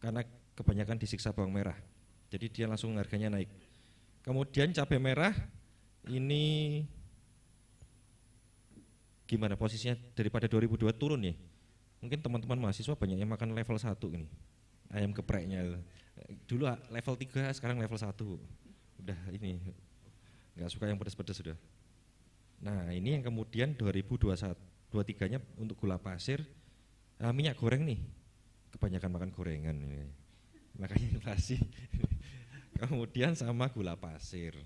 karena kebanyakan disiksa bawang merah. Jadi dia langsung harganya naik. Kemudian cabai merah ini gimana posisinya daripada 2002 turun ya? Mungkin teman-teman mahasiswa banyak yang makan level 1 ini ayam kepreknya. Dulu ah, level 3, ah, sekarang level 1. Udah ini, nggak suka yang pedas-pedas sudah. Nah ini yang kemudian 2023 nya untuk gula pasir, uh, minyak goreng nih, kebanyakan makan gorengan. Ini. Makanya inflasi. kemudian sama gula pasir.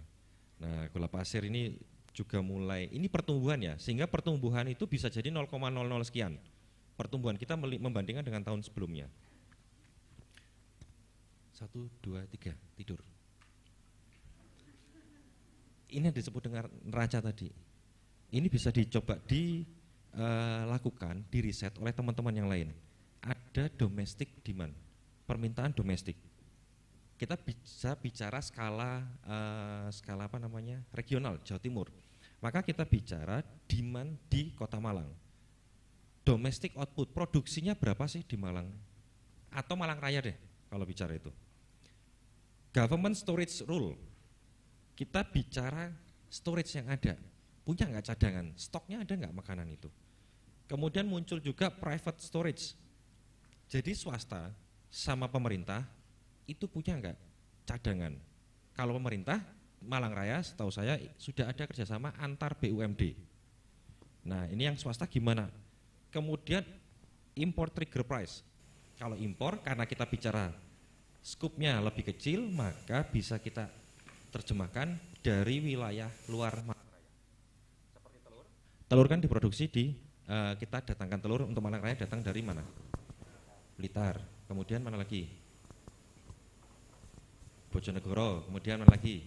Nah gula pasir ini juga mulai, ini pertumbuhan ya, sehingga pertumbuhan itu bisa jadi 0,00 sekian. Pertumbuhan kita membandingkan dengan tahun sebelumnya. Satu, dua, tiga, tidur. Ini yang disebut dengan neraca tadi. Ini bisa dicoba dilakukan, eh, diriset oleh teman-teman yang lain. Ada domestik demand, permintaan domestik. Kita bisa bicara skala uh, skala apa namanya regional Jawa Timur. Maka kita bicara demand di Kota Malang. Domestic output produksinya berapa sih di Malang? Atau Malang Raya deh kalau bicara itu government storage rule. Kita bicara storage yang ada. Punya nggak cadangan? Stoknya ada nggak makanan itu? Kemudian muncul juga private storage. Jadi swasta sama pemerintah itu punya nggak cadangan? Kalau pemerintah, Malang Raya setahu saya sudah ada kerjasama antar BUMD. Nah ini yang swasta gimana? Kemudian import trigger price. Kalau impor karena kita bicara skupnya lebih kecil maka bisa kita terjemahkan dari wilayah luar Seperti telur. Telur kan diproduksi di uh, kita datangkan telur untuk Malang Raya datang dari mana? Blitar. Kemudian mana lagi? Bojonegoro. Kemudian mana lagi?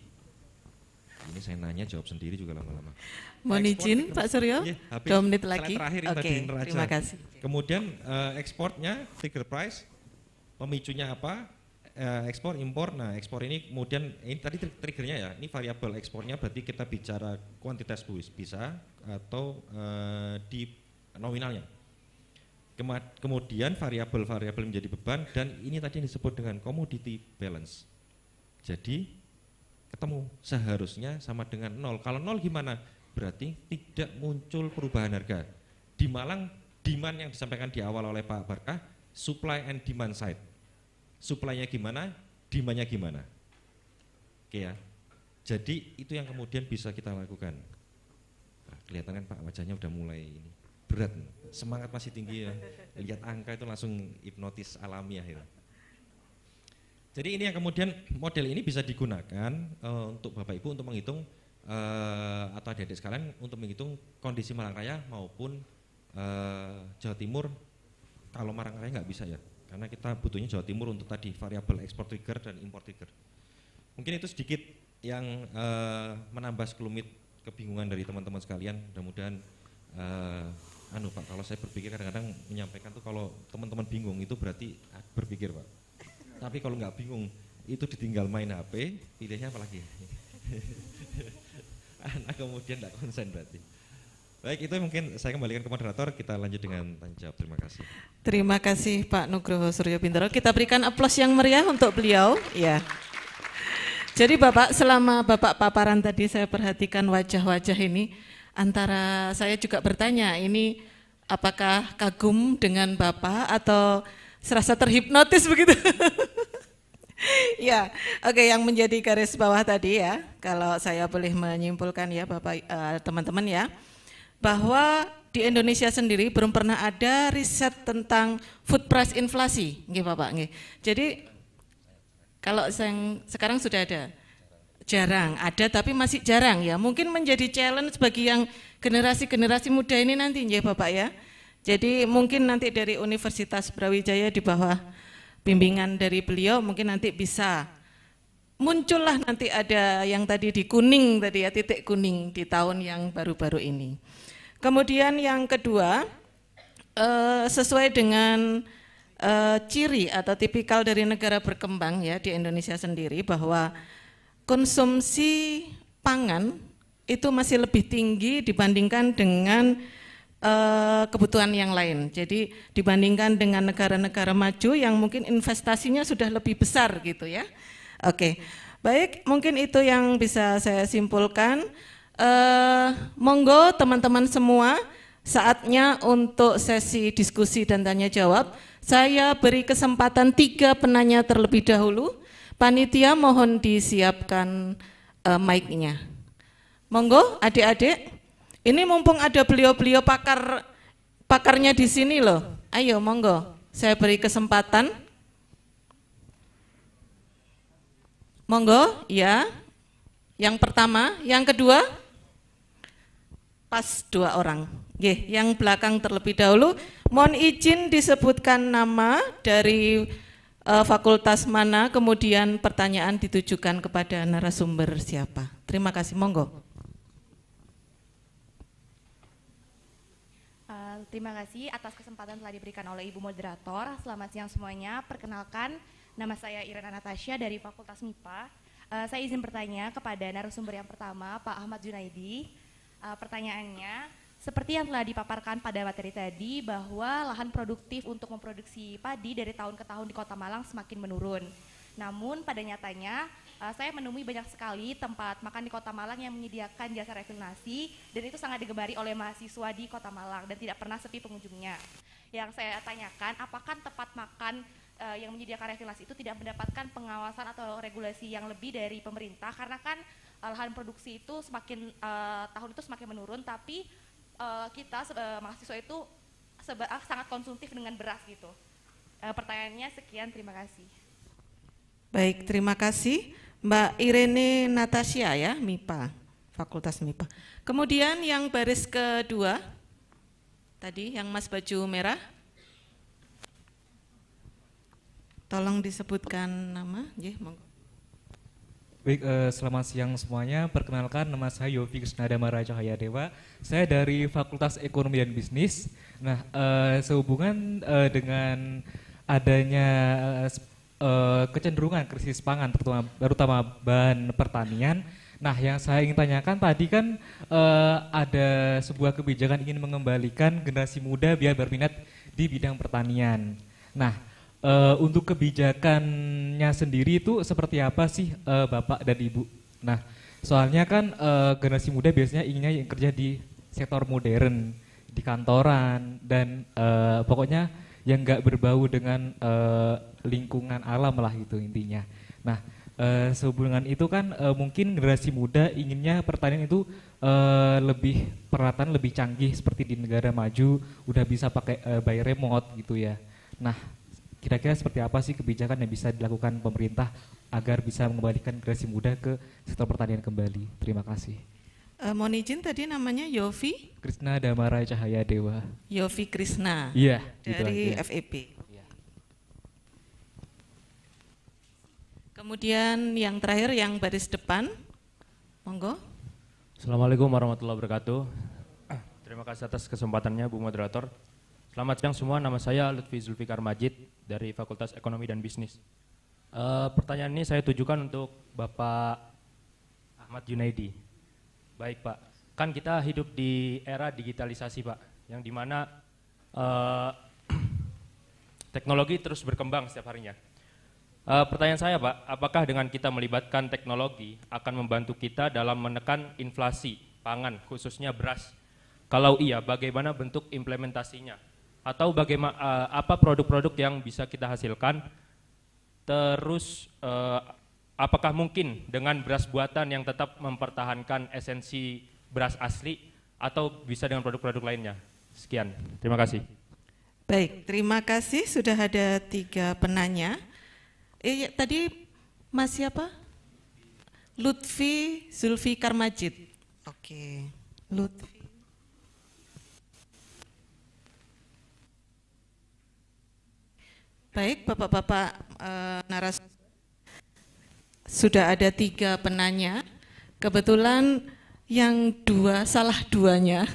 Ini saya nanya jawab sendiri juga lama-lama. Mohon izin Pak Suryo, ya, dua menit lagi. Terakhir Oke, okay, terima kasih. Kemudian uh, ekspornya, figure price, pemicunya apa? uh, ekspor impor. Nah, ekspor ini kemudian ini tadi triggernya ya. Ini variabel ekspornya berarti kita bicara kuantitas buis bisa atau uh, di nominalnya. Kemudian variabel-variabel menjadi beban dan ini tadi yang disebut dengan commodity balance. Jadi ketemu seharusnya sama dengan nol. Kalau nol gimana? Berarti tidak muncul perubahan harga. Di Malang demand yang disampaikan di awal oleh Pak Barkah, supply and demand side suplainya gimana, dimanya gimana. Oke ya. Jadi itu yang kemudian bisa kita lakukan. Nah, kelihatan kan Pak wajahnya udah mulai ini berat, semangat masih tinggi ya. Lihat angka itu langsung hipnotis alami ya. Jadi ini yang kemudian model ini bisa digunakan uh, untuk Bapak Ibu untuk menghitung uh, atau adik-adik sekalian untuk menghitung kondisi Malang Raya maupun uh, Jawa Timur. Kalau Malang Raya nggak bisa ya, karena kita butuhnya Jawa Timur untuk tadi variabel ekspor trigger dan impor trigger. Mungkin itu sedikit yang uh, menambah sekelumit kebingungan dari teman-teman sekalian. Mudah-mudahan uh, anu Pak, kalau saya berpikir kadang-kadang menyampaikan tuh kalau teman-teman bingung itu berarti berpikir Pak. Tapi kalau nggak bingung itu ditinggal main HP, pilihnya apa lagi? Anak kemudian nggak konsen berarti. Baik, itu mungkin saya kembalikan ke moderator. Kita lanjut dengan tanya jawab. Terima kasih. Terima kasih Pak Nugroho Suryo Pintaro. Kita berikan aplaus yang meriah untuk beliau. Ya. Jadi Bapak, selama Bapak paparan tadi saya perhatikan wajah-wajah ini, antara saya juga bertanya, ini apakah kagum dengan Bapak atau serasa terhipnotis begitu? ya, oke okay, yang menjadi garis bawah tadi ya, kalau saya boleh menyimpulkan ya Bapak eh, teman-teman uh, teman -teman ya bahwa di Indonesia sendiri belum pernah ada riset tentang food price inflasi, nggih Bapak nggih. Jadi kalau yang sekarang sudah ada jarang ada tapi masih jarang ya mungkin menjadi challenge bagi yang generasi-generasi muda ini nanti ya Bapak ya jadi mungkin nanti dari Universitas Brawijaya di bawah bimbingan dari beliau mungkin nanti bisa muncullah nanti ada yang tadi di kuning tadi ya titik kuning di tahun yang baru-baru ini Kemudian yang kedua, eh, sesuai dengan eh, ciri atau tipikal dari negara berkembang ya di Indonesia sendiri bahwa konsumsi pangan itu masih lebih tinggi dibandingkan dengan eh, kebutuhan yang lain. Jadi dibandingkan dengan negara-negara maju yang mungkin investasinya sudah lebih besar gitu ya. Oke. Baik, mungkin itu yang bisa saya simpulkan. Uh, monggo teman-teman semua, saatnya untuk sesi diskusi dan tanya jawab. Saya beri kesempatan tiga penanya terlebih dahulu. Panitia mohon disiapkan uh, mic-nya. Monggo adik-adik, ini mumpung ada beliau-beliau pakar pakarnya di sini loh. Ayo monggo, saya beri kesempatan. Monggo, ya. Yang pertama, yang kedua, pas dua orang. Ye, yang belakang terlebih dahulu, mohon izin disebutkan nama dari uh, fakultas mana, kemudian pertanyaan ditujukan kepada narasumber siapa. Terima kasih, monggo. E, terima kasih atas kesempatan telah diberikan oleh Ibu Moderator. Selamat siang semuanya. Perkenalkan, nama saya Irena Natasha dari Fakultas MIPA. Uh, e, saya izin bertanya kepada narasumber yang pertama, Pak Ahmad Junaidi uh, pertanyaannya seperti yang telah dipaparkan pada materi tadi bahwa lahan produktif untuk memproduksi padi dari tahun ke tahun di Kota Malang semakin menurun. Namun pada nyatanya uh, saya menemui banyak sekali tempat makan di Kota Malang yang menyediakan jasa refill nasi dan itu sangat digemari oleh mahasiswa di Kota Malang dan tidak pernah sepi pengunjungnya. Yang saya tanyakan apakah tempat makan eh, yang menyediakan refill nasi itu tidak mendapatkan pengawasan atau regulasi yang lebih dari pemerintah karena kan lahan produksi itu semakin uh, tahun itu semakin menurun tapi uh, kita uh, mahasiswa itu uh, sangat konsumtif dengan beras gitu. Uh, pertanyaannya sekian terima kasih. Baik, terima kasih Mbak Irene Natasha ya, MIPA, Fakultas MIPA. Kemudian yang baris kedua tadi yang Mas baju merah Tolong disebutkan nama, ya, monggo. Baik, uh, selamat siang semuanya. Perkenalkan nama saya Yofi Kusnada Cahaya Dewa. Saya dari Fakultas Ekonomi dan Bisnis. Nah, uh, sehubungan uh, dengan adanya uh, kecenderungan krisis pangan, terutama, terutama bahan pertanian. Nah, yang saya ingin tanyakan tadi kan uh, ada sebuah kebijakan ingin mengembalikan generasi muda biar berminat di bidang pertanian. Nah, uh, untuk kebijakannya sendiri itu seperti apa sih uh, Bapak dan Ibu? Nah, soalnya kan uh, generasi muda biasanya inginnya yang kerja di sektor modern, di kantoran dan uh, pokoknya yang nggak berbau dengan uh, lingkungan alam lah itu intinya. Nah, uh, sehubungan itu kan uh, mungkin generasi muda inginnya pertanian itu uh, lebih peralatan lebih canggih seperti di negara maju, udah bisa pakai uh, by remote gitu ya. Nah, Kira-kira seperti apa sih kebijakan yang bisa dilakukan pemerintah agar bisa mengembalikan generasi muda ke sektor pertanian kembali? Terima kasih. Uh, mohon izin tadi namanya Yofi? Krisna Damara Cahaya Dewa. Yofi Krisna. Iya. Yeah, gitu dari gitu FEP. Iya. Kemudian yang terakhir yang baris depan, monggo. Assalamualaikum warahmatullahi wabarakatuh. Terima kasih atas kesempatannya Bu Moderator. Selamat siang semua, nama saya Lutfi Zulfikar Majid dari Fakultas Ekonomi dan Bisnis. E, pertanyaan ini saya tujukan untuk Bapak Ahmad Junaidi. Baik Pak, kan kita hidup di era digitalisasi Pak, yang dimana e, eh, teknologi terus berkembang setiap harinya. E, pertanyaan saya Pak, apakah dengan kita melibatkan teknologi akan membantu kita dalam menekan inflasi pangan khususnya beras? Kalau iya, bagaimana bentuk implementasinya? atau bagaimana uh, eh, apa produk-produk yang bisa kita hasilkan terus uh, apakah mungkin dengan beras buatan yang tetap mempertahankan esensi beras asli atau bisa dengan produk-produk lainnya sekian terima kasih baik terima kasih sudah ada tiga penanya eh, ya, tadi mas siapa Lutfi Zulfi Karmajid oke Lutfi Baik, Bapak-Bapak e, eh, narasumber, sudah ada tiga penanya. Kebetulan yang dua salah duanya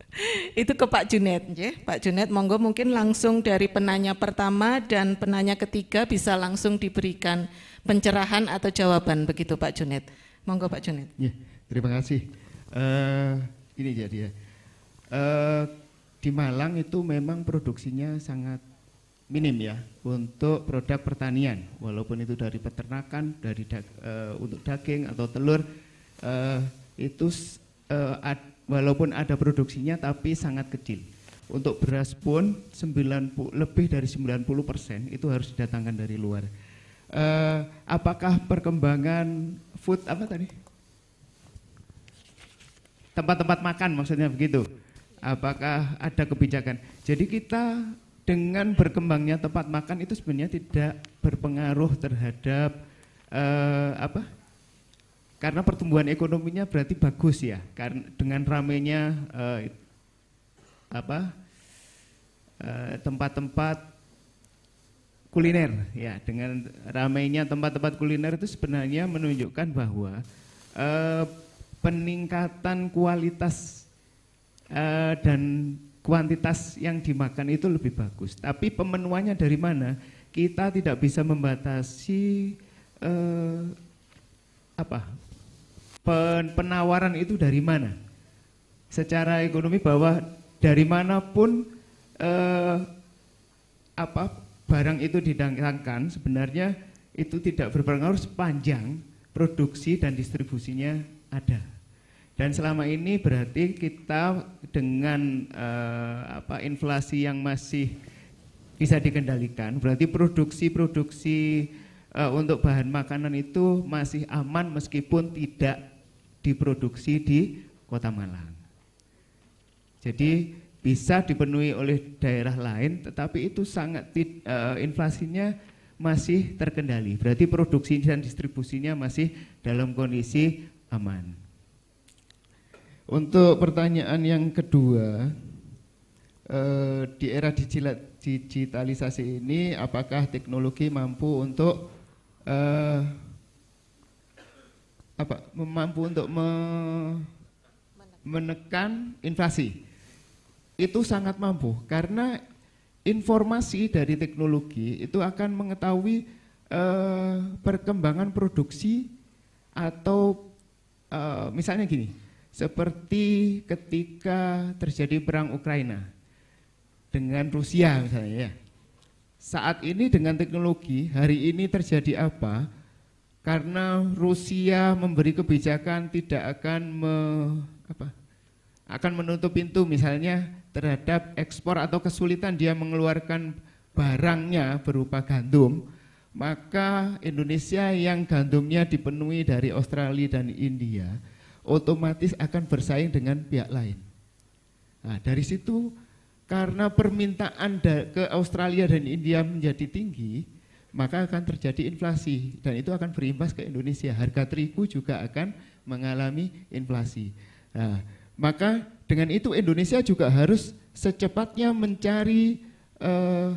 itu ke Pak Junet, ya. Pak Junet, monggo mungkin langsung dari penanya pertama dan penanya ketiga bisa langsung diberikan pencerahan atau jawaban begitu Pak Junet. Monggo Pak Junet. Ya, terima kasih. Uh, ini jadi ya. Uh, eh, di Malang itu memang produksinya sangat minim ya untuk produk pertanian walaupun itu dari peternakan dari da, e, eh, untuk daging atau telur e, itu e, ad, walaupun ada produksinya tapi sangat kecil untuk beras pun 90 lebih dari 90 persen itu harus didatangkan dari luar e, apakah perkembangan food apa tadi tempat-tempat makan maksudnya begitu apakah ada kebijakan jadi kita dengan berkembangnya tempat makan itu sebenarnya tidak berpengaruh terhadap uh, apa? Karena pertumbuhan ekonominya berarti bagus ya, karena dengan ramenya uh, apa eh, tempat-tempat uh, kuliner ya, dengan ramenya tempat-tempat kuliner itu sebenarnya menunjukkan bahwa uh, peningkatan kualitas uh, dan kuantitas yang dimakan itu lebih bagus. Tapi pemenuhannya dari mana? Kita tidak bisa membatasi eh, apa pen, penawaran itu dari mana? Secara ekonomi bahwa dari manapun eh, apa barang itu didatangkan sebenarnya itu tidak berpengaruh sepanjang produksi dan distribusinya ada. Dan selama ini berarti kita dengan uh, apa inflasi yang masih bisa dikendalikan, berarti produksi-produksi uh, untuk bahan makanan itu masih aman meskipun tidak diproduksi di Kota Malang. Jadi bisa dipenuhi oleh daerah lain, tetapi itu sangat uh, inflasinya masih terkendali. Berarti produksi dan distribusinya masih dalam kondisi aman. Untuk pertanyaan yang kedua, eh, di era digitalisasi ini, apakah teknologi mampu untuk eh, apa? Mampu untuk menekan inflasi? Itu sangat mampu karena informasi dari teknologi itu akan mengetahui eh, perkembangan produksi atau misalnya gini seperti ketika terjadi perang Ukraina dengan Rusia misalnya ya. Saat ini dengan teknologi hari ini terjadi apa? Karena Rusia memberi kebijakan tidak akan me, apa, akan menutup pintu misalnya terhadap ekspor atau kesulitan dia mengeluarkan barangnya berupa gandum, maka Indonesia yang gandumnya dipenuhi dari Australia dan India otomatis akan bersaing dengan pihak lain. Nah, dari situ karena permintaan ke Australia dan India menjadi tinggi, maka akan terjadi inflasi dan itu akan berimbas ke Indonesia. Harga terigu juga akan mengalami inflasi. Nah, maka dengan itu Indonesia juga harus secepatnya mencari eh,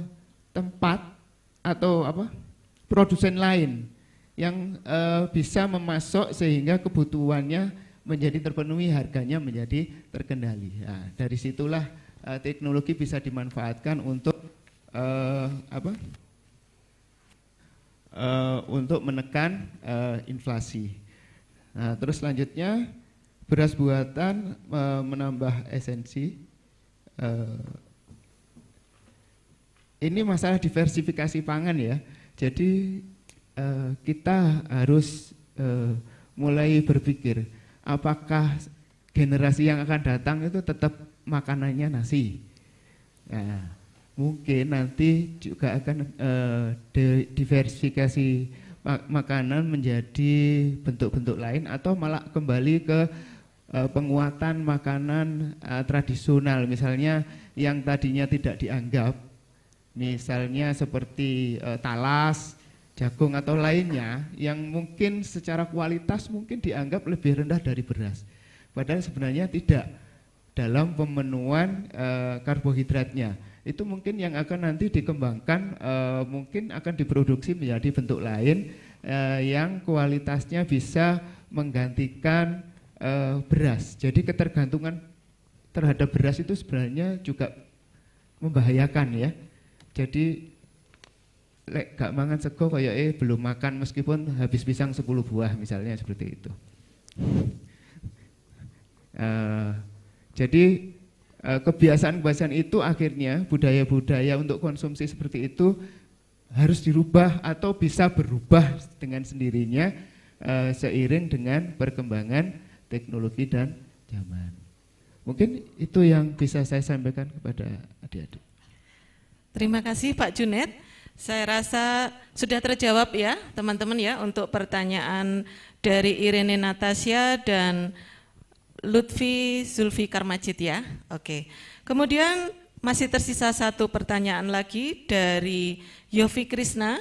tempat atau apa produsen lain yang eh, bisa memasok sehingga kebutuhannya menjadi terpenuhi harganya menjadi terkendali. Nah, dari situlah uh, teknologi bisa dimanfaatkan untuk uh, apa? Uh, untuk menekan uh, inflasi. Nah, terus selanjutnya beras buatan uh, menambah esensi. Uh, ini masalah diversifikasi pangan ya. Jadi uh, kita harus uh, mulai berpikir apakah generasi yang akan datang itu tetap makanannya nasi. Nah, mungkin nanti juga akan uh, diversifikasi mak makanan menjadi bentuk-bentuk lain atau malah kembali ke uh, penguatan makanan uh, tradisional misalnya yang tadinya tidak dianggap misalnya seperti uh, talas jagung atau lainnya yang mungkin secara kualitas mungkin dianggap lebih rendah dari beras. Padahal sebenarnya tidak dalam pemenuhan e, karbohidratnya. Itu mungkin yang akan nanti dikembangkan e, mungkin akan diproduksi menjadi bentuk lain e, yang kualitasnya bisa menggantikan e, beras. Jadi ketergantungan terhadap beras itu sebenarnya juga membahayakan ya. Jadi lek gak mangan sego kayak eh belum makan meskipun habis pisang 10 buah misalnya seperti itu. Uh, jadi eh, kebiasaan-kebiasaan itu akhirnya budaya-budaya untuk konsumsi seperti itu harus dirubah atau bisa berubah dengan sendirinya uh, seiring dengan perkembangan teknologi dan zaman. Mungkin itu yang bisa saya sampaikan kepada adik-adik. Terima kasih Pak Junet. Saya rasa sudah terjawab ya teman-teman ya untuk pertanyaan dari Irene Natasya dan Lutfi Zulfi Karmajit ya. Oke. Kemudian masih tersisa satu pertanyaan lagi dari Yofi Krishna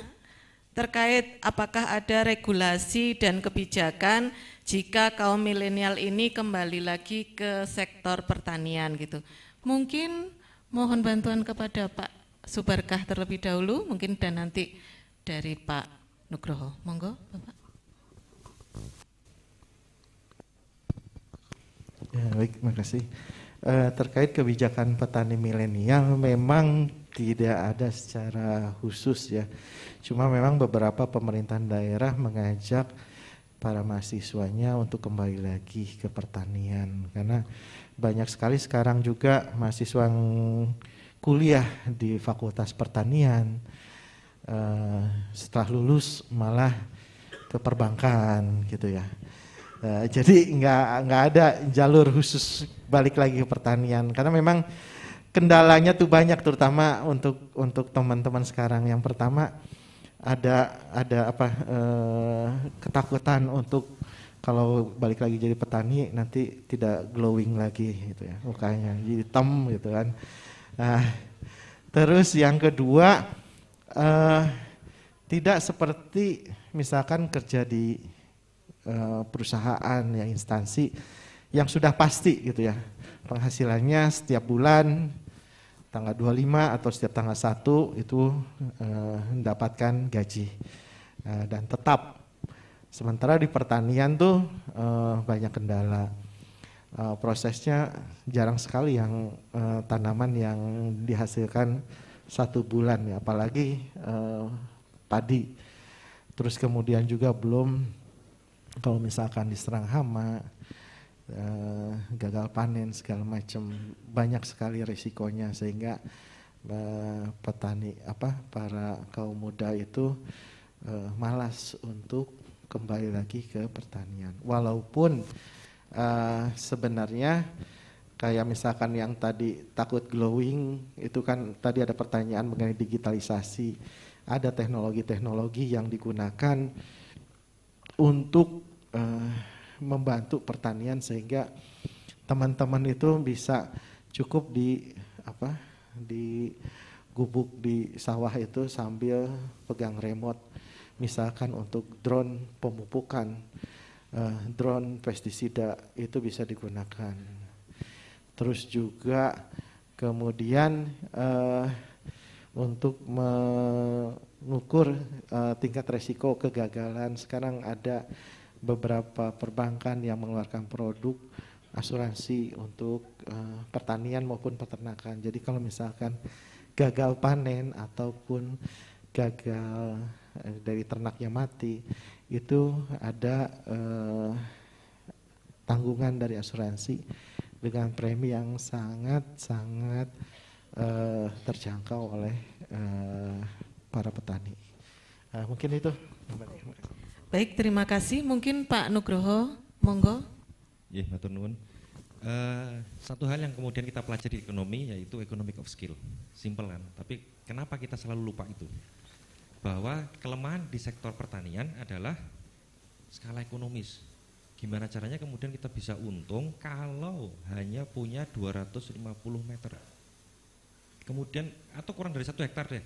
terkait apakah ada regulasi dan kebijakan jika kaum milenial ini kembali lagi ke sektor pertanian gitu. Mungkin mohon bantuan kepada Pak Subarkah terlebih dahulu mungkin dan nanti dari Pak Nugroho. Monggo Bapak. Ya, baik, terima kasih. Uh, terkait kebijakan petani milenial memang tidak ada secara khusus ya. Cuma memang beberapa pemerintahan daerah mengajak para mahasiswanya untuk kembali lagi ke pertanian karena banyak sekali sekarang juga mahasiswa yang kuliah di Fakultas Pertanian. Eh, setelah lulus malah ke perbankan gitu ya. Eh, jadi nggak nggak ada jalur khusus balik lagi ke pertanian karena memang kendalanya tuh banyak terutama untuk untuk teman-teman sekarang. Yang pertama ada ada apa eh, ketakutan untuk kalau balik lagi jadi petani nanti tidak glowing lagi gitu ya mukanya jadi tem gitu kan Nah, terus yang kedua eh, tidak seperti misalkan kerja di eh, perusahaan yang instansi yang sudah pasti gitu ya penghasilannya setiap bulan tanggal 25 atau setiap tanggal 1 itu eh, mendapatkan gaji eh, dan tetap sementara di pertanian tuh eh, banyak kendala uh, prosesnya jarang sekali yang uh, tanaman yang dihasilkan satu bulan ya apalagi uh, padi terus kemudian juga belum kalau misalkan diserang hama uh, gagal panen segala macam banyak sekali resikonya sehingga uh, petani apa para kaum muda itu uh, malas untuk kembali lagi ke pertanian walaupun Eh, sebenarnya kayak misalkan yang tadi takut glowing itu kan tadi ada pertanyaan mengenai digitalisasi ada teknologi-teknologi yang digunakan untuk uh, membantu pertanian sehingga teman-teman itu bisa cukup di apa di gubuk di sawah itu sambil pegang remote misalkan untuk drone pemupukan uh, drone pestisida itu bisa digunakan. Terus juga kemudian uh, untuk mengukur uh, tingkat resiko kegagalan sekarang ada beberapa perbankan yang mengeluarkan produk asuransi untuk uh, pertanian maupun peternakan. Jadi kalau misalkan gagal panen ataupun gagal dari ternaknya mati, itu ada eh, tanggungan dari asuransi dengan premi yang sangat-sangat eh, terjangkau oleh eh, para petani. Eh, mungkin itu. Baik, terima kasih. Mungkin Pak Nugroho, monggo. Ya, matur nuwun. Eh, satu hal yang kemudian kita pelajari ekonomi yaitu economic of skill. Simple kan, tapi kenapa kita selalu lupa itu? bahwa kelemahan di sektor pertanian adalah skala ekonomis. Gimana caranya kemudian kita bisa untung kalau hanya punya 250 meter. Kemudian atau kurang dari satu hektar deh.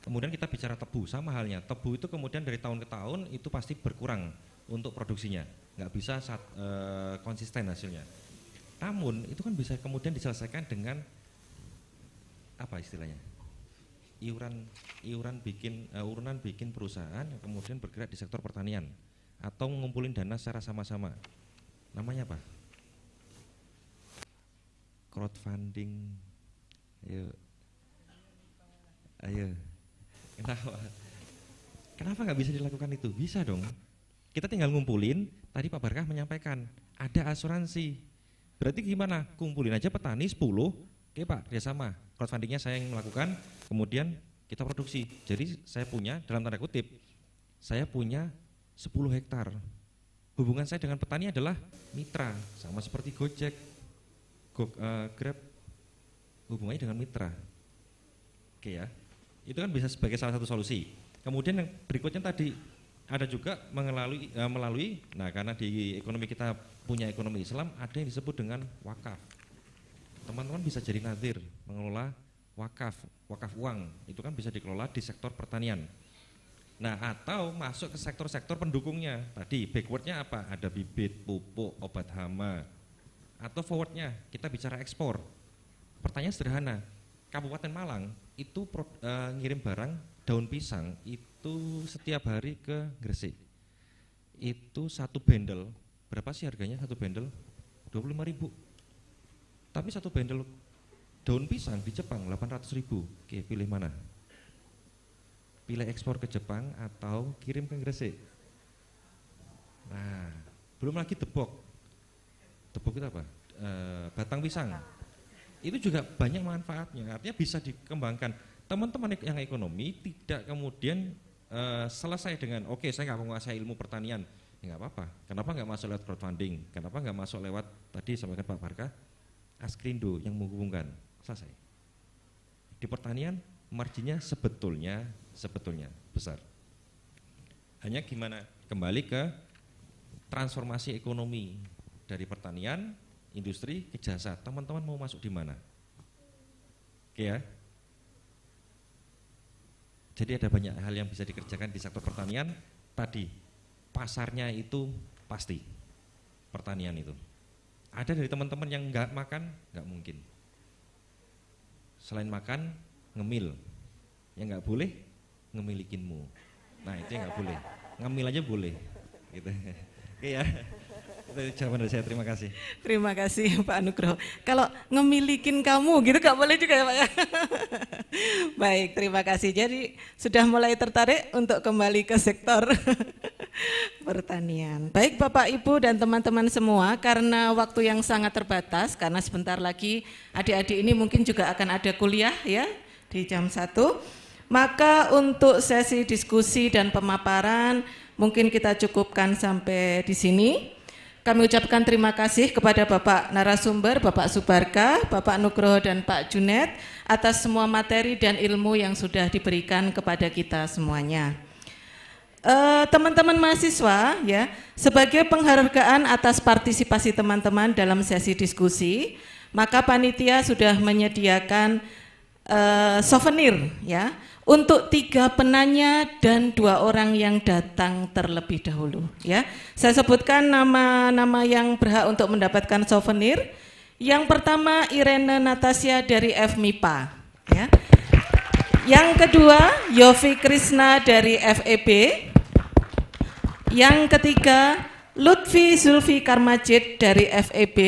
Kemudian kita bicara tebu sama halnya. Tebu itu kemudian dari tahun ke tahun itu pasti berkurang untuk produksinya, nggak bisa saat, e, eh, konsisten hasilnya. Namun itu kan bisa kemudian diselesaikan dengan apa istilahnya? iuran iuran bikin uh, urunan bikin perusahaan yang kemudian bergerak di sektor pertanian atau ngumpulin dana secara sama-sama. Namanya apa? Crowdfunding. Ayo. Ayo. Kenapa? Kenapa nggak bisa dilakukan itu? Bisa dong. Kita tinggal ngumpulin, tadi Pak Barkah menyampaikan, ada asuransi. Berarti gimana? Kumpulin aja petani 10, Oke Pak, kerjasama. Crowdfundingnya saya yang melakukan, kemudian kita produksi. Jadi saya punya, dalam tanda kutip, saya punya 10 hektar. Hubungan saya dengan petani adalah mitra, sama seperti Gojek, Go, uh, Grab, hubungannya dengan mitra. Oke ya, itu kan bisa sebagai salah satu solusi. Kemudian yang berikutnya tadi ada juga melalui, uh, eh, melalui, nah karena di ekonomi kita punya ekonomi Islam, ada yang disebut dengan wakaf teman-teman bisa jadi nadir mengelola wakaf, wakaf uang itu kan bisa dikelola di sektor pertanian. Nah atau masuk ke sektor-sektor pendukungnya tadi backwardnya apa? Ada bibit, pupuk, obat hama atau forwardnya kita bicara ekspor. Pertanyaan sederhana, Kabupaten Malang itu pro, e, ngirim barang daun pisang itu setiap hari ke Gresik. Itu satu bendel berapa sih harganya satu bendel? 25 ribu tapi satu bendel daun pisang di Jepang 800 ribu. Oke, pilih mana? Pilih ekspor ke Jepang atau kirim ke Gresik? Nah, belum lagi tebok. Tebok itu apa? E, batang pisang. Itu juga banyak manfaatnya, artinya bisa dikembangkan. Teman-teman yang ekonomi tidak kemudian e, selesai dengan, oke okay, saya nggak menguasai ilmu pertanian, ya nggak apa-apa. Kenapa nggak masuk lewat crowdfunding? Kenapa nggak masuk lewat tadi sampaikan Pak Barka Askrindo yang menghubungkan. Selesai. Di pertanian marginnya sebetulnya sebetulnya besar. Hanya gimana kembali ke transformasi ekonomi dari pertanian, industri ke jasa. Teman-teman mau masuk di mana? Oke ya. Jadi ada banyak hal yang bisa dikerjakan di sektor pertanian. Tadi pasarnya itu pasti pertanian itu. Ada dari teman-teman yang nggak makan? Nggak mungkin. Selain makan, ngemil. Yang nggak boleh, ngemilikinmu. Nah itu yang nggak boleh. Ngemil aja boleh. Gitu. Oke ya jawaban dari saya, terima kasih. Terima kasih Pak Nugroho. Kalau ngemilikin kamu gitu gak boleh juga ya Pak ya. Baik, terima kasih. Jadi sudah mulai tertarik untuk kembali ke sektor pertanian. Baik Bapak Ibu dan teman-teman semua, karena waktu yang sangat terbatas, karena sebentar lagi adik-adik ini mungkin juga akan ada kuliah ya di jam 1. Maka untuk sesi diskusi dan pemaparan mungkin kita cukupkan sampai di sini. Kami ucapkan terima kasih kepada Bapak Narasumber, Bapak Subarka, Bapak Nugroho dan Pak Junet atas semua materi dan ilmu yang sudah diberikan kepada kita semuanya. Eh, teman-teman mahasiswa, ya, sebagai penghargaan atas partisipasi teman-teman dalam sesi diskusi, maka panitia sudah menyediakan uh, souvenir, ya, untuk tiga penanya dan dua orang yang datang terlebih dahulu ya. Saya sebutkan nama-nama yang berhak untuk mendapatkan souvenir. Yang pertama Irene Natasha dari FMIPA ya. Yang kedua Yofi Krishna dari FEB. Yang ketiga Lutfi Zulfi Karmajid dari FEB.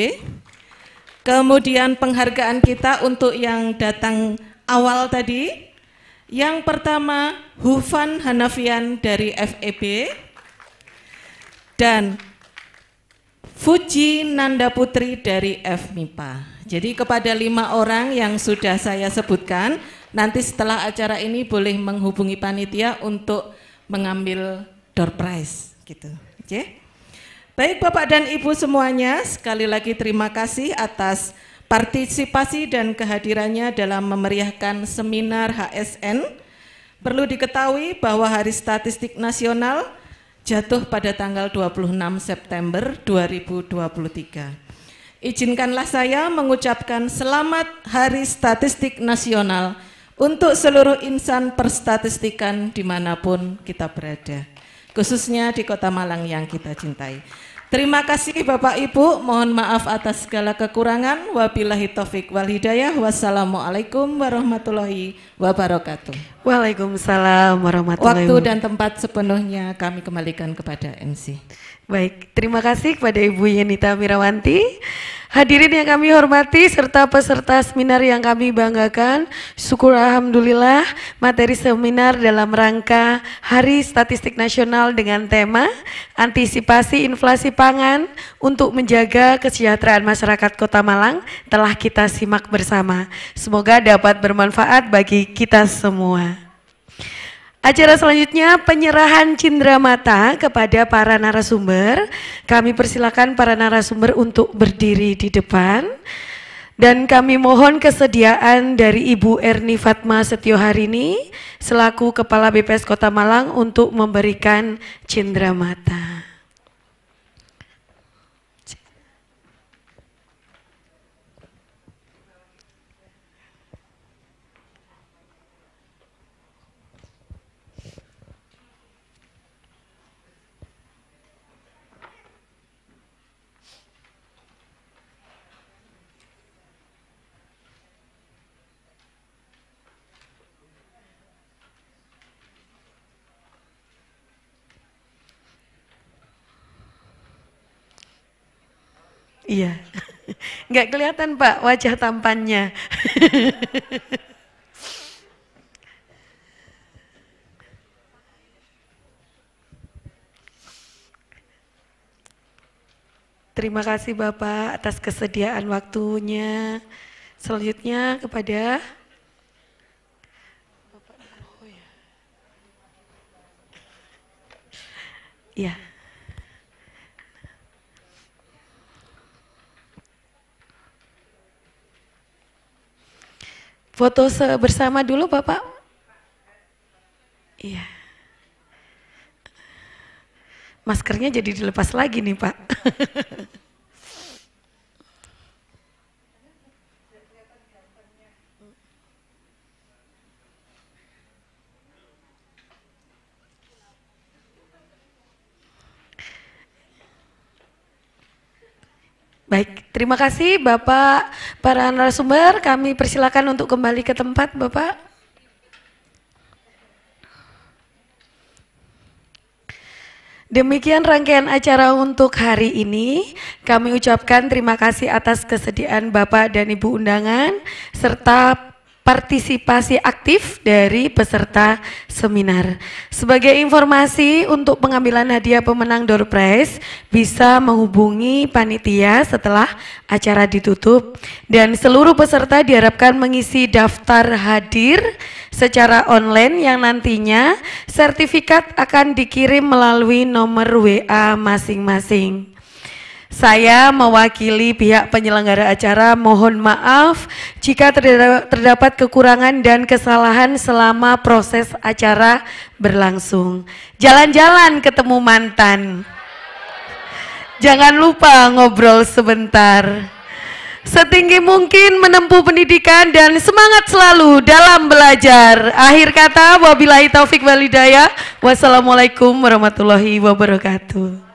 Kemudian penghargaan kita untuk yang datang awal tadi yang pertama, Hufan Hanafian dari FEB dan Fuji Nanda Putri dari FMIPA. Jadi kepada lima orang yang sudah saya sebutkan, nanti setelah acara ini boleh menghubungi panitia untuk mengambil door prize gitu. Okay? Baik Bapak dan Ibu semuanya, sekali lagi terima kasih atas Partisipasi dan kehadirannya dalam memeriahkan seminar HSN perlu diketahui bahwa Hari Statistik Nasional jatuh pada tanggal 26 September 2023. Izinkanlah saya mengucapkan selamat Hari Statistik Nasional untuk seluruh insan perstatistikan dimanapun kita berada, khususnya di Kota Malang yang kita cintai. Terima kasih Bapak Ibu, mohon maaf atas segala kekurangan. Wabillahi taufik wal hidayah. Wassalamualaikum warahmatullahi wabarakatuh. Waalaikumsalam warahmatullahi wabarakatuh. Waktu dan tempat sepenuhnya kami kembalikan kepada MC. Baik, terima kasih kepada Ibu Yenita Mirawanti. Hadirin yang kami hormati serta peserta seminar yang kami banggakan, syukur alhamdulillah materi seminar dalam rangka Hari Statistik Nasional dengan tema Antisipasi Inflasi Pangan untuk menjaga kesejahteraan masyarakat Kota Malang telah kita simak bersama. Semoga dapat bermanfaat bagi kita semua. Acara selanjutnya penyerahan cindera mata kepada para narasumber. Kami persilakan para narasumber untuk berdiri di depan. Dan kami mohon kesediaan dari Ibu Erni Fatma Setioharini selaku Kepala BPS Kota Malang untuk memberikan cindera mata. Iya. Nggak kelihatan Pak wajah tampannya. Terima kasih Bapak atas kesediaan waktunya. Selanjutnya kepada Bapak ya. Ya. Foto bersama dulu Bapak. Iya. Maskernya jadi dilepas lagi nih Pak. Baik, terima kasih Bapak para narasumber. Kami persilakan untuk kembali ke tempat Bapak. Demikian rangkaian acara untuk hari ini. Kami ucapkan terima kasih atas kesediaan Bapak dan Ibu undangan serta partisipasi aktif dari peserta seminar. Sebagai informasi untuk pengambilan hadiah pemenang door prize bisa menghubungi panitia setelah acara ditutup dan seluruh peserta diharapkan mengisi daftar hadir secara online yang nantinya sertifikat akan dikirim melalui nomor WA masing-masing. Saya mewakili pihak penyelenggara acara mohon maaf jika terdapat kekurangan dan kesalahan selama proses acara berlangsung. Jalan-jalan ketemu mantan. Jangan lupa ngobrol sebentar. Setinggi mungkin menempuh pendidikan dan semangat selalu dalam belajar. Akhir kata, wabillahi taufik walidaya. Wassalamualaikum warahmatullahi wabarakatuh.